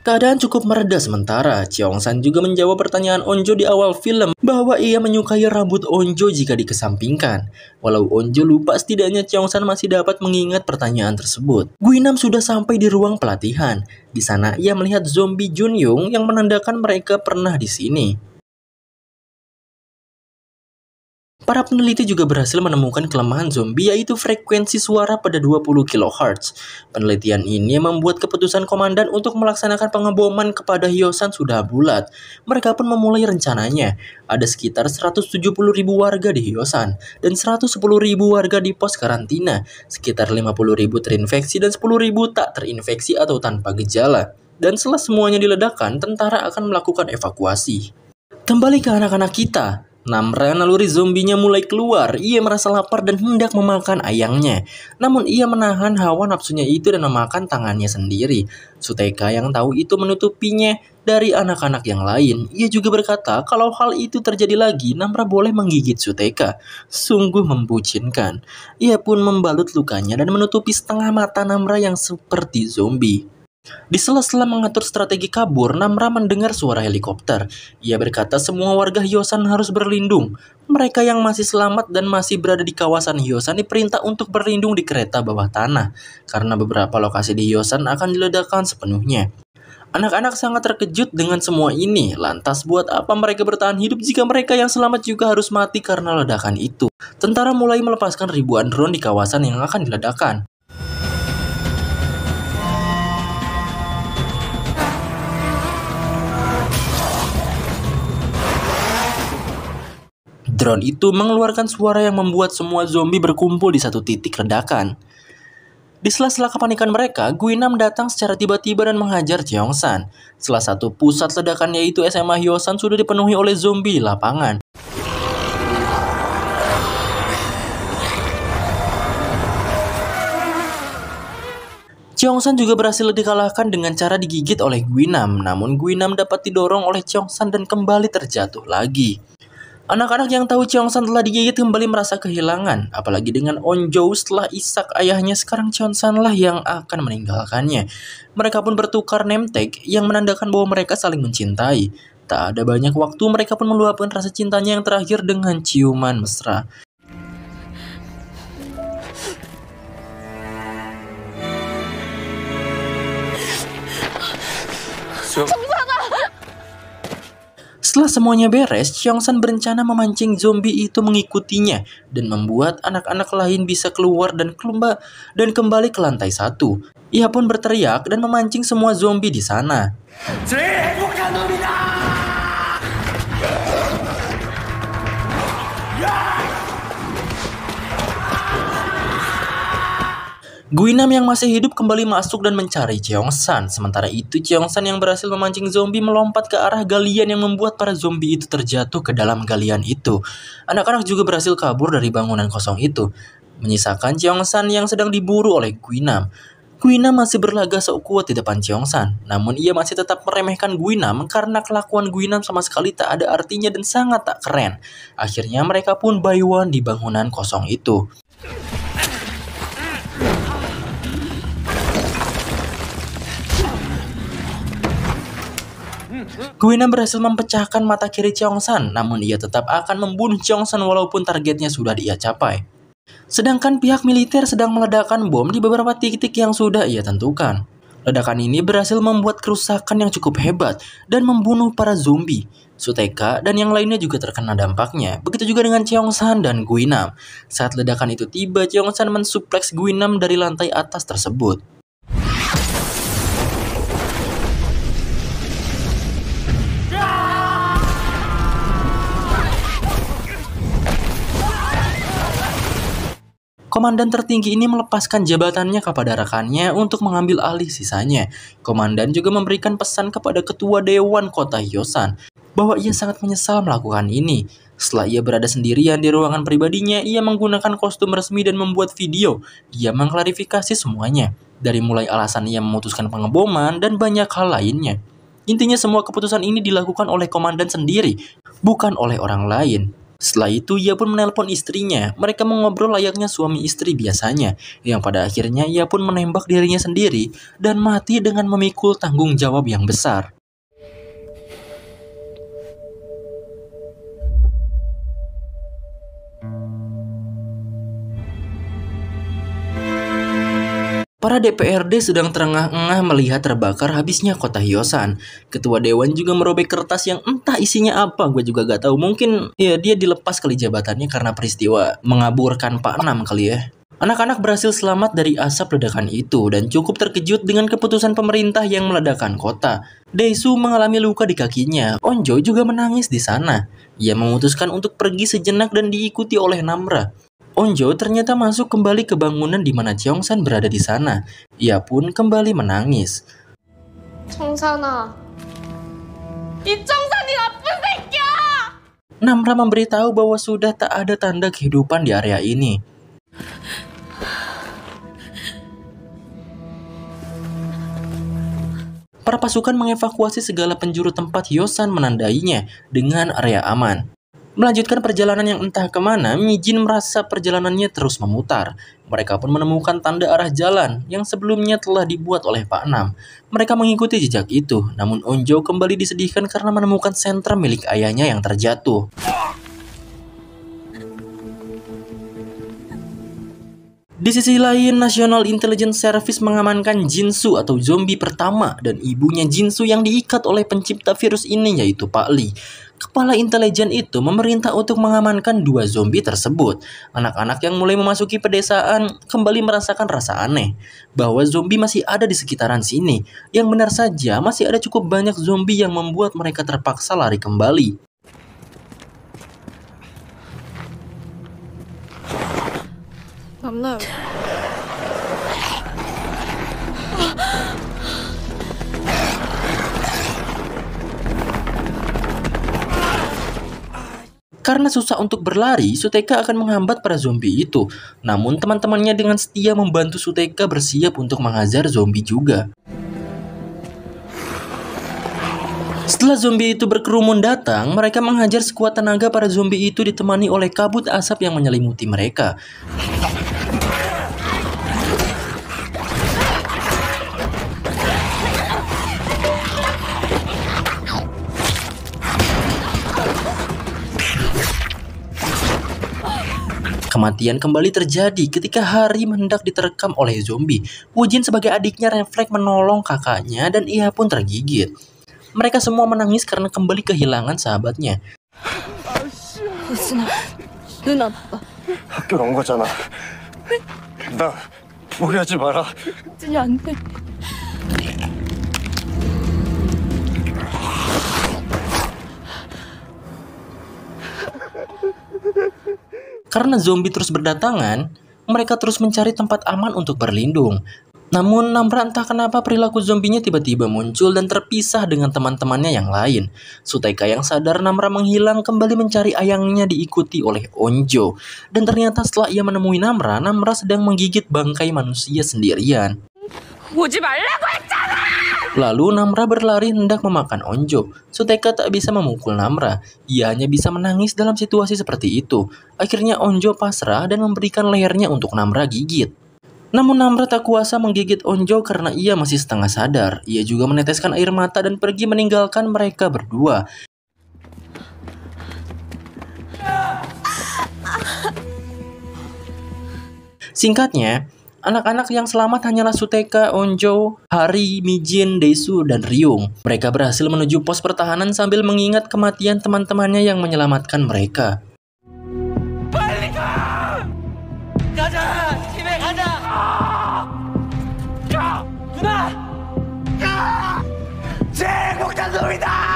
Speaker 1: Keadaan cukup mereda sementara, Cheong San juga menjawab pertanyaan Onjo di awal film bahwa ia menyukai rambut Onjo jika dikesampingkan. Walau Onjo lupa setidaknya Cheong San masih dapat mengingat pertanyaan tersebut. Guinam sudah sampai di ruang pelatihan. Di sana ia melihat zombie Jun Yong yang menandakan mereka pernah di sini. Para peneliti juga berhasil menemukan kelemahan zombie yaitu frekuensi suara pada 20 kHz. Penelitian ini membuat keputusan komandan untuk melaksanakan pengeboman kepada Hyosan sudah bulat. Mereka pun memulai rencananya. Ada sekitar 170 ribu warga di Hyosan dan 110 ribu warga di pos karantina. Sekitar 50 ribu terinfeksi dan 10 ribu tak terinfeksi atau tanpa gejala. Dan setelah semuanya diledakkan, tentara akan melakukan evakuasi. Kembali ke anak-anak kita, Namran naluri zombinya mulai keluar. Ia merasa lapar dan hendak memakan ayangnya. Namun ia menahan hawa nafsunya itu dan memakan tangannya sendiri. Suteka yang tahu itu menutupinya dari anak-anak yang lain. Ia juga berkata kalau hal itu terjadi lagi, Namra boleh menggigit Suteka. Sungguh membucinkan. Ia pun membalut lukanya dan menutupi setengah mata Namra yang seperti zombie. Di sela-sela mengatur strategi kabur, Namra mendengar suara helikopter. Ia berkata semua warga Hyosan harus berlindung. Mereka yang masih selamat dan masih berada di kawasan Hyosan diperintah untuk berlindung di kereta bawah tanah, karena beberapa lokasi di Hyosan akan diledakkan sepenuhnya. Anak-anak sangat terkejut dengan semua ini. Lantas buat apa mereka bertahan hidup jika mereka yang selamat juga harus mati karena ledakan itu? Tentara mulai melepaskan ribuan drone di kawasan yang akan diledakkan. Drone itu mengeluarkan suara yang membuat semua zombie berkumpul di satu titik redakan. Di sela-sela kepanikan mereka, Guinam datang secara tiba-tiba dan menghajar Cheongsan. Salah satu pusat ledakan yaitu SMA Hyosan sudah dipenuhi oleh zombie di lapangan. Cheongsan juga berhasil dikalahkan dengan cara digigit oleh Guinam, namun Guinam dapat didorong oleh Cheongsan dan kembali terjatuh lagi. Anak-anak yang tahu Cheongsan telah digigit kembali merasa kehilangan, apalagi dengan Onjo setelah Isak ayahnya sekarang Cheongsan lah yang akan meninggalkannya. Mereka pun bertukar name tag yang menandakan bahwa mereka saling mencintai. Tak ada banyak waktu mereka pun meluapkan rasa cintanya yang terakhir dengan ciuman mesra. Setelah semuanya beres, Cheongsan berencana memancing zombie itu mengikutinya dan membuat anak-anak lain bisa keluar dan kelumba dan kembali ke lantai satu. Ia pun berteriak dan memancing semua zombie di sana. Guinam yang masih hidup kembali masuk dan mencari Cheong-san. Sementara itu, Cheong-san yang berhasil memancing zombie melompat ke arah galian yang membuat para zombie itu terjatuh ke dalam galian itu. Anak-anak juga berhasil kabur dari bangunan kosong itu, menyisakan Cheong-san yang sedang diburu oleh Guinam. Guinam masih berlaga sekuat di depan Cheong-san, namun ia masih tetap meremehkan Guinam karena kelakuan Guinam sama sekali tak ada artinya dan sangat tak keren. Akhirnya mereka pun bayuan di bangunan kosong itu. Guina berhasil memecahkan mata kiri San, namun ia tetap akan membunuh San walaupun targetnya sudah dia capai. Sedangkan pihak militer sedang meledakkan bom di beberapa titik yang sudah ia tentukan. Ledakan ini berhasil membuat kerusakan yang cukup hebat dan membunuh para zombie. Suteka dan yang lainnya juga terkena dampaknya. Begitu juga dengan San dan Guinam. Saat ledakan itu tiba, San mensupleks Guinam dari lantai atas tersebut. Komandan tertinggi ini melepaskan jabatannya kepada rekannya untuk mengambil alih sisanya. Komandan juga memberikan pesan kepada ketua dewan kota Hyosan bahwa ia sangat menyesal melakukan ini. Setelah ia berada sendirian di ruangan pribadinya, ia menggunakan kostum resmi dan membuat video. Ia mengklarifikasi semuanya, dari mulai alasan ia memutuskan pengeboman dan banyak hal lainnya. Intinya semua keputusan ini dilakukan oleh komandan sendiri, bukan oleh orang lain. Setelah itu ia pun menelpon istrinya. Mereka mengobrol layaknya suami istri biasanya, yang pada akhirnya ia pun menembak dirinya sendiri dan mati dengan memikul tanggung jawab yang besar. Para DPRD sedang terengah-engah melihat terbakar habisnya kota Hyosan. Ketua dewan juga merobek kertas yang entah isinya apa, gue juga gak tahu. Mungkin ya dia dilepas kali jabatannya karena peristiwa mengaburkan Pak Enam kali ya. Anak-anak berhasil selamat dari asap ledakan itu dan cukup terkejut dengan keputusan pemerintah yang meledakan kota. Daisu mengalami luka di kakinya. Onjo juga menangis di sana. Ia memutuskan untuk pergi sejenak dan diikuti oleh Namra. Onjo ternyata masuk kembali ke bangunan di mana Cheongsan berada di sana. Ia pun kembali menangis. Cheongsana. Ah? Namra memberitahu bahwa sudah tak ada tanda kehidupan di area ini. Para pasukan mengevakuasi segala penjuru tempat Yosan menandainya dengan area aman. Melanjutkan perjalanan yang entah kemana, Mijin merasa perjalanannya terus memutar. Mereka pun menemukan tanda arah jalan yang sebelumnya telah dibuat oleh Pak Nam. Mereka mengikuti jejak itu, namun Onjo kembali disedihkan karena menemukan sentra milik ayahnya yang terjatuh. Di sisi lain, National Intelligence Service mengamankan Jinsu atau zombie pertama dan ibunya Jinsu yang diikat oleh pencipta virus ini yaitu Pak Lee. Kepala intelijen itu memerintah untuk mengamankan dua zombie tersebut. Anak-anak yang mulai memasuki pedesaan kembali merasakan rasa aneh bahwa zombie masih ada di sekitaran sini. Yang benar saja masih ada cukup banyak zombie yang membuat mereka terpaksa lari kembali. low. Karena susah untuk berlari, Suteka akan menghambat para zombie itu. Namun teman-temannya dengan setia membantu Suteka bersiap untuk menghajar zombie juga. Setelah zombie itu berkerumun datang, mereka menghajar sekuat tenaga para zombie itu ditemani oleh kabut asap yang menyelimuti mereka. Kematian kembali terjadi ketika Hari mendak diterkam oleh zombie. Wujin sebagai adiknya refleks menolong kakaknya dan ia pun tergigit. Mereka semua menangis karena kembali kehilangan sahabatnya. Karena zombie terus berdatangan, mereka terus mencari tempat aman untuk berlindung. Namun, Namra entah kenapa perilaku zombinya tiba-tiba muncul dan terpisah dengan teman-temannya yang lain. Sutaika yang sadar Namra menghilang kembali mencari ayangnya diikuti oleh Onjo. Dan ternyata setelah ia menemui Namra, Namra sedang menggigit bangkai manusia sendirian.
Speaker 2: 오지 말라고 했잖아!
Speaker 1: Lalu Namra berlari hendak memakan Onjo. Suteka tak bisa memukul Namra. Ia hanya bisa menangis dalam situasi seperti itu. Akhirnya Onjo pasrah dan memberikan lehernya untuk Namra gigit. Namun Namra tak kuasa menggigit Onjo karena ia masih setengah sadar. Ia juga meneteskan air mata dan pergi meninggalkan mereka berdua. Singkatnya, Anak-anak yang selamat hanyalah Suteka, Onjo, Hari, Mijin, Desu, dan Ryung. Mereka berhasil menuju pos pertahanan sambil mengingat kematian teman-temannya yang menyelamatkan mereka. Jangan!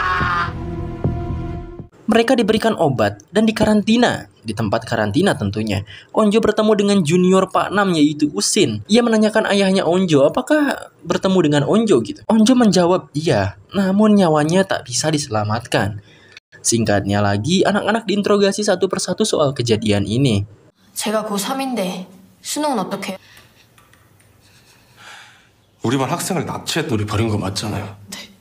Speaker 1: Mereka diberikan obat dan dikarantina di tempat karantina tentunya. Onjo bertemu dengan junior Pak Nam yaitu Usin. Ia menanyakan ayahnya Onjo apakah bertemu dengan Onjo gitu. Onjo menjawab iya, namun nyawanya tak bisa diselamatkan. Singkatnya lagi, anak-anak diinterogasi satu persatu soal kejadian ini.
Speaker 2: Saya 3 인데 수능은 어떻게?
Speaker 1: 우리 반 학생을 버린 거 맞잖아요. 네.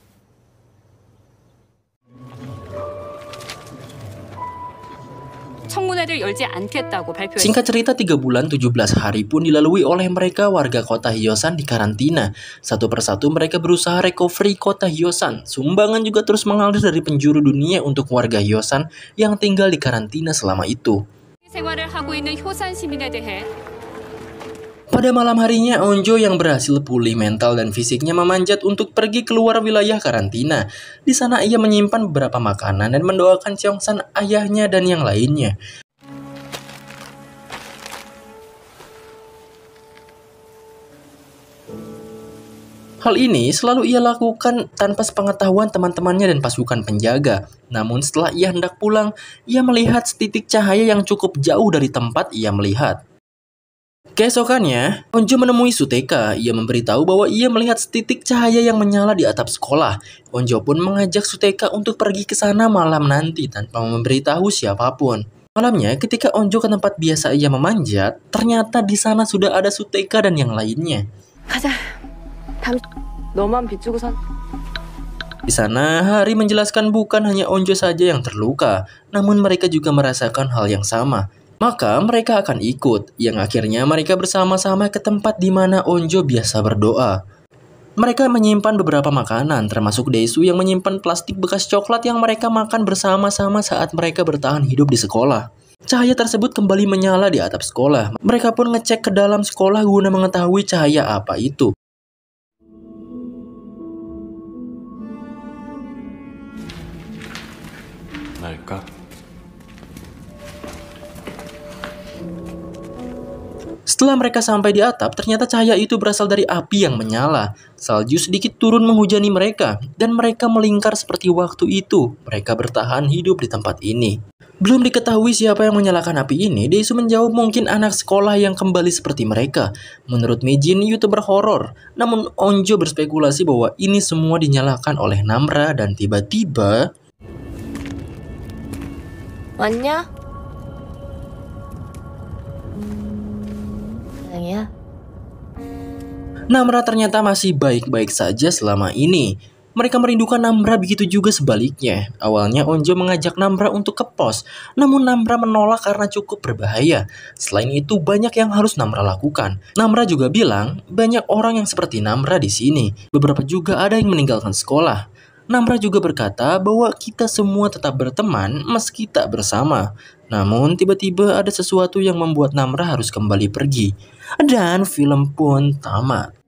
Speaker 1: Singkat cerita tiga bulan 17 hari pun dilalui oleh mereka warga kota Hyosan di karantina. Satu persatu mereka berusaha recovery kota Hyosan. Sumbangan juga terus mengalir dari penjuru dunia untuk warga Hyosan yang tinggal di karantina selama itu. Pada malam harinya, Onjo yang berhasil pulih mental dan fisiknya memanjat untuk pergi keluar wilayah karantina. Di sana ia menyimpan beberapa makanan dan mendoakan Cheongsan ayahnya dan yang lainnya. Hal ini selalu ia lakukan tanpa sepengetahuan teman-temannya dan pasukan penjaga. Namun setelah ia hendak pulang, ia melihat setitik cahaya yang cukup jauh dari tempat ia melihat. Keesokannya, Onjo menemui Suteka. Ia memberitahu bahwa ia melihat setitik cahaya yang menyala di atap sekolah. Onjo pun mengajak Suteka untuk pergi ke sana malam nanti tanpa memberitahu siapapun. Malamnya, ketika Onjo ke tempat biasa ia memanjat, ternyata di sana sudah ada Suteka dan yang lainnya. Di sana, Hari menjelaskan bukan hanya Onjo saja yang terluka, namun mereka juga merasakan hal yang sama maka mereka akan ikut, yang akhirnya mereka bersama-sama ke tempat di mana Onjo biasa berdoa. Mereka menyimpan beberapa makanan, termasuk Daisu yang menyimpan plastik bekas coklat yang mereka makan bersama-sama saat mereka bertahan hidup di sekolah. Cahaya tersebut kembali menyala di atap sekolah. Mereka pun ngecek ke dalam sekolah guna mengetahui cahaya apa itu. Setelah mereka sampai di atap, ternyata cahaya itu berasal dari api yang menyala. Salju sedikit turun menghujani mereka, dan mereka melingkar seperti waktu itu. Mereka bertahan hidup di tempat ini. Belum diketahui siapa yang menyalakan api ini, Desu menjawab mungkin anak sekolah yang kembali seperti mereka. Menurut Mejin youtuber horor. Namun Onjo berspekulasi bahwa ini semua dinyalakan oleh Namra dan tiba-tiba... Wanya, -tiba... belakang ya. Namra ternyata masih baik-baik saja selama ini. Mereka merindukan Namra begitu juga sebaliknya. Awalnya Onjo mengajak Namra untuk ke pos, namun Namra menolak karena cukup berbahaya. Selain itu banyak yang harus Namra lakukan. Namra juga bilang banyak orang yang seperti Namra di sini. Beberapa juga ada yang meninggalkan sekolah. Namra juga berkata bahwa kita semua tetap berteman meski tak bersama. Namun tiba-tiba ada sesuatu yang membuat Namra harus kembali pergi. Dan film pun tamat.